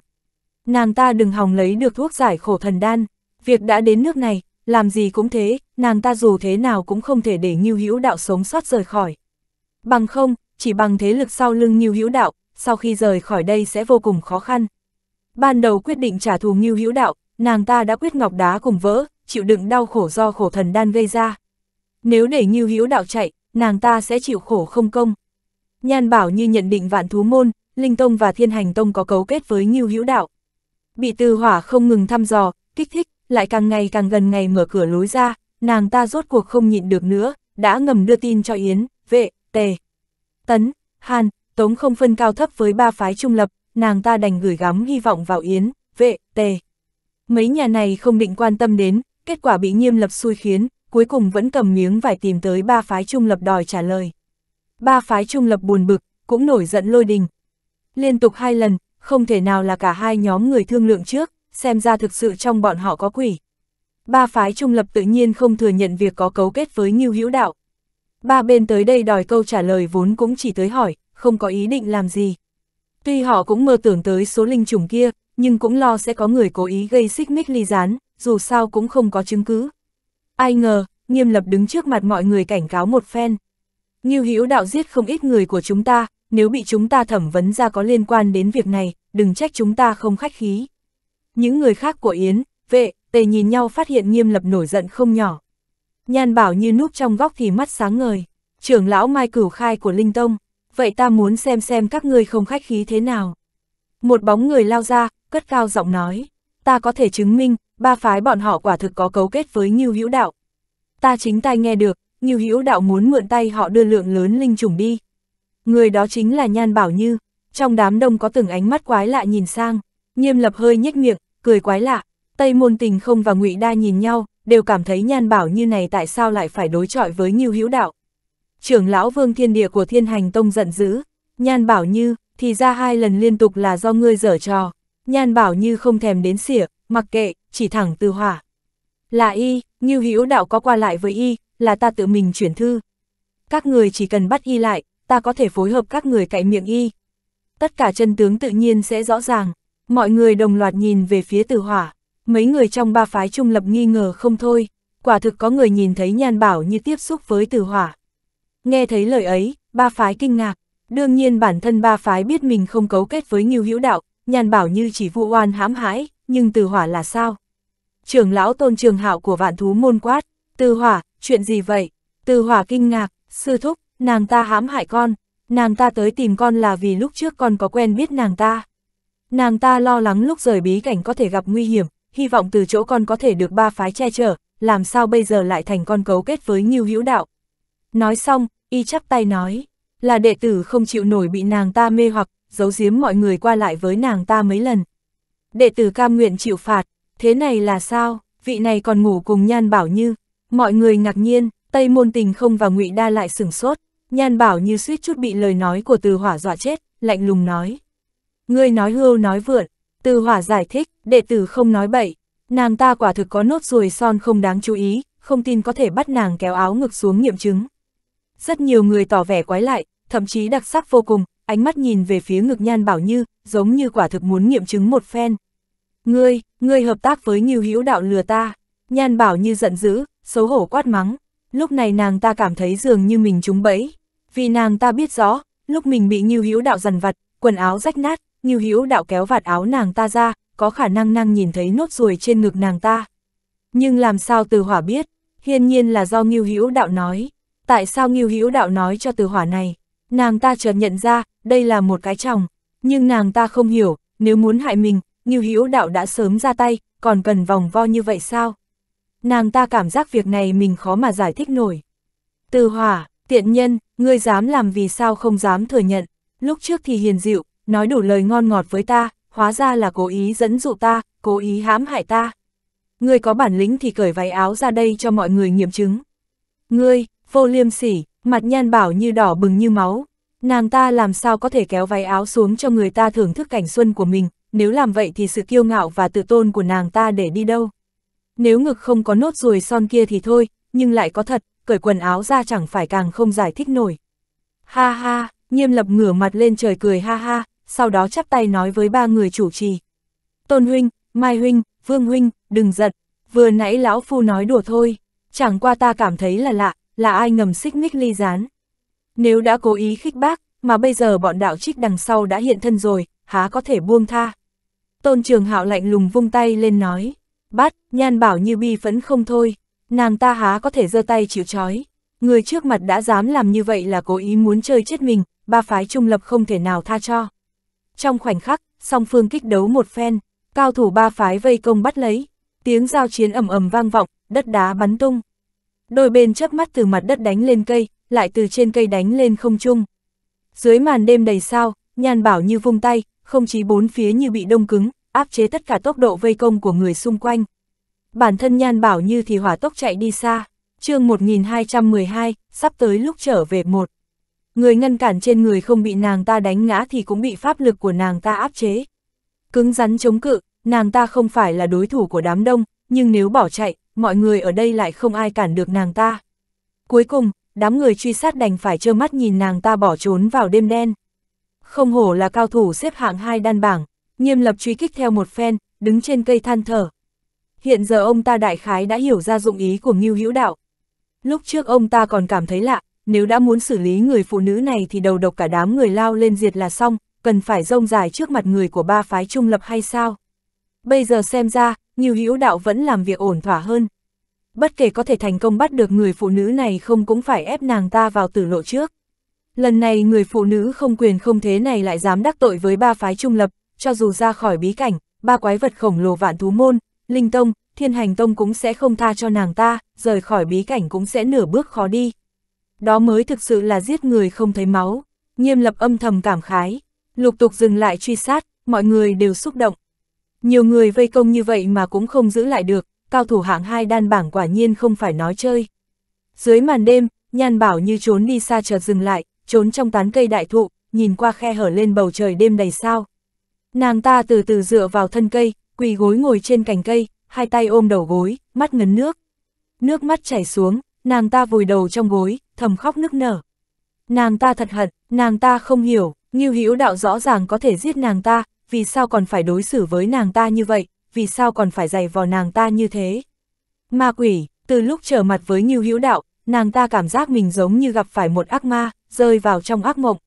nàng ta đừng hòng lấy được thuốc giải khổ thần đan, việc đã đến nước này, làm gì cũng thế, nàng ta dù thế nào cũng không thể để Ngưu Hữu Đạo sống sót rời khỏi. Bằng không, chỉ bằng thế lực sau lưng Ngưu Hữu Đạo, sau khi rời khỏi đây sẽ vô cùng khó khăn. Ban đầu quyết định trả thù Ngưu Hữu Đạo, nàng ta đã quyết ngọc đá cùng vỡ, chịu đựng đau khổ do khổ thần đan gây ra. Nếu để Ngưu Hữu Đạo chạy, nàng ta sẽ chịu khổ không công. Nhan Bảo như nhận định Vạn Thú môn, Linh Tông và Thiên Hành Tông có cấu kết với Ngưu Hữu Đạo bị từ hỏa không ngừng thăm dò, kích thích, lại càng ngày càng gần ngày mở cửa lối ra, nàng ta rốt cuộc không nhịn được nữa, đã ngầm đưa tin cho Yến, vệ, tề. Tấn, Hàn, Tống không phân cao thấp với ba phái trung lập, nàng ta đành gửi gắm hy vọng vào Yến, vệ, tề. Mấy nhà này không định quan tâm đến, kết quả bị nghiêm lập xui khiến, cuối cùng vẫn cầm miếng vải tìm tới ba phái trung lập đòi trả lời. Ba phái trung lập buồn bực, cũng nổi giận lôi đình. Liên tục hai lần, không thể nào là cả hai nhóm người thương lượng trước, xem ra thực sự trong bọn họ có quỷ. Ba phái trung lập tự nhiên không thừa nhận việc có cấu kết với Ngưu Hữu Đạo. Ba bên tới đây đòi câu trả lời vốn cũng chỉ tới hỏi, không có ý định làm gì. Tuy họ cũng mơ tưởng tới số linh trùng kia, nhưng cũng lo sẽ có người cố ý gây xích mích ly gián, dù sao cũng không có chứng cứ. Ai ngờ, nghiêm lập đứng trước mặt mọi người cảnh cáo một phen. Ngưu Hữu Đạo giết không ít người của chúng ta, nếu bị chúng ta thẩm vấn ra có liên quan đến việc này, đừng trách chúng ta không khách khí. Những người khác của Yến, vệ, tề nhìn nhau phát hiện nghiêm lập nổi giận không nhỏ. Nhan bảo như núp trong góc thì mắt sáng ngời, trưởng lão Mai Cửu Khai của Linh Tông, vậy ta muốn xem xem các ngươi không khách khí thế nào. Một bóng người lao ra, cất cao giọng nói, ta có thể chứng minh, ba phái bọn họ quả thực có cấu kết với Ngưu Hữu Đạo. Ta chính tay nghe được, Ngưu Hữu Đạo muốn mượn tay họ đưa lượng lớn linh trùng đi. Người đó chính là Nhan Bảo Như. Trong đám đông có từng ánh mắt quái lạ nhìn sang, nghiêm lập hơi nhếch miệng, cười quái lạ. Tây môn tình không và ngụy Đa nhìn nhau, đều cảm thấy Nhan Bảo Như này tại sao lại phải đối chọi với Nhiêu Hữu Đạo. Trưởng lão Vương Thiên Địa của Thiên Hành Tông giận dữ. Nhan Bảo Như, thì ra hai lần liên tục là do ngươi dở trò. Nhan Bảo Như không thèm đến xỉa, mặc kệ, chỉ thẳng từ hỏa. Là y, Nhiêu Hữu Đạo có qua lại với y, là ta tự mình chuyển thư. Các người chỉ cần bắt y lại, ta có thể phối hợp các người cậy miệng y. Tất cả chân tướng tự nhiên sẽ rõ ràng, mọi người đồng loạt nhìn về phía tử hỏa, mấy người trong ba phái trung lập nghi ngờ không thôi, quả thực có người nhìn thấy nhan bảo như tiếp xúc với tử hỏa. Nghe thấy lời ấy, ba phái kinh ngạc, đương nhiên bản thân ba phái biết mình không cấu kết với nghiêu hữu đạo, nhan bảo như chỉ vụ oan hãm hãi, nhưng tử hỏa là sao? Trưởng lão tôn trường hạo của vạn thú môn quát, tử hỏa, chuyện gì vậy? Tử hỏa kinh ngạc, sư thúc, nàng ta hãm hại con, nàng ta tới tìm con là vì lúc trước con có quen biết nàng ta. Nàng ta lo lắng lúc rời bí cảnh có thể gặp nguy hiểm, hy vọng từ chỗ con có thể được ba phái che chở, làm sao bây giờ lại thành con cấu kết với nhiêu Hữu Đạo. Nói xong, y chắp tay nói, là đệ tử không chịu nổi bị nàng ta mê hoặc, giấu giếm mọi người qua lại với nàng ta mấy lần. Đệ tử cam nguyện chịu phạt, thế này là sao, vị này còn ngủ cùng nhan bảo như, mọi người ngạc nhiên, Tây Môn Tình không và ngụy Đa lại sửng sốt. Nhan bảo như suýt chút bị lời nói của từ hỏa dọa chết, lạnh lùng nói. Ngươi nói hưu nói vượn, từ hỏa giải thích, đệ tử không nói bậy, nàng ta quả thực có nốt ruồi son không đáng chú ý, không tin có thể bắt nàng kéo áo ngực xuống nghiệm chứng. Rất nhiều người tỏ vẻ quái lại, thậm chí đặc sắc vô cùng, ánh mắt nhìn về phía ngực nhan bảo như, giống như quả thực muốn nghiệm chứng một phen. Ngươi, ngươi hợp tác với nghiêu hữu đạo lừa ta, nhan bảo như giận dữ, xấu hổ quát mắng, lúc này nàng ta cảm thấy dường như mình trúng bẫy vì nàng ta biết rõ, lúc mình bị Ngưu Hữu Đạo dằn vặt, quần áo rách nát, Ngưu Hữu Đạo kéo vạt áo nàng ta ra, có khả năng nàng nhìn thấy nốt ruồi trên ngực nàng ta. Nhưng làm sao Từ Hỏa biết? Hiên nhiên là do Ngưu Hữu Đạo nói. Tại sao Ngưu Hữu Đạo nói cho Từ Hỏa này? Nàng ta chợt nhận ra, đây là một cái chồng, nhưng nàng ta không hiểu, nếu muốn hại mình, Ngưu Hữu Đạo đã sớm ra tay, còn cần vòng vo như vậy sao? Nàng ta cảm giác việc này mình khó mà giải thích nổi. Từ Hỏa, tiện nhân, Ngươi dám làm vì sao không dám thừa nhận, lúc trước thì hiền dịu, nói đủ lời ngon ngọt với ta, hóa ra là cố ý dẫn dụ ta, cố ý hãm hại ta. Ngươi có bản lĩnh thì cởi váy áo ra đây cho mọi người nghiệm chứng. Ngươi, vô liêm sỉ, mặt nhan bảo như đỏ bừng như máu. Nàng ta làm sao có thể kéo váy áo xuống cho người ta thưởng thức cảnh xuân của mình, nếu làm vậy thì sự kiêu ngạo và tự tôn của nàng ta để đi đâu. Nếu ngực không có nốt ruồi son kia thì thôi, nhưng lại có thật, cởi quần áo ra chẳng phải càng không giải thích nổi. Ha ha, nghiêm lập ngửa mặt lên trời cười ha ha, sau đó chắp tay nói với ba người chủ trì. Tôn huynh, Mai huynh, Vương huynh, đừng giận, vừa nãy lão phu nói đùa thôi, chẳng qua ta cảm thấy là lạ, là ai ngầm xích mích ly gián. Nếu đã cố ý khích bác, mà bây giờ bọn đạo trích đằng sau đã hiện thân rồi, há có thể buông tha. Tôn trường hạo lạnh lùng vung tay lên nói, bắt, nhan bảo như bi phẫn không thôi. Nàng ta há có thể giơ tay chịu trói. Người trước mặt đã dám làm như vậy là cố ý muốn chơi chết mình, ba phái trung lập không thể nào tha cho. Trong khoảnh khắc, song phương kích đấu một phen, cao thủ ba phái vây công bắt lấy, tiếng giao chiến ầm ầm vang vọng, đất đá bắn tung. Đôi bên chớp mắt từ mặt đất đánh lên cây, lại từ trên cây đánh lên không trung. Dưới màn đêm đầy sao, nhàn bảo như vung tay, không chỉ bốn phía như bị đông cứng, áp chế tất cả tốc độ vây công của người xung quanh. Bản thân Nhan Bảo như thì hỏa tốc chạy đi xa, chương 1212, sắp tới lúc trở về một. Người ngăn cản trên người không bị nàng ta đánh ngã thì cũng bị pháp lực của nàng ta áp chế. Cứng rắn chống cự, nàng ta không phải là đối thủ của đám đông, nhưng nếu bỏ chạy, mọi người ở đây lại không ai cản được nàng ta. Cuối cùng, đám người truy sát đành phải trơ mắt nhìn nàng ta bỏ trốn vào đêm đen. Không hổ là cao thủ xếp hạng hai đan bảng, nghiêm lập truy kích theo một phen, đứng trên cây than thở, hiện giờ ông ta đại khái đã hiểu ra dụng ý của Ngưu Hữu Đạo. Lúc trước ông ta còn cảm thấy lạ, nếu đã muốn xử lý người phụ nữ này thì đầu độc cả đám người lao lên diệt là xong, cần phải rông dài trước mặt người của ba phái trung lập hay sao? Bây giờ xem ra, Ngưu Hữu Đạo vẫn làm việc ổn thỏa hơn. Bất kể có thể thành công bắt được người phụ nữ này không cũng phải ép nàng ta vào tử lộ trước. Lần này người phụ nữ không quyền không thế này lại dám đắc tội với ba phái trung lập, cho dù ra khỏi bí cảnh, ba quái vật khổng lồ vạn thú môn, Linh Tông, Thiên Hành Tông cũng sẽ không tha cho nàng ta, rời khỏi bí cảnh cũng sẽ nửa bước khó đi. Đó mới thực sự là giết người không thấy máu, nghiêm lập âm thầm cảm khái, lục tục dừng lại truy sát, mọi người đều xúc động. Nhiều người vây công như vậy mà cũng không giữ lại được, cao thủ hạng hai đan bảng quả nhiên không phải nói chơi. Dưới màn đêm, nhan bảo như trốn đi xa chợt dừng lại, trốn trong tán cây đại thụ, nhìn qua khe hở lên bầu trời đêm đầy sao. Nàng ta từ từ dựa vào thân cây, quỳ gối ngồi trên cành cây, hai tay ôm đầu gối, mắt ngấn nước. Nước mắt chảy xuống, nàng ta vùi đầu trong gối, thầm khóc nức nở. Nàng ta thật hận, nàng ta không hiểu, Ngưu Hữu đạo rõ ràng có thể giết nàng ta, vì sao còn phải đối xử với nàng ta như vậy, vì sao còn phải giày vò nàng ta như thế. Ma quỷ, từ lúc trở mặt với Ngưu Hữu đạo, nàng ta cảm giác mình giống như gặp phải một ác ma, rơi vào trong ác mộng.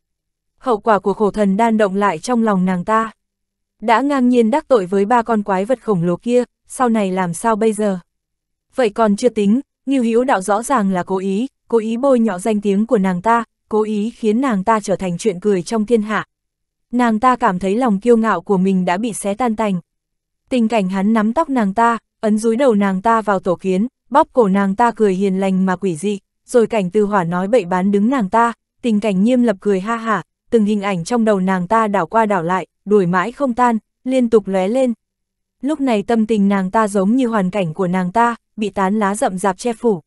Hậu quả của khổ thần đan động lại trong lòng nàng ta đã ngang nhiên đắc tội với ba con quái vật khổng lồ kia, sau này làm sao bây giờ? Vậy còn chưa tính, Ngưu Hữu Đạo rõ ràng là cố ý, cố ý bôi nhọ danh tiếng của nàng ta, cố ý khiến nàng ta trở thành chuyện cười trong thiên hạ. Nàng ta cảm thấy lòng kiêu ngạo của mình đã bị xé tan tành. Tình cảnh hắn nắm tóc nàng ta, ấn dúi đầu nàng ta vào tổ kiến, bóp cổ nàng ta cười hiền lành mà quỷ dị, rồi cảnh từ hỏa nói bậy bán đứng nàng ta, tình cảnh nghiêm lập cười ha hả, từng hình ảnh trong đầu nàng ta đảo qua đảo lại, đuổi mãi không tan, liên tục lóe lên. Lúc này tâm tình nàng ta giống như hoàn cảnh của nàng ta, bị tán lá rậm rạp che phủ.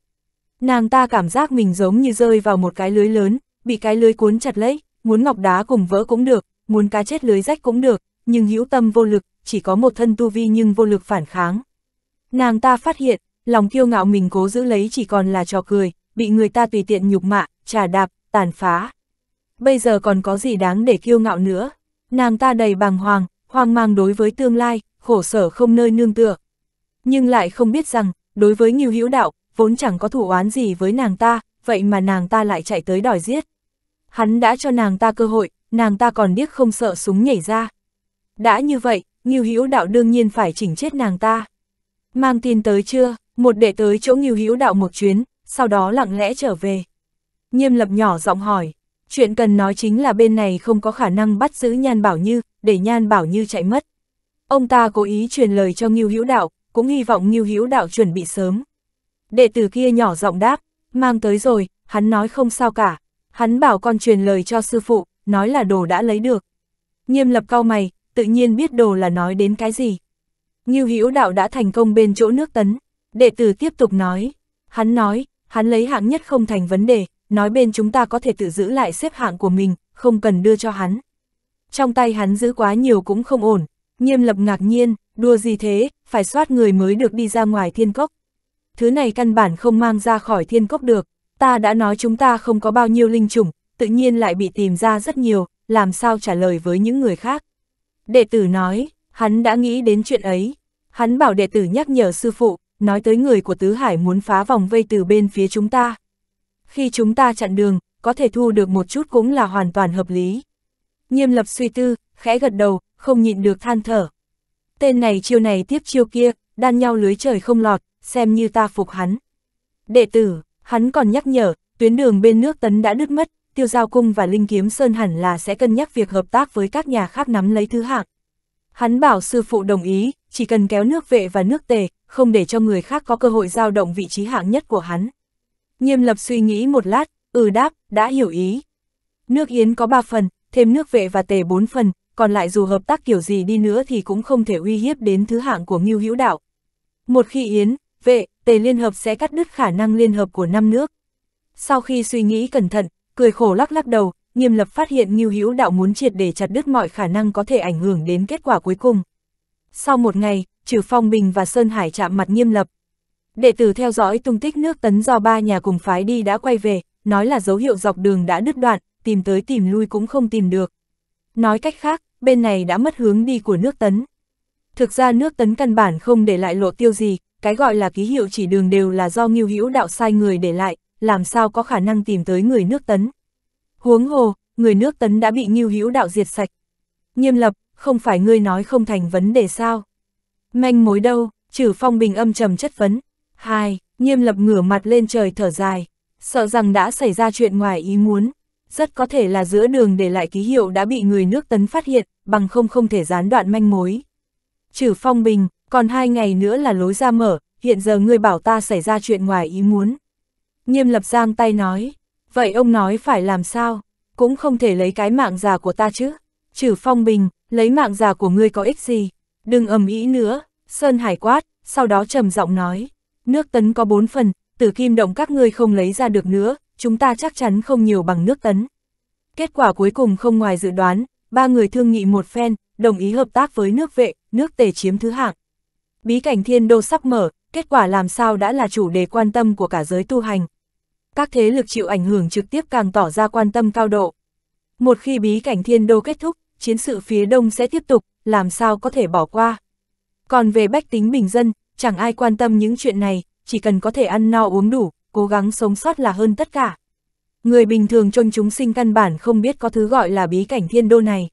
Nàng ta cảm giác mình giống như rơi vào một cái lưới lớn, bị cái lưới cuốn chặt lấy, muốn ngọc đá cùng vỡ cũng được, muốn cá chết lưới rách cũng được, nhưng hữu tâm vô lực, chỉ có một thân tu vi nhưng vô lực phản kháng. Nàng ta phát hiện, lòng kiêu ngạo mình cố giữ lấy chỉ còn là trò cười, bị người ta tùy tiện nhục mạ, trà đạp, tàn phá bây giờ còn có gì đáng để kiêu ngạo nữa. Nàng ta đầy bàng hoàng, hoang mang đối với tương lai, khổ sở không nơi nương tựa. Nhưng lại không biết rằng, đối với Ngưu Hữu Đạo, vốn chẳng có thủ oán gì với nàng ta, vậy mà nàng ta lại chạy tới đòi giết. Hắn đã cho nàng ta cơ hội, nàng ta còn điếc không sợ súng nhảy ra. Đã như vậy, Ngưu Hữu Đạo đương nhiên phải chỉnh chết nàng ta. Mang tin tới chưa, một đệ tới chỗ Ngưu Hữu Đạo một chuyến, sau đó lặng lẽ trở về. Nghiêm lập nhỏ giọng hỏi, Chuyện cần nói chính là bên này không có khả năng bắt giữ Nhan Bảo Như, để Nhan Bảo Như chạy mất. Ông ta cố ý truyền lời cho Ngưu Hữu Đạo, cũng hy vọng Ngưu Hữu Đạo chuẩn bị sớm. Đệ tử kia nhỏ giọng đáp, mang tới rồi, hắn nói không sao cả. Hắn bảo con truyền lời cho sư phụ, nói là đồ đã lấy được. Nghiêm lập cao mày, tự nhiên biết đồ là nói đến cái gì. Ngưu Hữu Đạo đã thành công bên chỗ nước tấn. Đệ tử tiếp tục nói, hắn nói, hắn lấy hạng nhất không thành vấn đề, nói bên chúng ta có thể tự giữ lại xếp hạng của mình, không cần đưa cho hắn. Trong tay hắn giữ quá nhiều cũng không ổn, nghiêm lập ngạc nhiên, đùa gì thế, phải soát người mới được đi ra ngoài thiên cốc. Thứ này căn bản không mang ra khỏi thiên cốc được, ta đã nói chúng ta không có bao nhiêu linh chủng, tự nhiên lại bị tìm ra rất nhiều, làm sao trả lời với những người khác. Đệ tử nói, hắn đã nghĩ đến chuyện ấy, hắn bảo đệ tử nhắc nhở sư phụ, nói tới người của Tứ Hải muốn phá vòng vây từ bên phía chúng ta khi chúng ta chặn đường, có thể thu được một chút cũng là hoàn toàn hợp lý. Nghiêm lập suy tư, khẽ gật đầu, không nhịn được than thở. Tên này chiêu này tiếp chiêu kia, đan nhau lưới trời không lọt, xem như ta phục hắn. Đệ tử, hắn còn nhắc nhở, tuyến đường bên nước tấn đã đứt mất, tiêu giao cung và linh kiếm sơn hẳn là sẽ cân nhắc việc hợp tác với các nhà khác nắm lấy thứ hạng. Hắn bảo sư phụ đồng ý, chỉ cần kéo nước vệ và nước tề, không để cho người khác có cơ hội giao động vị trí hạng nhất của hắn. Nghiêm lập suy nghĩ một lát, ừ đáp, đã hiểu ý. Nước Yến có ba phần, thêm nước vệ và tề bốn phần, còn lại dù hợp tác kiểu gì đi nữa thì cũng không thể uy hiếp đến thứ hạng của Ngưu Hữu Đạo. Một khi Yến, vệ, tề liên hợp sẽ cắt đứt khả năng liên hợp của năm nước. Sau khi suy nghĩ cẩn thận, cười khổ lắc lắc đầu, nghiêm lập phát hiện Ngưu Hữu Đạo muốn triệt để chặt đứt mọi khả năng có thể ảnh hưởng đến kết quả cuối cùng. Sau một ngày, trừ Phong Bình và Sơn Hải chạm mặt nghiêm lập, Đệ tử theo dõi tung tích nước tấn do ba nhà cùng phái đi đã quay về, nói là dấu hiệu dọc đường đã đứt đoạn, tìm tới tìm lui cũng không tìm được. Nói cách khác, bên này đã mất hướng đi của nước tấn. Thực ra nước tấn căn bản không để lại lộ tiêu gì, cái gọi là ký hiệu chỉ đường đều là do nghiêu hữu đạo sai người để lại, làm sao có khả năng tìm tới người nước tấn. Huống hồ, người nước tấn đã bị nghiêu hữu đạo diệt sạch. Nghiêm lập, không phải ngươi nói không thành vấn đề sao. Manh mối đâu, trừ phong bình âm trầm chất vấn, Hai, nghiêm lập ngửa mặt lên trời thở dài, sợ rằng đã xảy ra chuyện ngoài ý muốn. Rất có thể là giữa đường để lại ký hiệu đã bị người nước tấn phát hiện, bằng không không thể gián đoạn manh mối. Trừ phong bình, còn hai ngày nữa là lối ra mở, hiện giờ người bảo ta xảy ra chuyện ngoài ý muốn. Nghiêm lập giang tay nói, vậy ông nói phải làm sao, cũng không thể lấy cái mạng già của ta chứ. Trừ phong bình, lấy mạng già của ngươi có ích gì, đừng ầm ý nữa, Sơn Hải quát, sau đó trầm giọng nói, Nước tấn có bốn phần, tử kim động các ngươi không lấy ra được nữa, chúng ta chắc chắn không nhiều bằng nước tấn. Kết quả cuối cùng không ngoài dự đoán, ba người thương nghị một phen, đồng ý hợp tác với nước vệ, nước tề chiếm thứ hạng. Bí cảnh thiên đô sắp mở, kết quả làm sao đã là chủ đề quan tâm của cả giới tu hành. Các thế lực chịu ảnh hưởng trực tiếp càng tỏ ra quan tâm cao độ. Một khi bí cảnh thiên đô kết thúc, chiến sự phía đông sẽ tiếp tục, làm sao có thể bỏ qua. Còn về bách tính bình dân, chẳng ai quan tâm những chuyện này, chỉ cần có thể ăn no uống đủ, cố gắng sống sót là hơn tất cả. Người bình thường trong chúng sinh căn bản không biết có thứ gọi là bí cảnh thiên đô này.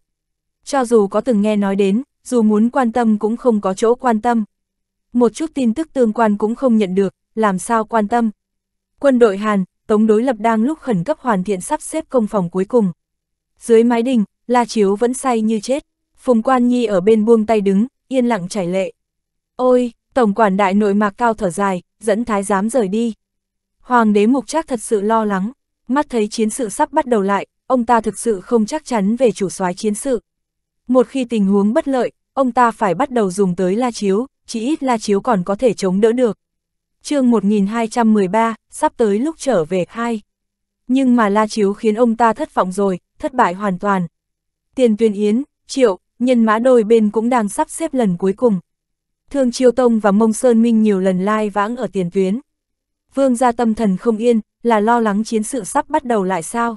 Cho dù có từng nghe nói đến, dù muốn quan tâm cũng không có chỗ quan tâm. Một chút tin tức tương quan cũng không nhận được, làm sao quan tâm. Quân đội Hàn, Tống đối lập đang lúc khẩn cấp hoàn thiện sắp xếp công phòng cuối cùng. Dưới mái đình, La Chiếu vẫn say như chết. Phùng Quan Nhi ở bên buông tay đứng, yên lặng chảy lệ. Ôi, Tổng quản đại nội mạc cao thở dài, dẫn thái giám rời đi. Hoàng đế mục trác thật sự lo lắng, mắt thấy chiến sự sắp bắt đầu lại, ông ta thực sự không chắc chắn về chủ soái chiến sự. Một khi tình huống bất lợi, ông ta phải bắt đầu dùng tới la chiếu, chỉ ít la chiếu còn có thể chống đỡ được. chương 1213, sắp tới lúc trở về khai, Nhưng mà la chiếu khiến ông ta thất vọng rồi, thất bại hoàn toàn. Tiền tuyên yến, triệu, nhân mã đôi bên cũng đang sắp xếp lần cuối cùng, Thương Chiêu Tông và Mông Sơn Minh nhiều lần lai vãng ở tiền tuyến. Vương gia tâm thần không yên, là lo lắng chiến sự sắp bắt đầu lại sao?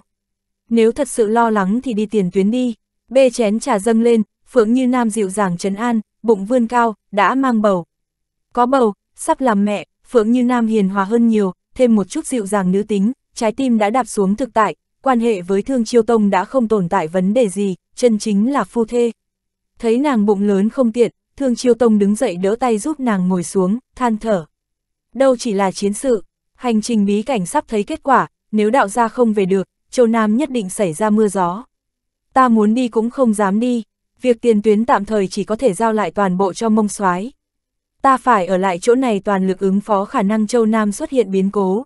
Nếu thật sự lo lắng thì đi tiền tuyến đi. Bê chén trà dâng lên, Phượng Như Nam dịu dàng trấn an, bụng vươn cao, đã mang bầu. Có bầu, sắp làm mẹ, Phượng Như Nam hiền hòa hơn nhiều, thêm một chút dịu dàng nữ tính, trái tim đã đạp xuống thực tại, quan hệ với Thương Chiêu Tông đã không tồn tại vấn đề gì, chân chính là phu thê. Thấy nàng bụng lớn không tiện, Thương Chiêu Tông đứng dậy đỡ tay giúp nàng ngồi xuống, than thở. Đâu chỉ là chiến sự, hành trình bí cảnh sắp thấy kết quả, nếu đạo gia không về được, châu Nam nhất định xảy ra mưa gió. Ta muốn đi cũng không dám đi, việc tiền tuyến tạm thời chỉ có thể giao lại toàn bộ cho mông soái Ta phải ở lại chỗ này toàn lực ứng phó khả năng châu Nam xuất hiện biến cố.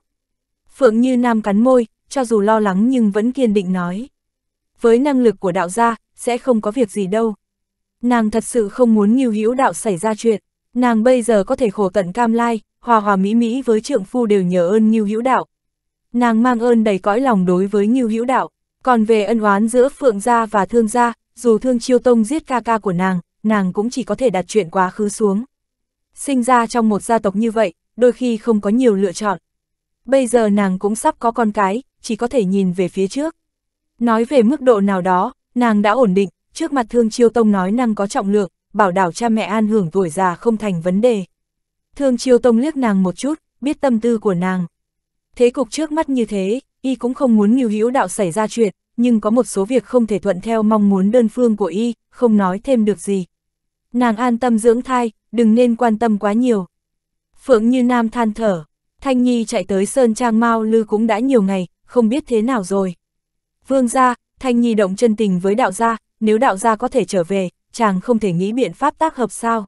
Phượng Như Nam cắn môi, cho dù lo lắng nhưng vẫn kiên định nói. Với năng lực của đạo gia, sẽ không có việc gì đâu nàng thật sự không muốn nghiêu hữu đạo xảy ra chuyện, nàng bây giờ có thể khổ tận cam lai, hòa hòa mỹ mỹ với trượng phu đều nhờ ơn nghiêu hữu đạo. Nàng mang ơn đầy cõi lòng đối với nghiêu hữu đạo, còn về ân oán giữa phượng gia và thương gia, dù thương chiêu tông giết ca ca của nàng, nàng cũng chỉ có thể đặt chuyện quá khứ xuống. Sinh ra trong một gia tộc như vậy, đôi khi không có nhiều lựa chọn. Bây giờ nàng cũng sắp có con cái, chỉ có thể nhìn về phía trước. Nói về mức độ nào đó, nàng đã ổn định, trước mặt Thương Chiêu Tông nói năng có trọng lượng, bảo đảo cha mẹ an hưởng tuổi già không thành vấn đề. Thương Chiêu Tông liếc nàng một chút, biết tâm tư của nàng. Thế cục trước mắt như thế, y cũng không muốn nghiêu hữu đạo xảy ra chuyện, nhưng có một số việc không thể thuận theo mong muốn đơn phương của y, không nói thêm được gì. Nàng an tâm dưỡng thai, đừng nên quan tâm quá nhiều. Phượng Như Nam than thở, Thanh Nhi chạy tới Sơn Trang Mao Lư cũng đã nhiều ngày, không biết thế nào rồi. Vương gia, Thanh Nhi động chân tình với đạo gia, nếu đạo gia có thể trở về, chàng không thể nghĩ biện pháp tác hợp sao.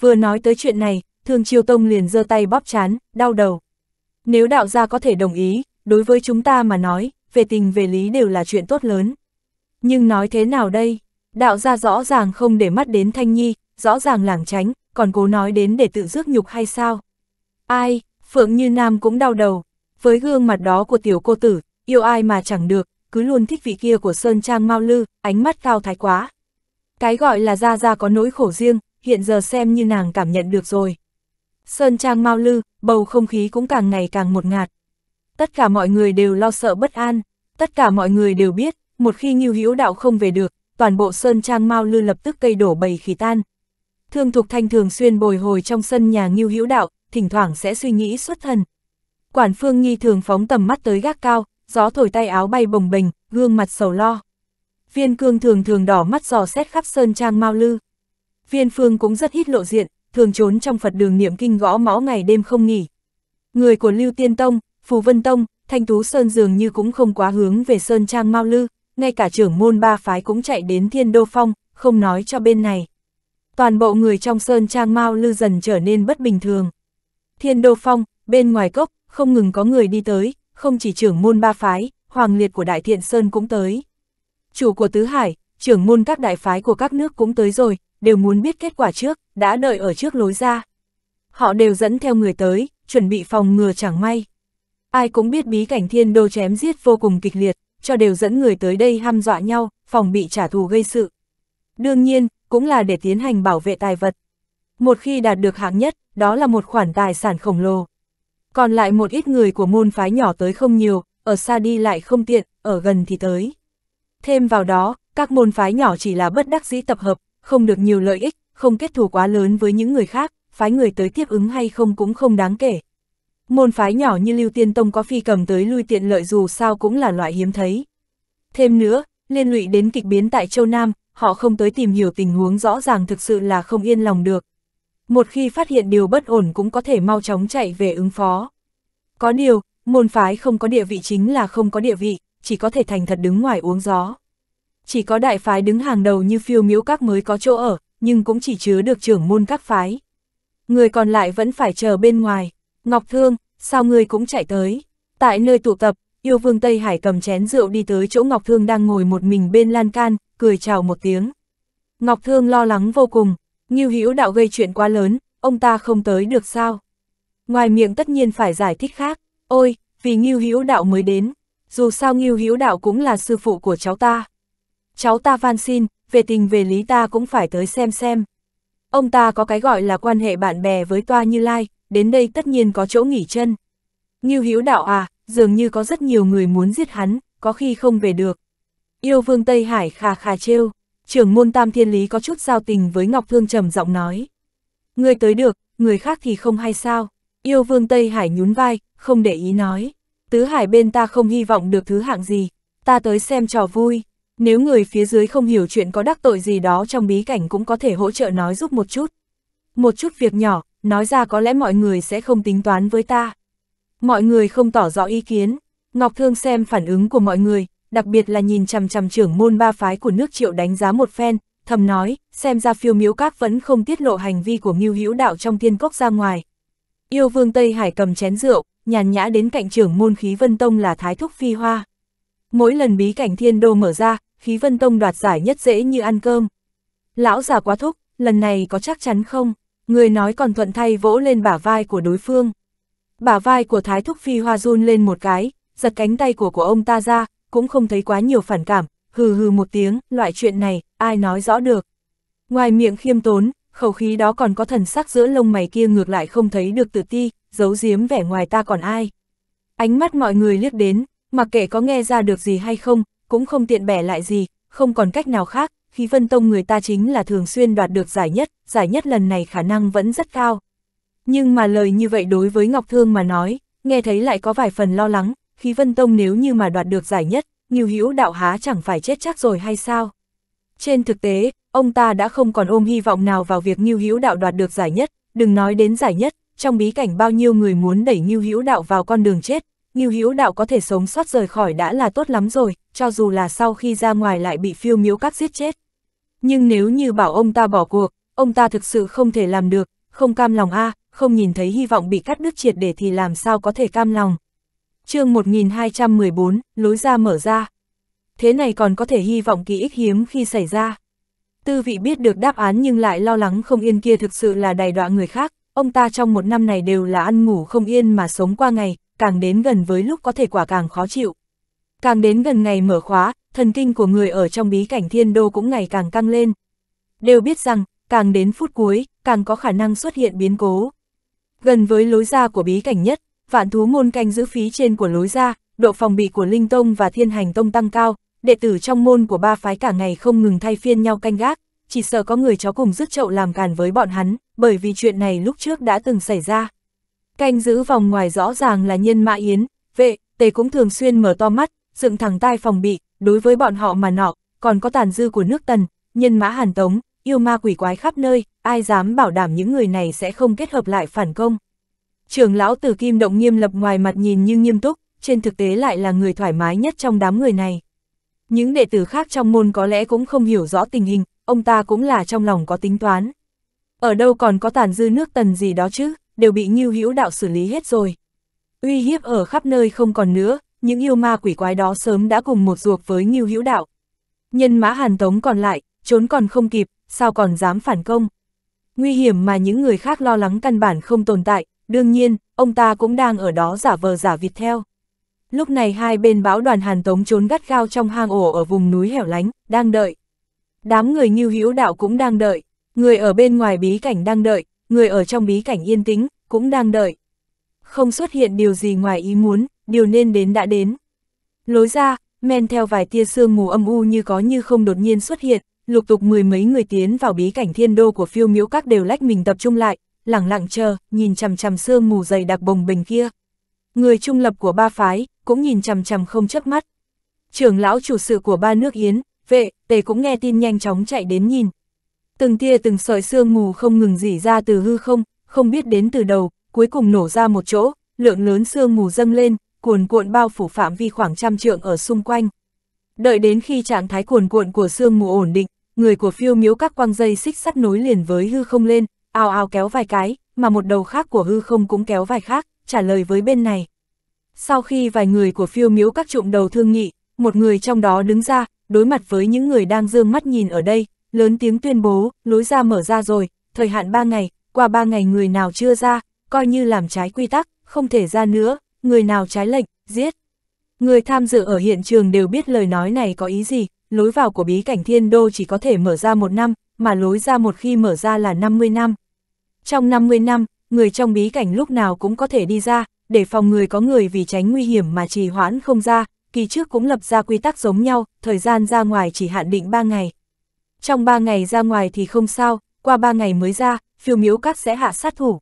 Vừa nói tới chuyện này, thương Chiêu Tông liền giơ tay bóp chán, đau đầu. Nếu đạo gia có thể đồng ý, đối với chúng ta mà nói, về tình về lý đều là chuyện tốt lớn. Nhưng nói thế nào đây? Đạo gia rõ ràng không để mắt đến Thanh Nhi, rõ ràng lảng tránh, còn cố nói đến để tự rước nhục hay sao? Ai, Phượng Như Nam cũng đau đầu. Với gương mặt đó của tiểu cô tử, yêu ai mà chẳng được, cứ luôn thích vị kia của Sơn Trang Mao Lư, ánh mắt cao thái quá. Cái gọi là Gia Gia có nỗi khổ riêng, hiện giờ xem như nàng cảm nhận được rồi. Sơn Trang Mao Lư, bầu không khí cũng càng ngày càng một ngạt. Tất cả mọi người đều lo sợ bất an, tất cả mọi người đều biết, một khi Ngưu Hữu Đạo không về được, toàn bộ Sơn Trang Mao Lư lập tức cây đổ bầy khí tan. Thương Thục Thanh thường xuyên bồi hồi trong sân nhà Ngưu Hữu Đạo, thỉnh thoảng sẽ suy nghĩ xuất thần. Quản Phương nhi thường phóng tầm mắt tới gác cao, gió thổi tay áo bay bồng bềnh, gương mặt sầu lo. Viên cương thường thường đỏ mắt dò xét khắp sơn trang mau lư. Viên phương cũng rất hít lộ diện, thường trốn trong Phật đường niệm kinh gõ mõ ngày đêm không nghỉ. Người của Lưu Tiên Tông, Phù Vân Tông, Thanh Tú Sơn dường như cũng không quá hướng về sơn trang mau lư, ngay cả trưởng môn ba phái cũng chạy đến Thiên Đô Phong, không nói cho bên này. Toàn bộ người trong sơn trang mau lư dần trở nên bất bình thường. Thiên Đô Phong, bên ngoài cốc, không ngừng có người đi tới, không chỉ trưởng môn ba phái, hoàng liệt của Đại Thiện Sơn cũng tới. Chủ của Tứ Hải, trưởng môn các đại phái của các nước cũng tới rồi, đều muốn biết kết quả trước, đã đợi ở trước lối ra. Họ đều dẫn theo người tới, chuẩn bị phòng ngừa chẳng may. Ai cũng biết bí cảnh thiên đô chém giết vô cùng kịch liệt, cho đều dẫn người tới đây hăm dọa nhau, phòng bị trả thù gây sự. Đương nhiên, cũng là để tiến hành bảo vệ tài vật. Một khi đạt được hạng nhất, đó là một khoản tài sản khổng lồ. Còn lại một ít người của môn phái nhỏ tới không nhiều, ở xa đi lại không tiện, ở gần thì tới. Thêm vào đó, các môn phái nhỏ chỉ là bất đắc dĩ tập hợp, không được nhiều lợi ích, không kết thù quá lớn với những người khác, phái người tới tiếp ứng hay không cũng không đáng kể. Môn phái nhỏ như Lưu Tiên Tông có phi cầm tới lui tiện lợi dù sao cũng là loại hiếm thấy. Thêm nữa, liên lụy đến kịch biến tại Châu Nam, họ không tới tìm hiểu tình huống rõ ràng thực sự là không yên lòng được một khi phát hiện điều bất ổn cũng có thể mau chóng chạy về ứng phó. Có điều, môn phái không có địa vị chính là không có địa vị, chỉ có thể thành thật đứng ngoài uống gió. Chỉ có đại phái đứng hàng đầu như phiêu miếu các mới có chỗ ở, nhưng cũng chỉ chứa được trưởng môn các phái. Người còn lại vẫn phải chờ bên ngoài. Ngọc Thương, sao ngươi cũng chạy tới? Tại nơi tụ tập, yêu vương Tây Hải cầm chén rượu đi tới chỗ Ngọc Thương đang ngồi một mình bên lan can, cười chào một tiếng. Ngọc Thương lo lắng vô cùng, Ngưu Hữu Đạo gây chuyện quá lớn, ông ta không tới được sao? Ngoài miệng tất nhiên phải giải thích khác, ôi, vì Ngưu Hữu Đạo mới đến, dù sao Ngưu Hữu Đạo cũng là sư phụ của cháu ta. Cháu ta van xin, về tình về lý ta cũng phải tới xem xem. Ông ta có cái gọi là quan hệ bạn bè với Toa Như Lai, đến đây tất nhiên có chỗ nghỉ chân. Ngưu Hữu Đạo à, dường như có rất nhiều người muốn giết hắn, có khi không về được. Yêu vương Tây Hải khà khà trêu trưởng môn tam thiên lý có chút giao tình với Ngọc Thương trầm giọng nói. Ngươi tới được, người khác thì không hay sao, yêu vương Tây Hải nhún vai, không để ý nói. Tứ hải bên ta không hy vọng được thứ hạng gì, ta tới xem trò vui, nếu người phía dưới không hiểu chuyện có đắc tội gì đó trong bí cảnh cũng có thể hỗ trợ nói giúp một chút. Một chút việc nhỏ, nói ra có lẽ mọi người sẽ không tính toán với ta. Mọi người không tỏ rõ ý kiến, Ngọc Thương xem phản ứng của mọi người, đặc biệt là nhìn chằm chằm trưởng môn ba phái của nước triệu đánh giá một phen, thầm nói, xem ra phiêu miếu các vẫn không tiết lộ hành vi của Ngưu Hữu Đạo trong thiên cốc ra ngoài. Yêu vương Tây Hải cầm chén rượu, nhàn nhã đến cạnh trưởng môn khí vân tông là Thái Thúc Phi Hoa. Mỗi lần bí cảnh thiên đô mở ra, khí vân tông đoạt giải nhất dễ như ăn cơm. Lão già quá thúc, lần này có chắc chắn không? Người nói còn thuận thay vỗ lên bả vai của đối phương. Bả vai của Thái Thúc Phi Hoa run lên một cái, giật cánh tay của của ông ta ra, cũng không thấy quá nhiều phản cảm, hừ hừ một tiếng, loại chuyện này, ai nói rõ được. Ngoài miệng khiêm tốn, khẩu khí đó còn có thần sắc giữa lông mày kia ngược lại không thấy được tự ti, giấu giếm vẻ ngoài ta còn ai. Ánh mắt mọi người liếc đến, mặc kệ có nghe ra được gì hay không, cũng không tiện bẻ lại gì, không còn cách nào khác, khí vân tông người ta chính là thường xuyên đoạt được giải nhất, giải nhất lần này khả năng vẫn rất cao. Nhưng mà lời như vậy đối với Ngọc Thương mà nói, nghe thấy lại có vài phần lo lắng, khí vân tông nếu như mà đoạt được giải nhất, Nghiêu Hữu đạo há chẳng phải chết chắc rồi hay sao? Trên thực tế, ông ta đã không còn ôm hy vọng nào vào việc Nghiêu Hữu đạo đoạt được giải nhất, đừng nói đến giải nhất, trong bí cảnh bao nhiêu người muốn đẩy Nghiêu Hữu đạo vào con đường chết, Nghiêu Hữu đạo có thể sống sót rời khỏi đã là tốt lắm rồi, cho dù là sau khi ra ngoài lại bị phiêu miếu các giết chết. Nhưng nếu như bảo ông ta bỏ cuộc, ông ta thực sự không thể làm được, không cam lòng a, à, không nhìn thấy hy vọng bị cắt đứt triệt để thì làm sao có thể cam lòng chương 1214, lối ra mở ra. Thế này còn có thể hy vọng kỳ ích hiếm khi xảy ra. Tư vị biết được đáp án nhưng lại lo lắng không yên kia thực sự là đầy đọa người khác, ông ta trong một năm này đều là ăn ngủ không yên mà sống qua ngày, càng đến gần với lúc có thể quả càng khó chịu. Càng đến gần ngày mở khóa, thần kinh của người ở trong bí cảnh thiên đô cũng ngày càng căng lên. Đều biết rằng, càng đến phút cuối, càng có khả năng xuất hiện biến cố. Gần với lối ra của bí cảnh nhất, vạn thú môn canh giữ phí trên của lối ra, độ phòng bị của Linh Tông và Thiên Hành Tông tăng cao, đệ tử trong môn của ba phái cả ngày không ngừng thay phiên nhau canh gác, chỉ sợ có người chó cùng rứt chậu làm càn với bọn hắn, bởi vì chuyện này lúc trước đã từng xảy ra. Canh giữ vòng ngoài rõ ràng là nhân mã yến, vệ, tề cũng thường xuyên mở to mắt, dựng thẳng tai phòng bị, đối với bọn họ mà nọ, còn có tàn dư của nước tần, nhân mã hàn tống, yêu ma quỷ quái khắp nơi, ai dám bảo đảm những người này sẽ không kết hợp lại phản công. Trường lão tử kim động nghiêm lập ngoài mặt nhìn như nghiêm túc, trên thực tế lại là người thoải mái nhất trong đám người này. Những đệ tử khác trong môn có lẽ cũng không hiểu rõ tình hình, ông ta cũng là trong lòng có tính toán. Ở đâu còn có tàn dư nước tần gì đó chứ, đều bị ngưu hữu đạo xử lý hết rồi. Uy hiếp ở khắp nơi không còn nữa, những yêu ma quỷ quái đó sớm đã cùng một ruột với ngưu hữu đạo. Nhân mã hàn tống còn lại, trốn còn không kịp, sao còn dám phản công. Nguy hiểm mà những người khác lo lắng căn bản không tồn tại, Đương nhiên, ông ta cũng đang ở đó giả vờ giả vịt theo. Lúc này hai bên báo đoàn Hàn Tống trốn gắt gao trong hang ổ ở vùng núi hẻo lánh, đang đợi. Đám người như hữu đạo cũng đang đợi, người ở bên ngoài bí cảnh đang đợi, người ở trong bí cảnh yên tĩnh, cũng đang đợi. Không xuất hiện điều gì ngoài ý muốn, điều nên đến đã đến. Lối ra, men theo vài tia sương mù âm u như có như không đột nhiên xuất hiện, lục tục mười mấy người tiến vào bí cảnh thiên đô của phiêu miễu các đều lách mình tập trung lại, lặng lặng chờ, nhìn chằm chằm sương mù dày đặc bồng bình kia. Người trung lập của ba phái, cũng nhìn chằm chằm không chớp mắt. Trưởng lão chủ sự của ba nước Yến, vệ, tề cũng nghe tin nhanh chóng chạy đến nhìn. Từng tia từng sợi sương mù không ngừng dỉ ra từ hư không, không biết đến từ đầu, cuối cùng nổ ra một chỗ, lượng lớn sương mù dâng lên, cuồn cuộn bao phủ phạm vi khoảng trăm trượng ở xung quanh. Đợi đến khi trạng thái cuồn cuộn của sương mù ổn định, người của phiêu miếu các quang dây xích sắt nối liền với hư không lên, ao ao kéo vài cái, mà một đầu khác của hư không cũng kéo vài khác, trả lời với bên này. Sau khi vài người của phiêu miếu các trụng đầu thương nghị, một người trong đó đứng ra, đối mặt với những người đang dương mắt nhìn ở đây, lớn tiếng tuyên bố, lối ra mở ra rồi, thời hạn 3 ngày, qua 3 ngày người nào chưa ra, coi như làm trái quy tắc, không thể ra nữa, người nào trái lệnh, giết. Người tham dự ở hiện trường đều biết lời nói này có ý gì, lối vào của bí cảnh thiên đô chỉ có thể mở ra một năm, mà lối ra một khi mở ra là 50 năm. Trong 50 năm, người trong bí cảnh lúc nào cũng có thể đi ra, để phòng người có người vì tránh nguy hiểm mà trì hoãn không ra, kỳ trước cũng lập ra quy tắc giống nhau, thời gian ra ngoài chỉ hạn định 3 ngày. Trong 3 ngày ra ngoài thì không sao, qua 3 ngày mới ra, phiêu miếu các sẽ hạ sát thủ.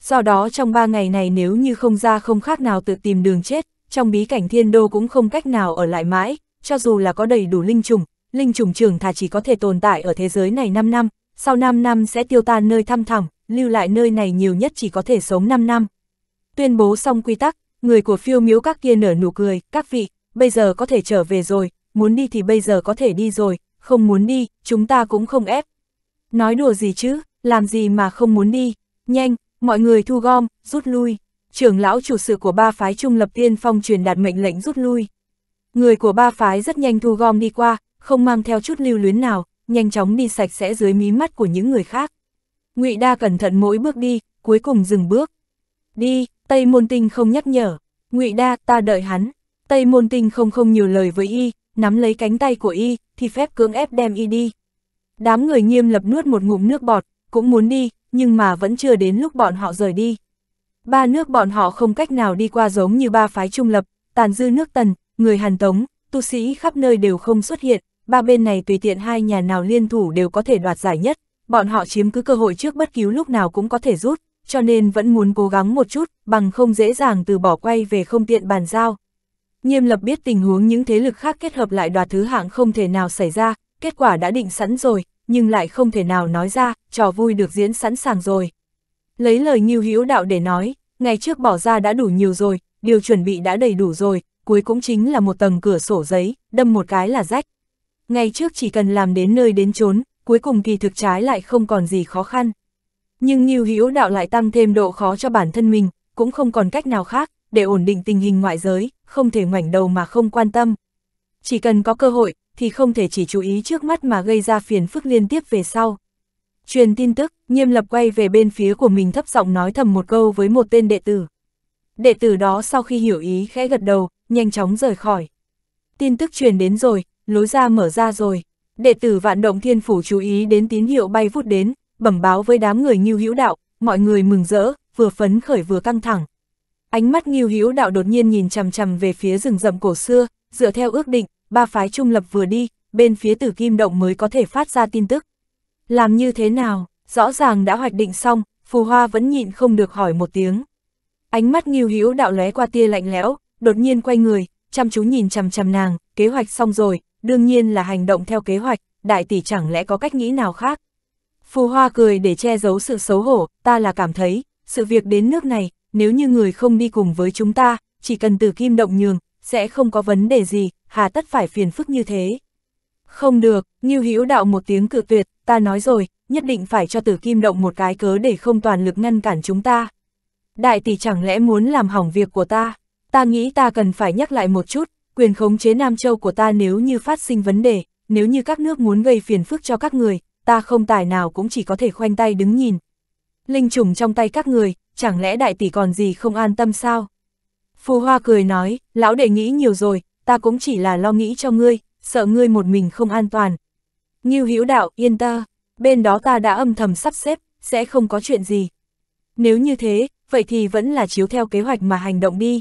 Do đó trong 3 ngày này nếu như không ra không khác nào tự tìm đường chết, trong bí cảnh thiên đô cũng không cách nào ở lại mãi, cho dù là có đầy đủ linh trùng, linh trùng trưởng thà chỉ có thể tồn tại ở thế giới này 5 năm, sau 5 năm sẽ tiêu tan nơi thăm thẳm, lưu lại nơi này nhiều nhất chỉ có thể sống 5 năm. Tuyên bố xong quy tắc, người của phiêu miếu các kia nở nụ cười, các vị, bây giờ có thể trở về rồi, muốn đi thì bây giờ có thể đi rồi, không muốn đi, chúng ta cũng không ép. Nói đùa gì chứ, làm gì mà không muốn đi, nhanh, mọi người thu gom, rút lui. Trưởng lão chủ sự của ba phái trung lập tiên phong truyền đạt mệnh lệnh rút lui. Người của ba phái rất nhanh thu gom đi qua, không mang theo chút lưu luyến nào, nhanh chóng đi sạch sẽ dưới mí mắt của những người khác. Ngụy Đa cẩn thận mỗi bước đi, cuối cùng dừng bước. Đi, Tây Môn Tinh không nhắc nhở. Ngụy Đa, ta đợi hắn. Tây Môn Tinh không không nhiều lời với y, nắm lấy cánh tay của y, thì phép cưỡng ép đem y đi. Đám người nghiêm lập nuốt một ngụm nước bọt, cũng muốn đi, nhưng mà vẫn chưa đến lúc bọn họ rời đi. Ba nước bọn họ không cách nào đi qua giống như ba phái trung lập, tàn dư nước tần, người Hàn Tống, tu sĩ khắp nơi đều không xuất hiện, ba bên này tùy tiện hai nhà nào liên thủ đều có thể đoạt giải nhất, bọn họ chiếm cứ cơ hội trước bất cứ lúc nào cũng có thể rút, cho nên vẫn muốn cố gắng một chút, bằng không dễ dàng từ bỏ quay về không tiện bàn giao. Nghiêm lập biết tình huống những thế lực khác kết hợp lại đoạt thứ hạng không thể nào xảy ra, kết quả đã định sẵn rồi, nhưng lại không thể nào nói ra, trò vui được diễn sẵn sàng rồi. Lấy lời nghiêu hữu đạo để nói, ngày trước bỏ ra đã đủ nhiều rồi, điều chuẩn bị đã đầy đủ rồi, cuối cũng chính là một tầng cửa sổ giấy, đâm một cái là rách, Ngày trước chỉ cần làm đến nơi đến chốn, cuối cùng kỳ thực trái lại không còn gì khó khăn. Nhưng Ngưu Hữu Đạo lại tăng thêm độ khó cho bản thân mình, cũng không còn cách nào khác, để ổn định tình hình ngoại giới, không thể ngoảnh đầu mà không quan tâm. Chỉ cần có cơ hội, thì không thể chỉ chú ý trước mắt mà gây ra phiền phức liên tiếp về sau. Truyền tin tức, nghiêm lập quay về bên phía của mình thấp giọng nói thầm một câu với một tên đệ tử. Đệ tử đó sau khi hiểu ý khẽ gật đầu, nhanh chóng rời khỏi. Tin tức truyền đến rồi, lối ra mở ra rồi. Đệ tử vạn động thiên phủ chú ý đến tín hiệu bay vút đến, bẩm báo với đám người nghiêu hữu đạo, mọi người mừng rỡ, vừa phấn khởi vừa căng thẳng. Ánh mắt nghiêu hữu đạo đột nhiên nhìn chằm chằm về phía rừng rậm cổ xưa, dựa theo ước định, ba phái trung lập vừa đi, bên phía tử kim động mới có thể phát ra tin tức. Làm như thế nào, rõ ràng đã hoạch định xong, phù hoa vẫn nhịn không được hỏi một tiếng. Ánh mắt nghiêu hữu đạo lóe qua tia lạnh lẽo, đột nhiên quay người, chăm chú nhìn chằm chằm nàng, kế hoạch xong rồi, đương nhiên là hành động theo kế hoạch, đại tỷ chẳng lẽ có cách nghĩ nào khác. Phù Hoa cười để che giấu sự xấu hổ, ta là cảm thấy, sự việc đến nước này, nếu như người không đi cùng với chúng ta, chỉ cần từ kim động nhường, sẽ không có vấn đề gì, hà tất phải phiền phức như thế. Không được, Ngưu Hữu đạo một tiếng cự tuyệt, ta nói rồi, nhất định phải cho Tử Kim Động một cái cớ để không toàn lực ngăn cản chúng ta. Đại tỷ chẳng lẽ muốn làm hỏng việc của ta? Ta nghĩ ta cần phải nhắc lại một chút, quyền khống chế Nam Châu của ta nếu như phát sinh vấn đề, nếu như các nước muốn gây phiền phức cho các người, ta không tài nào cũng chỉ có thể khoanh tay đứng nhìn. Linh trùng trong tay các người, chẳng lẽ đại tỷ còn gì không an tâm sao? Phù Hoa cười nói, lão đệ nghĩ nhiều rồi, ta cũng chỉ là lo nghĩ cho ngươi, sợ ngươi một mình không an toàn. Nghiêu Hữu đạo, yên ta, bên đó ta đã âm thầm sắp xếp, sẽ không có chuyện gì. Nếu như thế, vậy thì vẫn là chiếu theo kế hoạch mà hành động đi.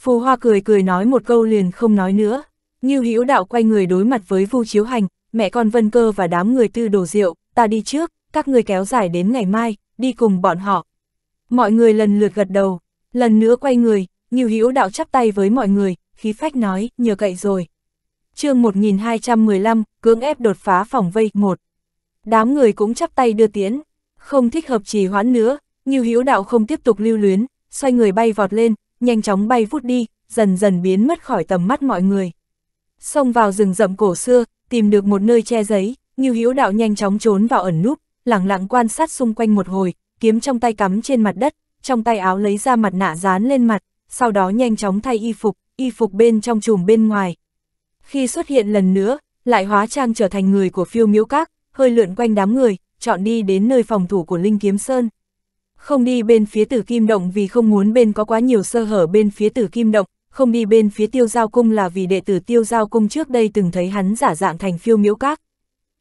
Phù Hoa cười cười nói một câu liền không nói nữa. Như Hữu Đạo quay người đối mặt với Vu Chiếu Hành, mẹ con Vân Cơ và đám người tư đồ rượu, ta đi trước, các người kéo dài đến ngày mai, đi cùng bọn họ. Mọi người lần lượt gật đầu, lần nữa quay người, Như Hữu Đạo chắp tay với mọi người, khí phách nói, nhờ cậy rồi. chương 1215, cưỡng ép đột phá phòng vây 1. Đám người cũng chắp tay đưa tiến, không thích hợp trì hoãn nữa, Như Hữu Đạo không tiếp tục lưu luyến, xoay người bay vọt lên, nhanh chóng bay vút đi, dần dần biến mất khỏi tầm mắt mọi người. Xông vào rừng rậm cổ xưa, tìm được một nơi che giấy, Ngưu Hữu Đạo nhanh chóng trốn vào ẩn núp, lặng lặng quan sát xung quanh một hồi, kiếm trong tay cắm trên mặt đất, trong tay áo lấy ra mặt nạ dán lên mặt, sau đó nhanh chóng thay y phục, y phục bên trong chùm bên ngoài. Khi xuất hiện lần nữa, lại hóa trang trở thành người của phiêu miếu các, hơi lượn quanh đám người, chọn đi đến nơi phòng thủ của Linh Kiếm Sơn không đi bên phía tử kim động vì không muốn bên có quá nhiều sơ hở bên phía tử kim động, không đi bên phía tiêu giao cung là vì đệ tử tiêu giao cung trước đây từng thấy hắn giả dạng thành phiêu miễu các.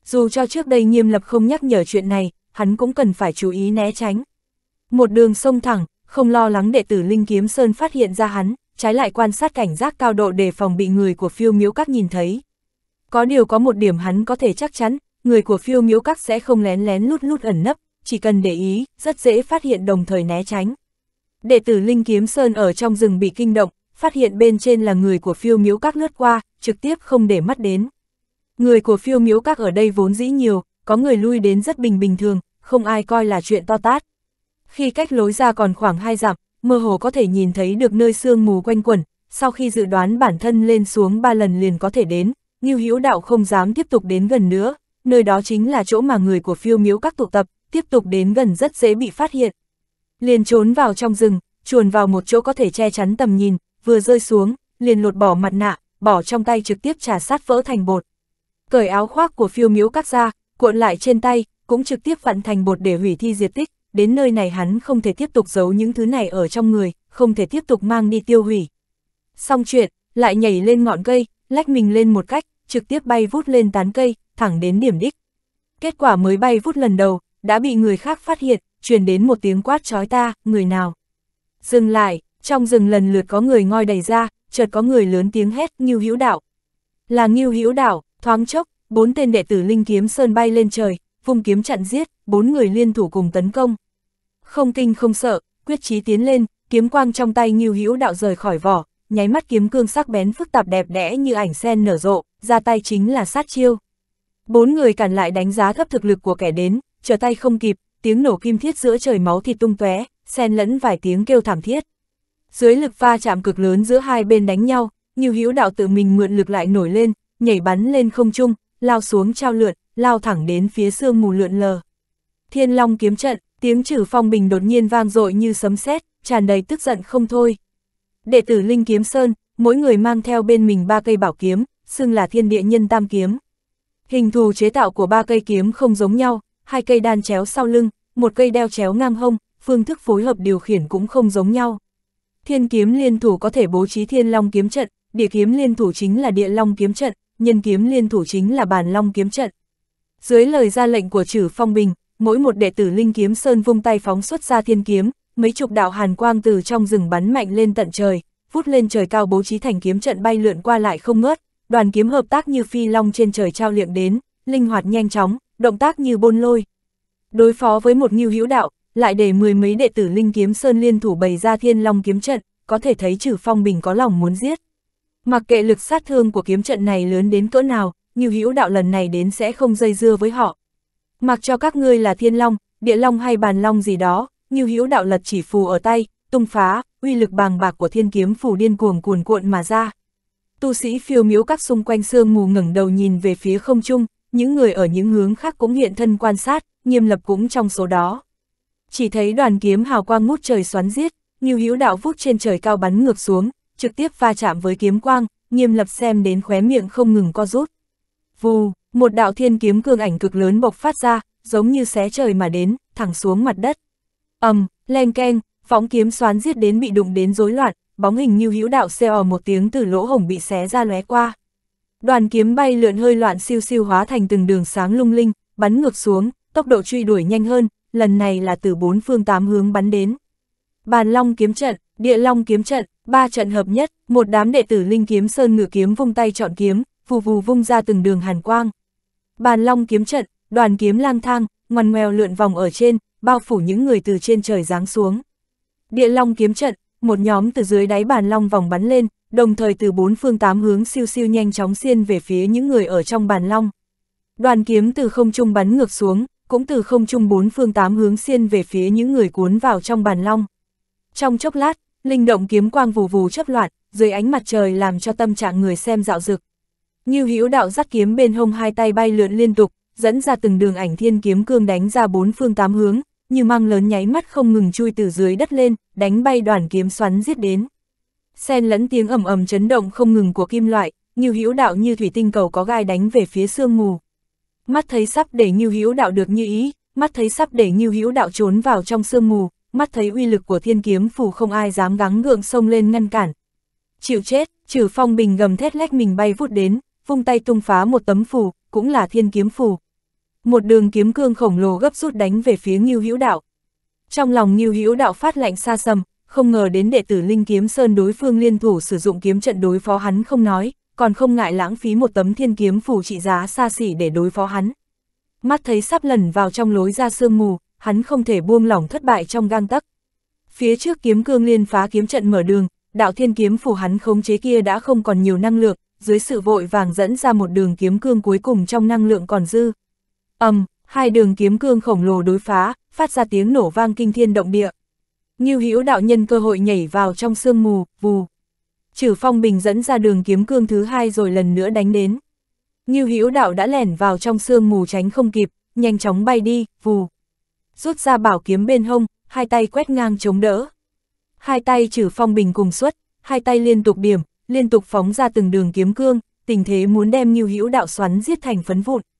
Dù cho trước đây nghiêm lập không nhắc nhở chuyện này, hắn cũng cần phải chú ý né tránh. Một đường sông thẳng, không lo lắng đệ tử Linh Kiếm Sơn phát hiện ra hắn, trái lại quan sát cảnh giác cao độ đề phòng bị người của phiêu miễu các nhìn thấy. Có điều có một điểm hắn có thể chắc chắn, người của phiêu miễu các sẽ không lén lén lút lút ẩn nấp, chỉ cần để ý, rất dễ phát hiện đồng thời né tránh. Đệ tử Linh Kiếm Sơn ở trong rừng bị kinh động, phát hiện bên trên là người của phiêu miếu các lướt qua, trực tiếp không để mắt đến. Người của phiêu miếu các ở đây vốn dĩ nhiều, có người lui đến rất bình bình thường, không ai coi là chuyện to tát. Khi cách lối ra còn khoảng hai dặm, mơ hồ có thể nhìn thấy được nơi sương mù quanh quẩn, sau khi dự đoán bản thân lên xuống ba lần liền có thể đến, Ngưu Hữu Đạo không dám tiếp tục đến gần nữa, nơi đó chính là chỗ mà người của phiêu miếu các tụ tập, tiếp tục đến gần rất dễ bị phát hiện. Liền trốn vào trong rừng, chuồn vào một chỗ có thể che chắn tầm nhìn, vừa rơi xuống, liền lột bỏ mặt nạ, bỏ trong tay trực tiếp trà sát vỡ thành bột. Cởi áo khoác của phiêu miếu cắt ra, cuộn lại trên tay, cũng trực tiếp vặn thành bột để hủy thi diệt tích, đến nơi này hắn không thể tiếp tục giấu những thứ này ở trong người, không thể tiếp tục mang đi tiêu hủy. Xong chuyện, lại nhảy lên ngọn cây, lách mình lên một cách, trực tiếp bay vút lên tán cây, thẳng đến điểm đích. Kết quả mới bay vút lần đầu, đã bị người khác phát hiện, truyền đến một tiếng quát chói ta, người nào. Dừng lại, trong rừng lần lượt có người ngoi đầy ra, chợt có người lớn tiếng hét, Ngưu Hữu Đạo. Là Ngưu Hữu Đạo, thoáng chốc, bốn tên đệ tử Linh Kiếm Sơn bay lên trời, vùng kiếm chặn giết, bốn người liên thủ cùng tấn công. Không kinh không sợ, quyết chí tiến lên, kiếm quang trong tay Ngưu Hữu Đạo rời khỏi vỏ, nháy mắt kiếm cương sắc bén phức tạp đẹp đẽ như ảnh sen nở rộ, ra tay chính là sát chiêu. Bốn người cản lại đánh giá thấp thực lực của kẻ đến, trở tay không kịp, tiếng nổ kim thiết giữa trời máu thịt tung tóe, xen lẫn vài tiếng kêu thảm thiết. Dưới lực va chạm cực lớn giữa hai bên đánh nhau, Nhiêu Hữu Đạo tự mình mượn lực lại nổi lên, nhảy bắn lên không trung, lao xuống trao lượn, lao thẳng đến phía sương mù lượn lờ. Thiên Long kiếm trận, tiếng trừ phong bình đột nhiên vang dội như sấm sét, tràn đầy tức giận không thôi. Đệ tử Linh Kiếm Sơn, mỗi người mang theo bên mình ba cây bảo kiếm, xưng là thiên địa nhân tam kiếm. Hình thù chế tạo của ba cây kiếm không giống nhau, hai cây đan chéo sau lưng, một cây đeo chéo ngang hông, phương thức phối hợp điều khiển cũng không giống nhau. Thiên kiếm liên thủ có thể bố trí thiên long kiếm trận, địa kiếm liên thủ chính là địa long kiếm trận, nhân kiếm liên thủ chính là bàn long kiếm trận. Dưới lời ra lệnh của trừ phong bình, mỗi một đệ tử linh kiếm sơn vung tay phóng xuất ra thiên kiếm, mấy chục đạo hàn quang từ trong rừng bắn mạnh lên tận trời, vút lên trời cao bố trí thành kiếm trận bay lượn qua lại không ngớt, đoàn kiếm hợp tác như phi long trên trời trao liệng đến, linh hoạt nhanh chóng, động tác như bôn lôi. Đối phó với một nghiêu hữu đạo, lại để mười mấy đệ tử Linh Kiếm Sơn liên thủ bày ra thiên long kiếm trận, có thể thấy trừ phong bình có lòng muốn giết. Mặc kệ lực sát thương của kiếm trận này lớn đến cỡ nào, nghiêu hữu đạo lần này đến sẽ không dây dưa với họ. Mặc cho các ngươi là thiên long, địa long hay bàn long gì đó, nghiêu hữu đạo lật chỉ phù ở tay, tung phá, uy lực bàng bạc của thiên kiếm phù điên cuồng cuồn cuộn mà ra. Tu sĩ phiêu miếu các xung quanh sương mù ngẩng đầu nhìn về phía không trung, những người ở những hướng khác cũng hiện thân quan sát, nghiêm lập cũng trong số đó. Chỉ thấy đoàn kiếm hào quang ngút trời xoắn giết, như hữu đạo vút trên trời cao bắn ngược xuống, trực tiếp va chạm với kiếm quang, nghiêm lập xem đến khóe miệng không ngừng co rút. Vù, một đạo thiên kiếm cường ảnh cực lớn bộc phát ra, giống như xé trời mà đến, thẳng xuống mặt đất. ầm, um, len keng, phóng kiếm xoán giết đến bị đụng đến rối loạn, bóng hình như hữu đạo xeo một tiếng từ lỗ hổng bị xé ra lóe qua. Đoàn kiếm bay lượn hơi loạn siêu siêu hóa thành từng đường sáng lung linh, bắn ngược xuống, tốc độ truy đuổi nhanh hơn, lần này là từ bốn phương tám hướng bắn đến. Bàn Long kiếm trận, Địa Long kiếm trận, ba trận hợp nhất, một đám đệ tử Linh kiếm sơn ngự kiếm vung tay chọn kiếm, phù phù vung ra từng đường hàn quang. Bàn Long kiếm trận, đoàn kiếm lang thang, ngoằn ngoèo lượn vòng ở trên, bao phủ những người từ trên trời giáng xuống. Địa Long kiếm trận, một nhóm từ dưới đáy bàn long vòng bắn lên, đồng thời từ bốn phương tám hướng siêu siêu nhanh chóng xiên về phía những người ở trong bàn long. Đoàn kiếm từ không trung bắn ngược xuống, cũng từ không trung bốn phương tám hướng xiên về phía những người cuốn vào trong bàn long. Trong chốc lát, linh động kiếm quang vù vù chấp loạn, dưới ánh mặt trời làm cho tâm trạng người xem dạo dực. Như hữu đạo dắt kiếm bên hông hai tay bay lượn liên tục, dẫn ra từng đường ảnh thiên kiếm cương đánh ra bốn phương tám hướng, như mang lớn nháy mắt không ngừng chui từ dưới đất lên, đánh bay đoàn kiếm xoắn giết đến. Xen lẫn tiếng ầm ầm chấn động không ngừng của kim loại, như hữu đạo như thủy tinh cầu có gai đánh về phía sương mù. Mắt thấy sắp để như hữu đạo được như ý, mắt thấy sắp để như hữu đạo trốn vào trong sương mù, mắt thấy uy lực của thiên kiếm phù không ai dám gắng gượng xông lên ngăn cản. Chịu chết, trừ phong bình gầm thét lách mình bay vút đến, vung tay tung phá một tấm phù, cũng là thiên kiếm phù một đường kiếm cương khổng lồ gấp rút đánh về phía Ngưu Hữu Đạo. Trong lòng Ngưu Hữu Đạo phát lạnh xa sầm, không ngờ đến đệ tử Linh Kiếm Sơn đối phương liên thủ sử dụng kiếm trận đối phó hắn không nói, còn không ngại lãng phí một tấm thiên kiếm phủ trị giá xa xỉ để đối phó hắn. Mắt thấy sắp lần vào trong lối ra sương mù, hắn không thể buông lỏng thất bại trong gang tắc. Phía trước kiếm cương liên phá kiếm trận mở đường, đạo thiên kiếm phủ hắn khống chế kia đã không còn nhiều năng lượng, dưới sự vội vàng dẫn ra một đường kiếm cương cuối cùng trong năng lượng còn dư, ầm, hai đường kiếm cương khổng lồ đối phá, phát ra tiếng nổ vang kinh thiên động địa. Ngưu Hữu đạo nhân cơ hội nhảy vào trong sương mù, vù. trừ Phong Bình dẫn ra đường kiếm cương thứ hai rồi lần nữa đánh đến. Ngưu Hữu đạo đã lẻn vào trong sương mù tránh không kịp, nhanh chóng bay đi, vù. Rút ra bảo kiếm bên hông, hai tay quét ngang chống đỡ. Hai tay trừ Phong Bình cùng xuất, hai tay liên tục điểm, liên tục phóng ra từng đường kiếm cương, tình thế muốn đem Ngưu Hữu đạo xoắn giết thành phấn vụn.